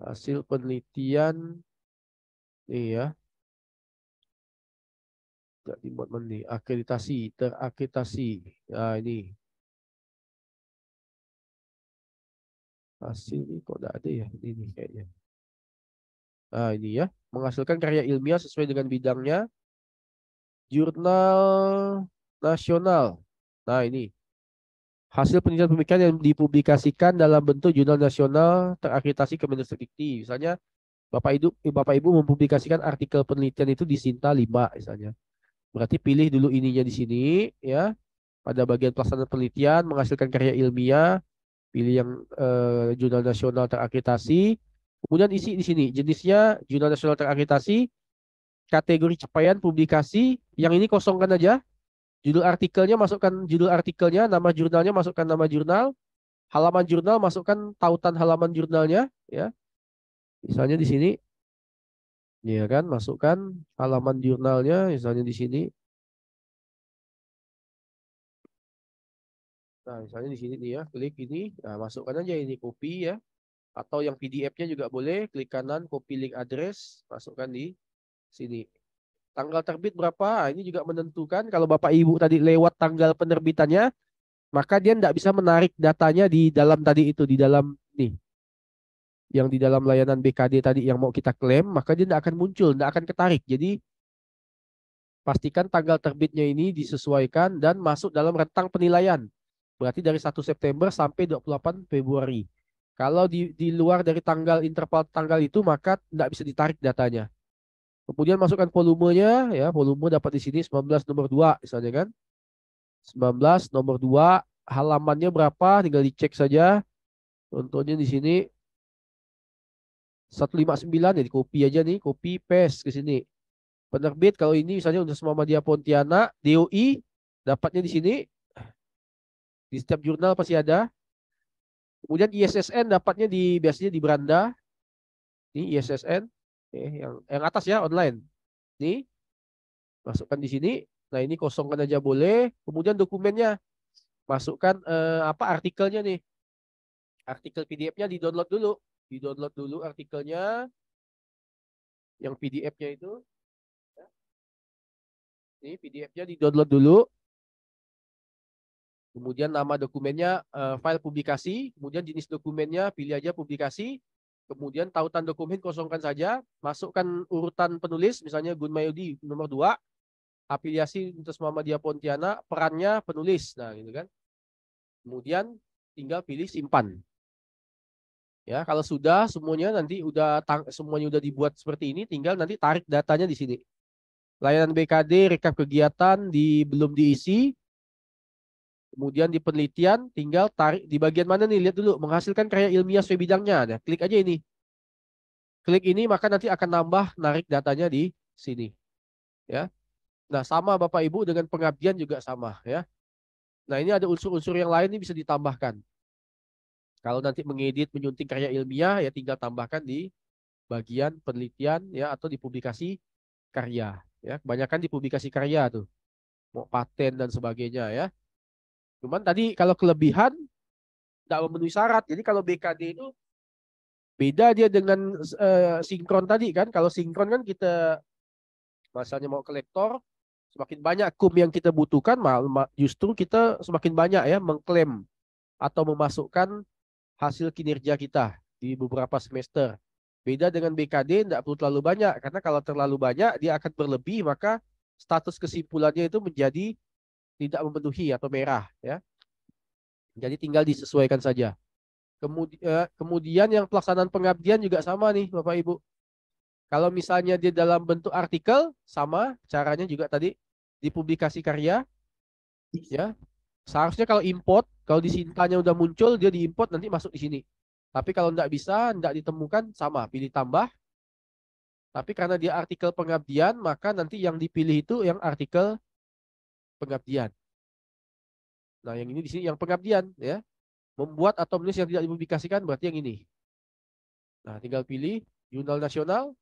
Hasil penelitian. Iya. Tidak dibuat nih. Akreditasi, terakreditasi. Nah, ini. Hasil ini kok tidak ada ya? Ini kayaknya. Nah, ini ya menghasilkan karya ilmiah sesuai dengan bidangnya. Jurnal nasional. Nah, ini. Hasil penelitian pemikiran yang dipublikasikan dalam bentuk jurnal nasional terakreditasi Kementerian Dikti. Misalnya, Bapak Ibu, eh, Bapak Ibu mempublikasikan artikel penelitian itu di Sinta 5 misalnya. Berarti pilih dulu ininya di sini ya. Pada bagian pelaksanaan penelitian menghasilkan karya ilmiah, pilih yang eh, jurnal nasional terakreditasi, Kemudian isi di sini, jenisnya jurnal nasional terakreditasi, kategori capaian publikasi, yang ini kosongkan aja. Judul artikelnya masukkan judul artikelnya, nama jurnalnya masukkan nama jurnal, halaman jurnal masukkan tautan halaman jurnalnya, ya. Misalnya di sini, ya kan, masukkan halaman jurnalnya, misalnya di sini. Nah, misalnya di sini nih ya, klik ini, nah, masukkan aja ini copy ya, atau yang PDF-nya juga boleh. Klik kanan, copy link address, masukkan di sini. Tanggal terbit berapa? Ah, ini juga menentukan kalau Bapak Ibu tadi lewat tanggal penerbitannya, maka dia tidak bisa menarik datanya di dalam tadi itu, di dalam nih. Yang di dalam layanan BKD tadi yang mau kita klaim, maka dia tidak akan muncul, tidak akan ketarik. Jadi pastikan tanggal terbitnya ini disesuaikan dan masuk dalam rentang penilaian. Berarti dari 1 September sampai 28 Februari. Kalau di, di luar dari tanggal interval tanggal itu maka tidak bisa ditarik datanya. Kemudian masukkan volumenya ya, volume dapat di sini 19 nomor 2 misalnya kan. 19 nomor 2 halamannya berapa tinggal dicek saja. Contohnya di sini 159 ya di copy aja nih, copy paste ke sini. Penerbit kalau ini misalnya untuk Semua Media Pontianak, DOI dapatnya di sini. Di setiap jurnal pasti ada. Kemudian ISSN dapatnya di biasanya di beranda. Ini ISSN yang yang atas ya online. Ini masukkan di sini. Nah, ini kosongkan aja boleh. Kemudian dokumennya masukkan eh, apa artikelnya nih. Artikel PDF-nya di-download dulu. Di-download dulu artikelnya yang PDF-nya itu. Ini PDF-nya di-download dulu kemudian nama dokumennya uh, file publikasi, kemudian jenis dokumennya pilih aja publikasi, kemudian tautan dokumen kosongkan saja, masukkan urutan penulis, misalnya Gun Mayudi nomor 2, afiliasi Universitas Muhammadiyah Pontianak, perannya penulis, nah gitu kan. Kemudian tinggal pilih simpan. Ya, kalau sudah semuanya nanti udah semuanya udah dibuat seperti ini, tinggal nanti tarik datanya di sini. Layanan BKD rekap kegiatan di belum diisi, Kemudian di penelitian tinggal tarik di bagian mana nih lihat dulu menghasilkan karya ilmiah sesuai bidangnya. Nah, klik aja ini. Klik ini maka nanti akan nambah narik datanya di sini. Ya. Nah, sama Bapak Ibu dengan pengabdian juga sama ya. Nah, ini ada unsur-unsur yang lain ini bisa ditambahkan. Kalau nanti mengedit, menyunting karya ilmiah ya tinggal tambahkan di bagian penelitian ya atau di publikasi karya ya. Kebanyakan di publikasi karya tuh. Mau paten dan sebagainya ya. Cuman tadi kalau kelebihan tidak memenuhi syarat. Jadi kalau BKD itu beda dia dengan uh, sinkron tadi kan. Kalau sinkron kan kita masanya mau kolektor semakin banyak kum yang kita butuhkan justru kita semakin banyak ya mengklaim atau memasukkan hasil kinerja kita di beberapa semester. Beda dengan BKD tidak perlu terlalu banyak karena kalau terlalu banyak dia akan berlebih maka status kesimpulannya itu menjadi tidak memenuhi atau merah ya. Jadi tinggal disesuaikan saja. Eh, kemudian, yang pelaksanaan pengabdian juga sama nih Bapak Ibu. Kalau misalnya dia dalam bentuk artikel sama caranya juga tadi dipublikasi karya ya. Seharusnya kalau import, kalau di sintanya udah muncul dia diimport nanti masuk di sini. Tapi kalau tidak bisa, tidak ditemukan sama, pilih tambah. Tapi karena dia artikel pengabdian, maka nanti yang dipilih itu yang artikel pengabdian. Nah, yang ini di sini yang pengabdian ya. Membuat atau menulis yang tidak dipublikasikan berarti yang ini. Nah, tinggal pilih jurnal nasional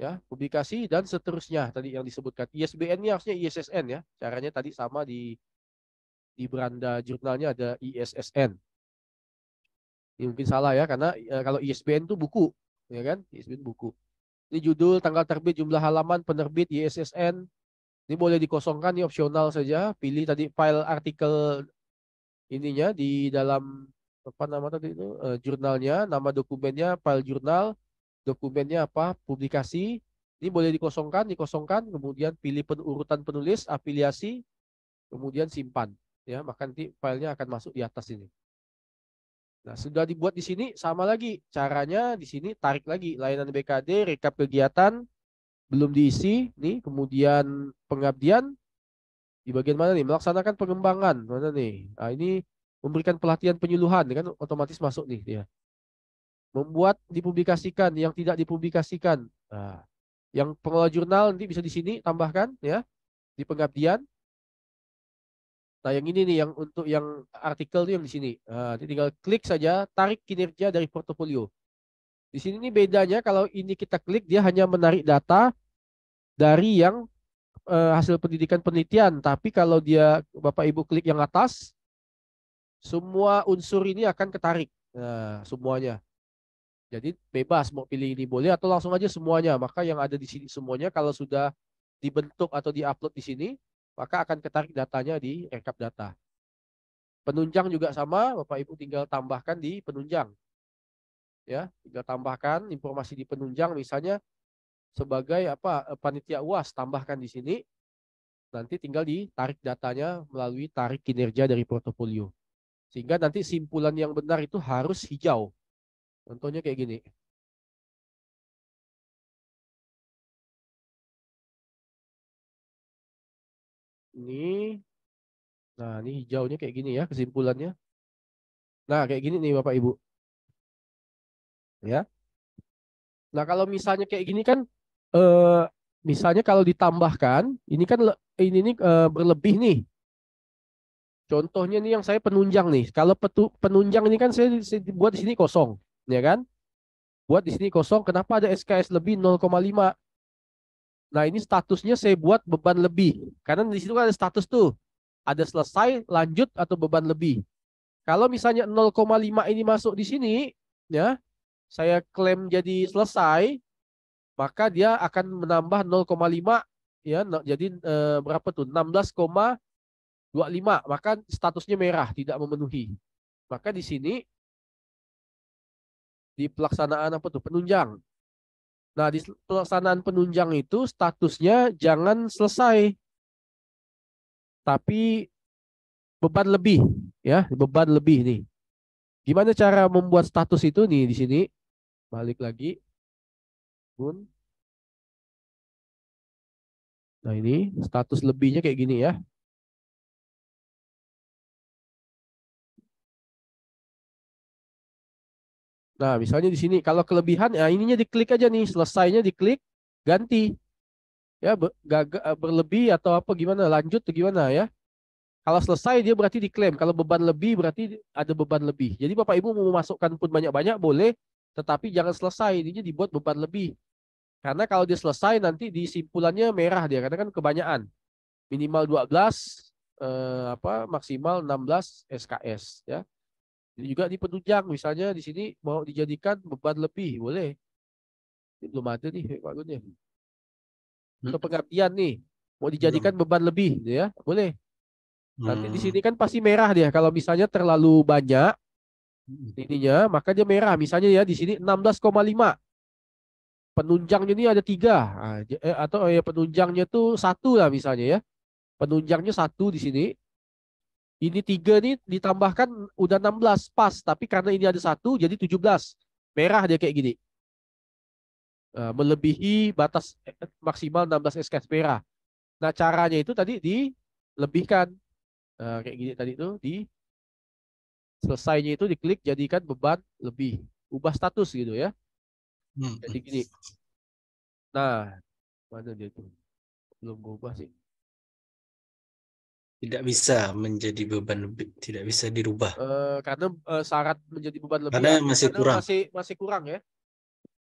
ya, publikasi dan seterusnya tadi yang disebutkan. ISBN-nya harusnya ISSN ya. Caranya tadi sama di di beranda jurnalnya ada ISSN. Ini mungkin salah ya karena e, kalau ISBN itu buku, ya kan? ISBN buku. Ini judul, tanggal terbit, jumlah halaman, penerbit ISSN, ini boleh dikosongkan, ini opsional saja. Pilih tadi file artikel ininya di dalam apa nama tadi itu eh, jurnalnya, nama dokumennya, file jurnal, dokumennya apa, publikasi. Ini boleh dikosongkan, dikosongkan, kemudian pilih urutan penulis, afiliasi, kemudian simpan. Ya, maka nanti filenya akan masuk di atas ini. Nah, sudah dibuat di sini sama lagi. Caranya di sini tarik lagi layanan BKD, rekap kegiatan, belum diisi nih kemudian pengabdian di bagian mana nih melaksanakan pengembangan mana nih nah, ini memberikan pelatihan penyuluhan kan otomatis masuk nih dia membuat dipublikasikan yang tidak dipublikasikan nah, yang pengelola jurnal nanti bisa di sini tambahkan ya di pengabdian nah yang ini nih yang untuk yang artikel itu yang di sini nah, tinggal klik saja tarik kinerja dari portofolio di sini ini bedanya kalau ini kita klik dia hanya menarik data dari yang eh, hasil pendidikan penelitian. Tapi kalau dia Bapak Ibu klik yang atas, semua unsur ini akan ketarik. Nah, semuanya. Jadi bebas mau pilih ini boleh atau langsung aja semuanya. Maka yang ada di sini semuanya kalau sudah dibentuk atau diupload di sini, maka akan ketarik datanya di rekap data. Penunjang juga sama, Bapak Ibu tinggal tambahkan di penunjang ya tinggal tambahkan informasi di penunjang misalnya sebagai apa eh, panitia uas tambahkan di sini nanti tinggal ditarik datanya melalui tarik kinerja dari portofolio sehingga nanti simpulan yang benar itu harus hijau contohnya kayak gini ini nah ini hijaunya kayak gini ya kesimpulannya nah kayak gini nih bapak ibu ya. Nah, kalau misalnya kayak gini kan eh misalnya kalau ditambahkan, ini kan ini ini eh, berlebih nih. Contohnya nih yang saya penunjang nih. Kalau petu, penunjang ini kan saya, saya buat di sini kosong, ya kan? Buat di sini kosong, kenapa ada SKS lebih 0,5? Nah, ini statusnya saya buat beban lebih. Karena di situ kan ada status tuh. Ada selesai, lanjut atau beban lebih. Kalau misalnya 0,5 ini masuk di sini, ya saya klaim jadi selesai, maka dia akan menambah 0,5 ya jadi e, berapa tuh 16,25 maka statusnya merah tidak memenuhi. Maka di sini di pelaksanaan apa tuh penunjang. Nah, di pelaksanaan penunjang itu statusnya jangan selesai tapi beban lebih ya, beban lebih nih. Gimana cara membuat status itu nih di sini? balik lagi bun nah ini status lebihnya kayak gini ya Nah, misalnya di sini kalau kelebihan ya ininya diklik aja nih, selesainya diklik, ganti. Ya, ber, eh, berlebih atau apa gimana, lanjut tuh gimana ya. Kalau selesai dia berarti diklaim, kalau beban lebih berarti ada beban lebih. Jadi Bapak Ibu mau memasukkan pun banyak-banyak boleh, tetapi jangan selesai, ini dibuat beban lebih. Karena kalau dia selesai nanti disimpulannya merah dia karena kan kebanyakan. Minimal 12 eh, apa maksimal 16 SKS ya. Jadi juga di penunjang misalnya di sini mau dijadikan beban lebih boleh. Ini belum ada nih Pak Gun ya. Hmm. Untuk pengabdian nih mau dijadikan beban lebih ya boleh. Nanti di hmm. sini kan pasti merah dia kalau misalnya terlalu banyak ininya makanya merah misalnya ya di sini 16,5 penunjangnya ini ada tiga ah, eh, atau ya penunjangnya tuh satu lah misalnya ya penunjangnya satu di sini ini tiga nih ditambahkan udah 16 pas tapi karena ini ada satu jadi 17 merah dia kayak gini ah, melebihi batas eh, maksimal 16 SKS merah nah caranya itu tadi dilebihkan nah, kayak gini tadi itu di selesainya itu diklik jadikan beban lebih ubah status gitu ya hmm. jadi gini nah mana dia tuh belum gue ubah sih tidak bisa menjadi beban lebih tidak bisa dirubah uh, karena uh, syarat menjadi beban lebih karena ya, masih karena kurang masih masih kurang ya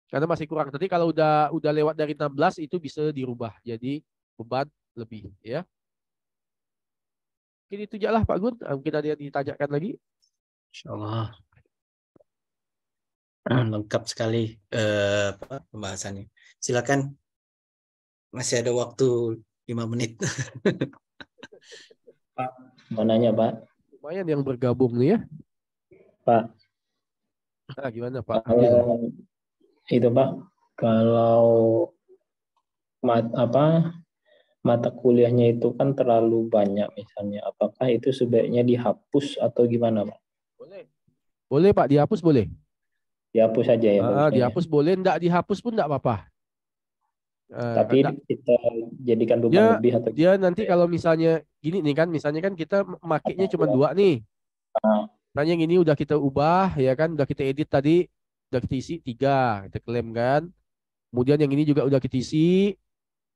karena masih kurang nanti kalau udah udah lewat dari 16 itu bisa dirubah jadi beban lebih ya mungkin itu aja Pak Gun ah, mungkin ada yang ditanyakan lagi Insya Allah lengkap sekali uh, pembahasannya. Silakan masih ada waktu lima menit. Pak, mau nanya Pak? Lumayan yang bergabung nih ya. Pak. Nah, gimana Pak? Kalau, iya. itu Pak, kalau mat, apa mata kuliahnya itu kan terlalu banyak misalnya, apakah itu sebaiknya dihapus atau gimana Pak? Boleh Pak dihapus boleh? Dihapus saja ya. Uh, dihapus boleh, tidak dihapus pun tidak apa-apa. Uh, Tapi enggak. kita jadikan beban dia, lebih atau dia nanti kalau misalnya gini nih kan, misalnya kan kita makinnya cuma dua nih. Uh. Nah yang ini udah kita ubah ya kan, udah kita edit tadi, udah kita isi tiga, kita klaim kan. Kemudian yang ini juga udah kita isi,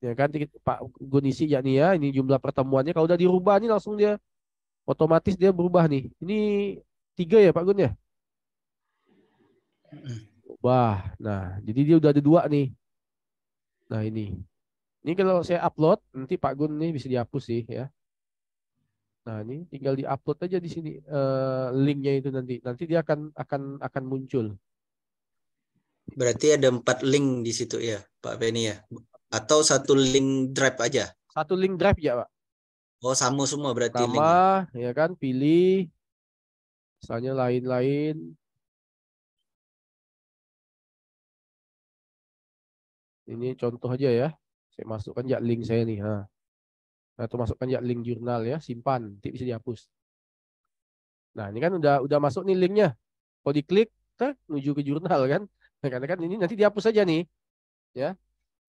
ya kan Pak Gunisi ya nih ya ini jumlah pertemuannya kalau udah dirubah nih langsung dia otomatis dia berubah nih ini tiga ya Pak Gun ya? Wah, nah jadi dia udah ada dua nih. Nah ini. Ini kalau saya upload, nanti Pak Gun ini bisa dihapus sih ya. Nah ini tinggal di-upload aja di sini uh, linknya itu nanti. Nanti dia akan akan akan muncul. Berarti ada empat link di situ ya, Pak Benny ya? Atau satu link drive aja? Satu link drive ya, Pak. Oh sama semua berarti sama, linknya. ya kan? Pilih misalnya lain-lain ini contoh aja ya saya masukkan ya link saya nih ha atau nah, masukkan ya link jurnal ya simpan nanti bisa dihapus nah ini kan udah udah masuk nih linknya kalau diklik tak menuju ke jurnal kan nah, karena kan ini nanti dihapus aja nih ya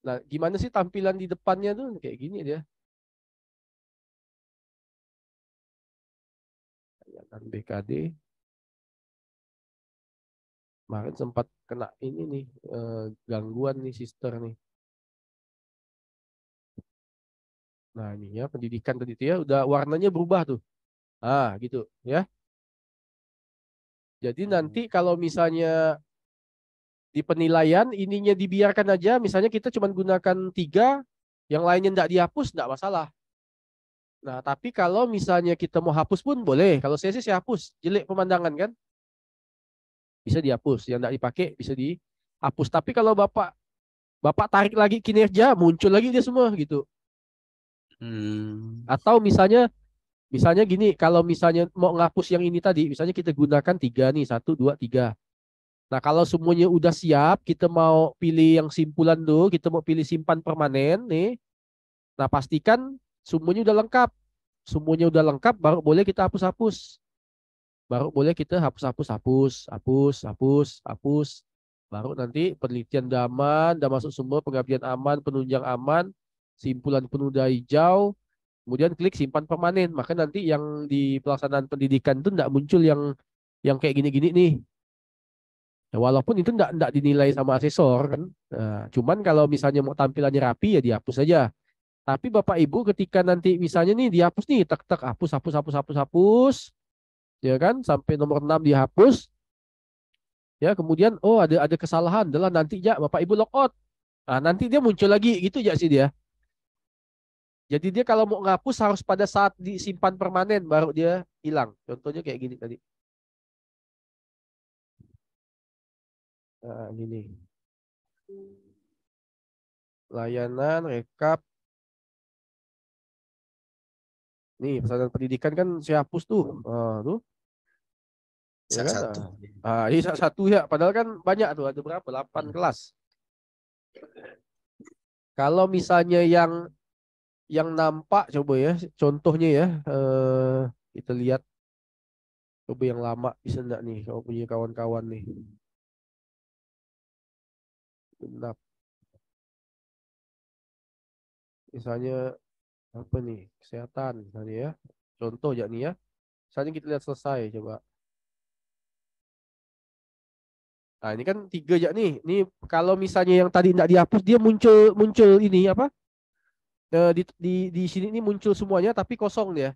nah gimana sih tampilan di depannya tuh kayak gini dia dan BKD kemarin sempat kena ini nih eh, gangguan nih sister nih nah ini ya pendidikan tadi itu ya udah warnanya berubah tuh ah gitu ya jadi hmm. nanti kalau misalnya di penilaian ininya dibiarkan aja misalnya kita cuma gunakan tiga yang lainnya tidak dihapus tidak masalah Nah, tapi kalau misalnya kita mau hapus pun boleh. Kalau saya sih saya hapus. Jelek pemandangan kan? Bisa dihapus. Yang tidak dipakai bisa dihapus. Tapi kalau Bapak Bapak tarik lagi kinerja, muncul lagi dia semua gitu. Hmm. Atau misalnya misalnya gini, kalau misalnya mau ngapus yang ini tadi, misalnya kita gunakan tiga nih, satu, dua, tiga. Nah, kalau semuanya udah siap, kita mau pilih yang simpulan dulu, kita mau pilih simpan permanen nih. Nah, pastikan Semuanya udah lengkap. Semuanya udah lengkap baru boleh kita hapus-hapus. Baru boleh kita hapus-hapus, hapus, hapus, hapus, hapus. Baru nanti penelitian daman, aman, masuk semua, pengabdian aman, penunjang aman, simpulan penuh udah hijau, kemudian klik simpan permanen. Maka nanti yang di pelaksanaan pendidikan itu tidak muncul yang yang kayak gini-gini nih. Ya, walaupun itu tidak tidak dinilai sama asesor kan. Nah, cuman kalau misalnya mau tampilannya rapi ya dihapus saja. Tapi Bapak Ibu ketika nanti misalnya nih dihapus nih, tek tek hapus hapus hapus hapus hapus. Ya kan? Sampai nomor 6 dihapus. Ya, kemudian oh ada ada kesalahan adalah nanti ya Bapak Ibu log out. Nah, nanti dia muncul lagi gitu ya sih dia. Jadi dia kalau mau ngapus harus pada saat disimpan permanen baru dia hilang. Contohnya kayak gini tadi. Nah, gini. Layanan rekap Nih, pesantren pendidikan kan saya hapus tuh. Uh, tuh. Ya kan? satu. Ah, ini satu ya. Padahal kan banyak tuh, ada berapa? 8 hmm. kelas. Kalau misalnya yang yang nampak coba ya, contohnya ya, eh, kita lihat coba yang lama bisa enggak nih kalau punya kawan-kawan nih. Genap. Misalnya apa nih kesehatan misalnya ya contoh nih ya misalnya kita lihat selesai coba nah ini kan tiga nih ini kalau misalnya yang tadi tidak dihapus dia muncul muncul ini apa eh, di di di sini ini muncul semuanya tapi kosong ya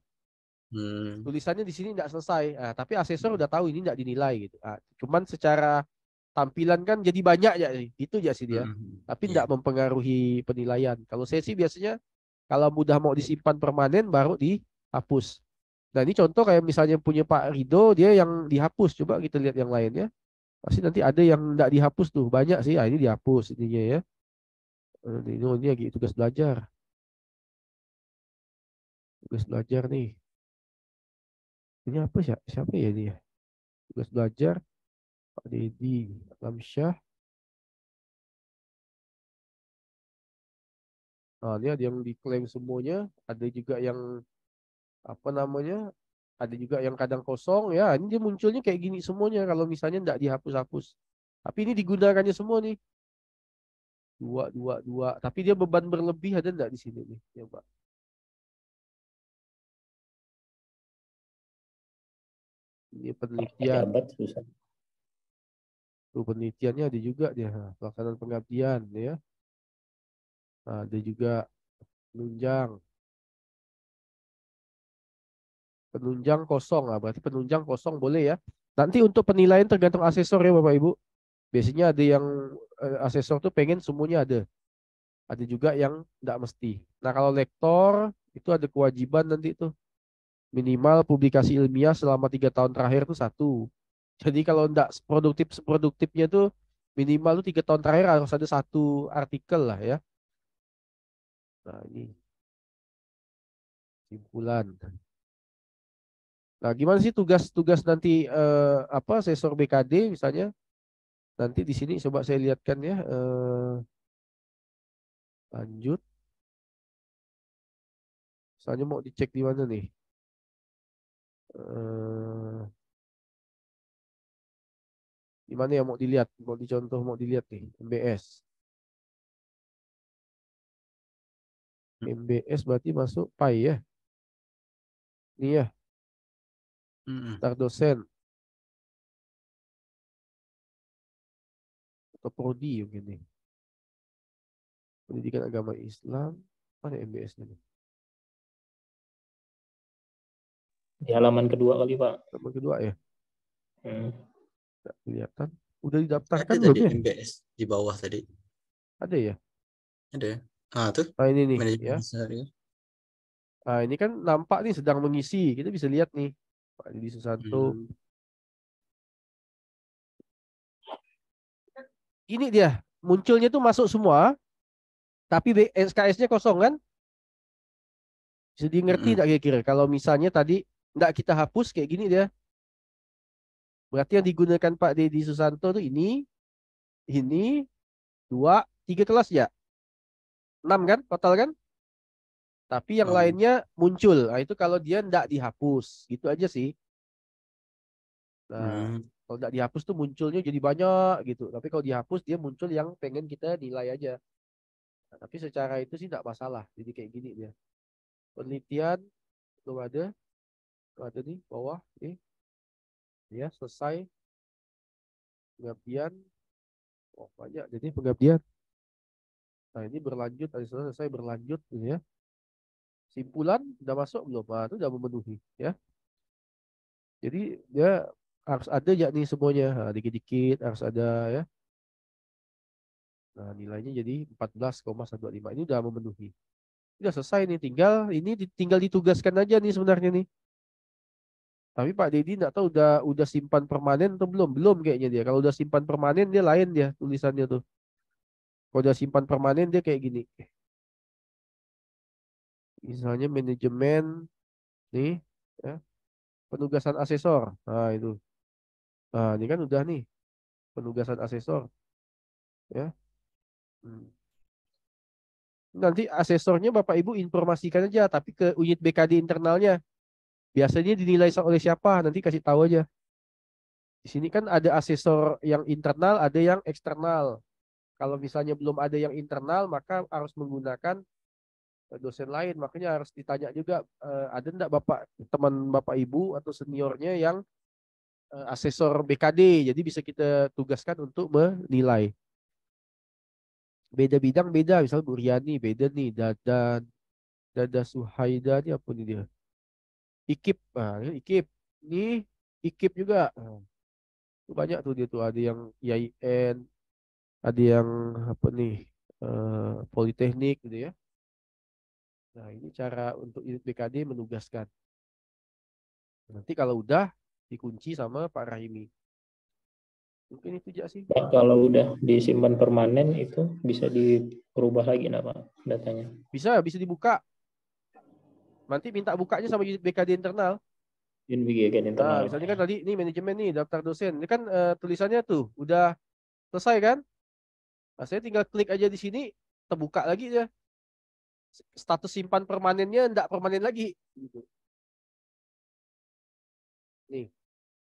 Hmm. Tulisannya di sini tidak selesai. Nah, tapi asesor hmm. udah tahu ini tidak dinilai gitu. Nah, cuman secara tampilan kan jadi banyak ya itu ya sih dia. Hmm. Tapi tidak iya. yeah. mempengaruhi penilaian. Kalau saya sih biasanya kalau mudah mau disimpan permanen baru dihapus. Nah ini contoh kayak misalnya punya Pak Rido, dia yang dihapus. Coba kita lihat yang lainnya. Pasti nanti ada yang tidak dihapus tuh. Banyak sih, nah, ini dihapus intinya ya. Eh, ini, oh, ini lagi tugas belajar. Tugas belajar nih. Ini apa siapa ya ini ya? Tugas belajar. Pak Deddy, Alamsyah. Nah, ini ada yang diklaim semuanya, ada juga yang apa namanya, ada juga yang kadang kosong ya. Ini dia munculnya kayak gini semuanya kalau misalnya tidak dihapus-hapus. Tapi ini digunakannya semua nih. Dua, dua, dua. Tapi dia beban berlebih ada tidak di sini nih? Ya, Pak. Ini penelitian. Tuh penelitiannya ada juga dia. Pelaksanaan pengabdian ya ada eh, juga penunjang penunjang kosong lah berarti penunjang kosong boleh ya nanti untuk penilaian tergantung asesor ya bapak ibu biasanya ada yang eh, asesor tuh pengen semuanya ada ada juga yang tidak mesti nah kalau lektor itu ada kewajiban nanti tuh minimal publikasi ilmiah selama tiga tahun terakhir tuh satu jadi kalau tidak produktif produktifnya tuh minimal tuh tiga tahun terakhir harus ada satu artikel lah ya Nah, ini simpulan. Nah, gimana sih tugas-tugas nanti eh, apa sesor BKD misalnya? Nanti di sini coba saya lihatkan ya. Eh, lanjut. Misalnya mau dicek di mana nih? Eh, di mana ya mau dilihat? Mau dicontoh, mau dilihat nih MBS. MBS berarti masuk PAI ya. Iya. ya. dosen. Atau prodi mungkin nih. Pendidikan agama Islam. Mana MBS-nya nih? Di halaman kedua kali, Pak. Halaman kedua ya. Hmm. Tidak kelihatan. Udah didaftarkan belum ya? MBS di bawah tadi. Ada ya? Ada ya? Ah, tuh. Nah, ini nih ya. ah ini kan nampak nih sedang mengisi. Kita bisa lihat nih Pak Didi Susanto. Hmm. Ini dia, munculnya tuh masuk semua. Tapi eh, SKS-nya kosong kan? Bisa di ngerti hmm. kira-kira kalau misalnya tadi tidak kita hapus kayak gini dia. Berarti yang digunakan Pak Dedi Susanto tuh ini, ini, dua, tiga kelas ya? 6 kan total kan? Tapi yang hmm. lainnya muncul. Nah, itu kalau dia ndak dihapus, gitu aja sih. Nah, hmm. kalau ndak dihapus tuh munculnya jadi banyak gitu. Tapi kalau dihapus dia muncul yang pengen kita nilai aja. Nah, tapi secara itu sih tidak masalah. Jadi kayak gini dia. Penelitian belum ada. Belum ada nih bawah ini. Eh. Ya, selesai pengabdian. Oh, banyak jadi pengabdian. Nah, ini berlanjut, tadi selesai berlanjut gitu ya. Simpulan udah masuk belum? Nah, itu udah memenuhi ya. Jadi ya harus ada yakni semuanya, nah, dikit-dikit nah, harus ada ya. Nah, nilainya jadi 14,125. Ini udah memenuhi. sudah selesai nih, tinggal ini tinggal ditugaskan aja nih sebenarnya nih. Tapi Pak Dedi nggak tahu udah udah simpan permanen atau belum? Belum kayaknya dia. Kalau udah simpan permanen dia lain dia tulisannya tuh. Kalau udah simpan permanen dia kayak gini. Misalnya manajemen nih ya, penugasan asesor. Nah, itu. Nah, ini kan udah nih penugasan asesor. Ya. Hmm. Nanti asesornya Bapak Ibu informasikan aja tapi ke unit BKD internalnya. Biasanya dinilai oleh siapa? Nanti kasih tahu aja. Di sini kan ada asesor yang internal, ada yang eksternal. Kalau misalnya belum ada yang internal, maka harus menggunakan eh, dosen lain. Makanya harus ditanya juga, eh, ada enggak Bapak, teman Bapak Ibu atau seniornya yang eh, asesor BKD. Jadi bisa kita tugaskan untuk menilai. Beda bidang beda, misalnya Buriani beda nih, Dadan, Dada Suhaida ini apa nih dia? Ikip, ah Ikip. Ini Ikip juga. Nah, banyak tuh dia tuh ada yang YN ada yang apa nih eh, politeknik gitu ya nah ini cara untuk BKD menugaskan nanti kalau udah dikunci sama Pak Rahimi mungkin itu aja sih Pak, kalau udah disimpan permanen itu bisa diubah lagi napa datanya bisa bisa dibuka nanti minta bukanya sama BKD internal BKD internal nah, misalnya kan tadi ini manajemen nih daftar dosen ini kan uh, tulisannya tuh udah selesai kan Nah, saya tinggal klik aja di sini, terbuka lagi ya. Status simpan permanennya tidak permanen lagi. Gitu. Nih,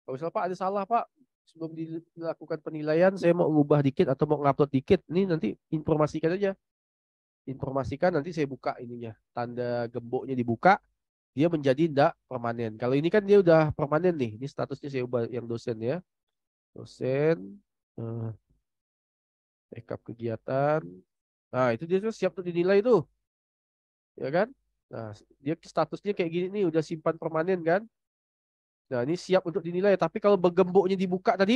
kalau misalnya Pak ada salah Pak, sebelum dilakukan penilaian, saya mau ngubah dikit atau mau ngupload dikit, ini nanti informasikan aja. Informasikan nanti saya buka ininya, tanda gemboknya dibuka, dia menjadi tidak permanen. Kalau ini kan dia udah permanen nih, ini statusnya saya ubah yang dosen ya. Dosen, uh, backup kegiatan. Nah, itu dia siap untuk dinilai itu, Ya kan? Nah, dia statusnya kayak gini nih, udah simpan permanen kan? Nah, ini siap untuk dinilai. Tapi kalau begemboknya dibuka tadi,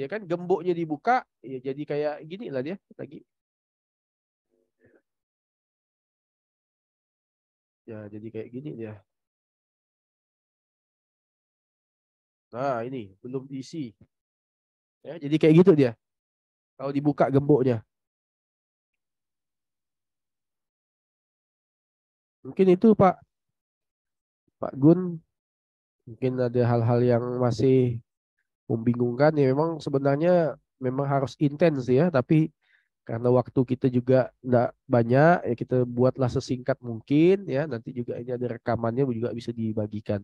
ya kan? Gemboknya dibuka, ya jadi kayak gini lah dia lagi. Ya, jadi kayak gini dia. Nah, ini belum diisi. Ya, jadi kayak gitu dia. Kalau dibuka gemboknya. Mungkin itu Pak Pak Gun mungkin ada hal-hal yang masih membingungkan ya memang sebenarnya memang harus intens ya tapi karena waktu kita juga tidak banyak ya kita buatlah sesingkat mungkin ya nanti juga ini ada rekamannya juga bisa dibagikan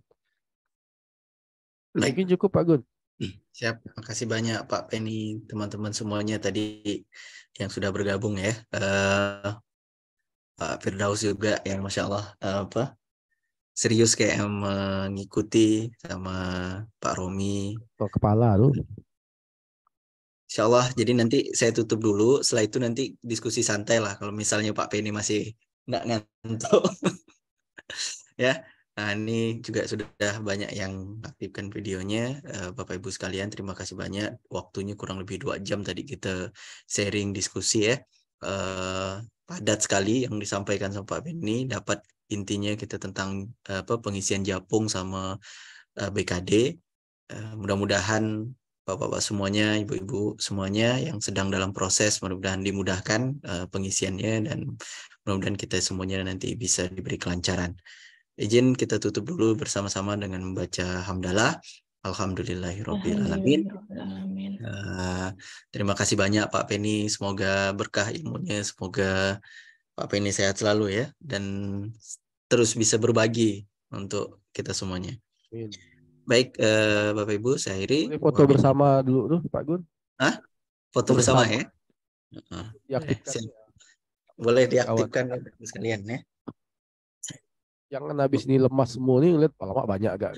mungkin cukup Pak Gun Siap, makasih banyak Pak Penny, teman-teman semuanya tadi yang sudah bergabung ya. Uh, Pak Firdaus juga yang masya Allah uh, apa serius kayak mengikuti sama Pak Romi. Pak kepala lu? Insya Allah, jadi nanti saya tutup dulu. Setelah itu nanti diskusi santai lah. Kalau misalnya Pak Penny masih nggak ngantuk, ya Nah, ini juga sudah banyak yang aktifkan videonya. Eh, Bapak Ibu sekalian, terima kasih banyak. Waktunya kurang lebih dua jam tadi kita sharing diskusi ya. Eh, padat sekali yang disampaikan sama Pak Benny. Dapat intinya kita tentang apa pengisian Japung sama eh, BKD. Mudah-mudahan Bapak-bapak semuanya, ibu-ibu semuanya yang sedang dalam proses, mudah-mudahan dimudahkan pengisiannya dan mudah-mudahan kita semuanya nanti bisa diberi kelancaran. Izin kita tutup dulu bersama-sama dengan membaca hamdalah. Alhamdulillahirrohmanirrohim. Uh, eh, terima kasih banyak Pak Penny. Semoga berkah ilmunya. Semoga Pak Penny sehat selalu ya. Dan terus bisa berbagi untuk kita semuanya. Amin. Baik uh, Bapak Ibu, saya Iri. Foto Amin. bersama dulu tuh Pak Gun. Hah? Foto bersama, bersama ya? Uh ya. Boleh diaktifkan sekalian ya jangan habis ini lemas semua nih lihat lama banyak agak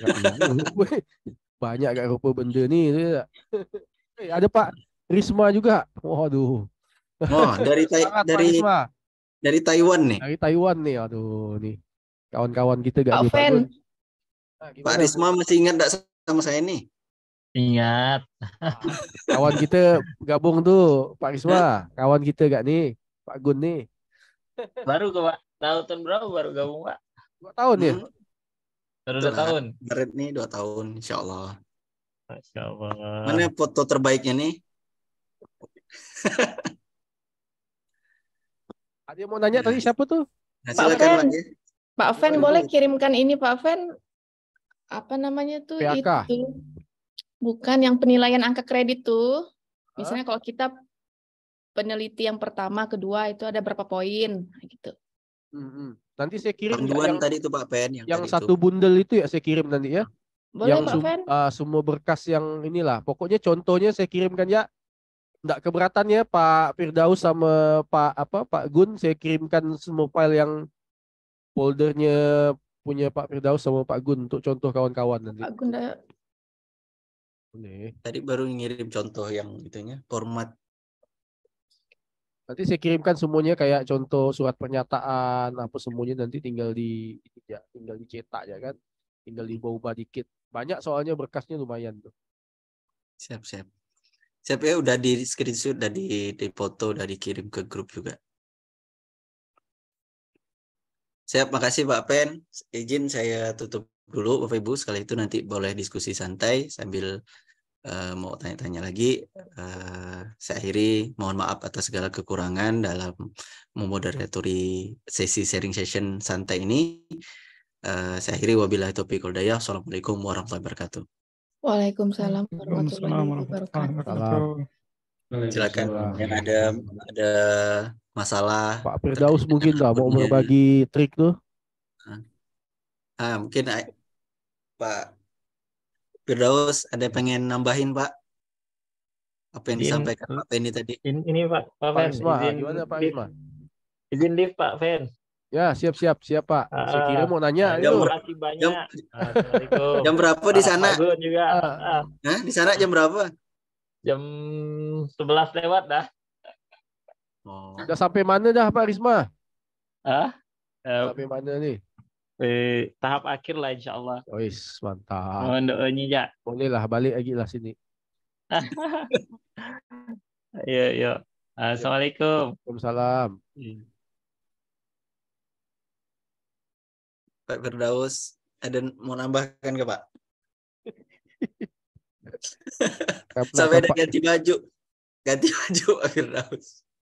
banyak agak rupa benda nih eh, hey, ada Pak Risma juga waduh oh, dari tai dari Risma. dari Taiwan nih dari Taiwan nih aduh nih kawan-kawan kita gak Pak, Pak Risma masih ingat gak sama saya nih ingat kawan kita gabung tuh Pak Risma kawan kita gak nih Pak Gun nih baru ke Pak tahun berapa baru gabung Pak Dua tahun ya? Hmm. Baru dua tahun. Maret nih dua tahun, insya Allah. Masya Allah. Mana foto terbaiknya nih? Ada yang mau nanya tadi siapa tuh? Nah, Pak Fen, lagi. Ya. Pak Fen boleh kirimkan ini Pak Fen apa namanya tuh PHK. itu bukan yang penilaian angka kredit tuh. Misalnya kalau kita peneliti yang pertama, kedua itu ada berapa poin gitu. Hmm, hmm. Nanti saya kirim ya, yang, tadi itu Pak Pen yang, yang satu itu. bundel itu ya saya kirim nanti ya. Boleh, yang Pak sum, Uh, ah, semua berkas yang inilah. Pokoknya contohnya saya kirimkan ya. Enggak keberatan ya Pak Firdaus sama Pak apa Pak Gun saya kirimkan semua file yang foldernya punya Pak Firdaus sama Pak Gun untuk contoh kawan-kawan nanti. Pak Gun Tadi baru ngirim contoh yang itunya format Nanti saya kirimkan semuanya kayak contoh surat pernyataan apa semuanya nanti tinggal di ya, tinggal dicetak ya kan. Tinggal diubah-ubah dikit. Banyak soalnya berkasnya lumayan tuh. Siap, siap. Siap ya udah di screenshot, udah di, di foto, udah dikirim ke grup juga. Siap, makasih Pak Pen. Izin saya tutup dulu Bapak Ibu. Sekali itu nanti boleh diskusi santai sambil Eh, mau tanya-tanya lagi, uh, saya akhiri mohon maaf atas segala kekurangan dalam memoderatori sesi sharing session santai ini. Uh, saya akhiri wabillahi taufiq wal hidayah. Assalamualaikum warahmatullahi wabarakatuh. Waalaikumsalam warahmatullahi wabarakatuh. Silakan. Yang ada ada masalah. Pak Firdaus mungkin nggak mau berbagi trik tuh? Ah, mungkin ah, Pak Firdaus ada pengen nambahin Pak apa yang disampaikan Pak Penny tadi. Ini, ini Pak Pak Fen. izin, gimana Pak Isma? Izin lift Pak Fen. Ya siap siap siap Pak. Uh, Saya kira mau nanya. Ah, jam, berapa? jam, jam berapa di sana? juga. Uh. Nah, di sana jam berapa? Jam 11 lewat dah. Oh. Udah sampai mana dah Pak Risma? Hah? Uh, sampai mana nih? Eh, tahap akhir lah insya Allah. Ois, mantap. Mohon doanya ya. Boleh lah, balik lagi lah sini. Iya, iya. Assalamualaikum. Waalaikumsalam. Pak Firdaus, ada mau nambahkan ke Pak? Sampai ada ganti baju. Ganti baju Pak Firdaus.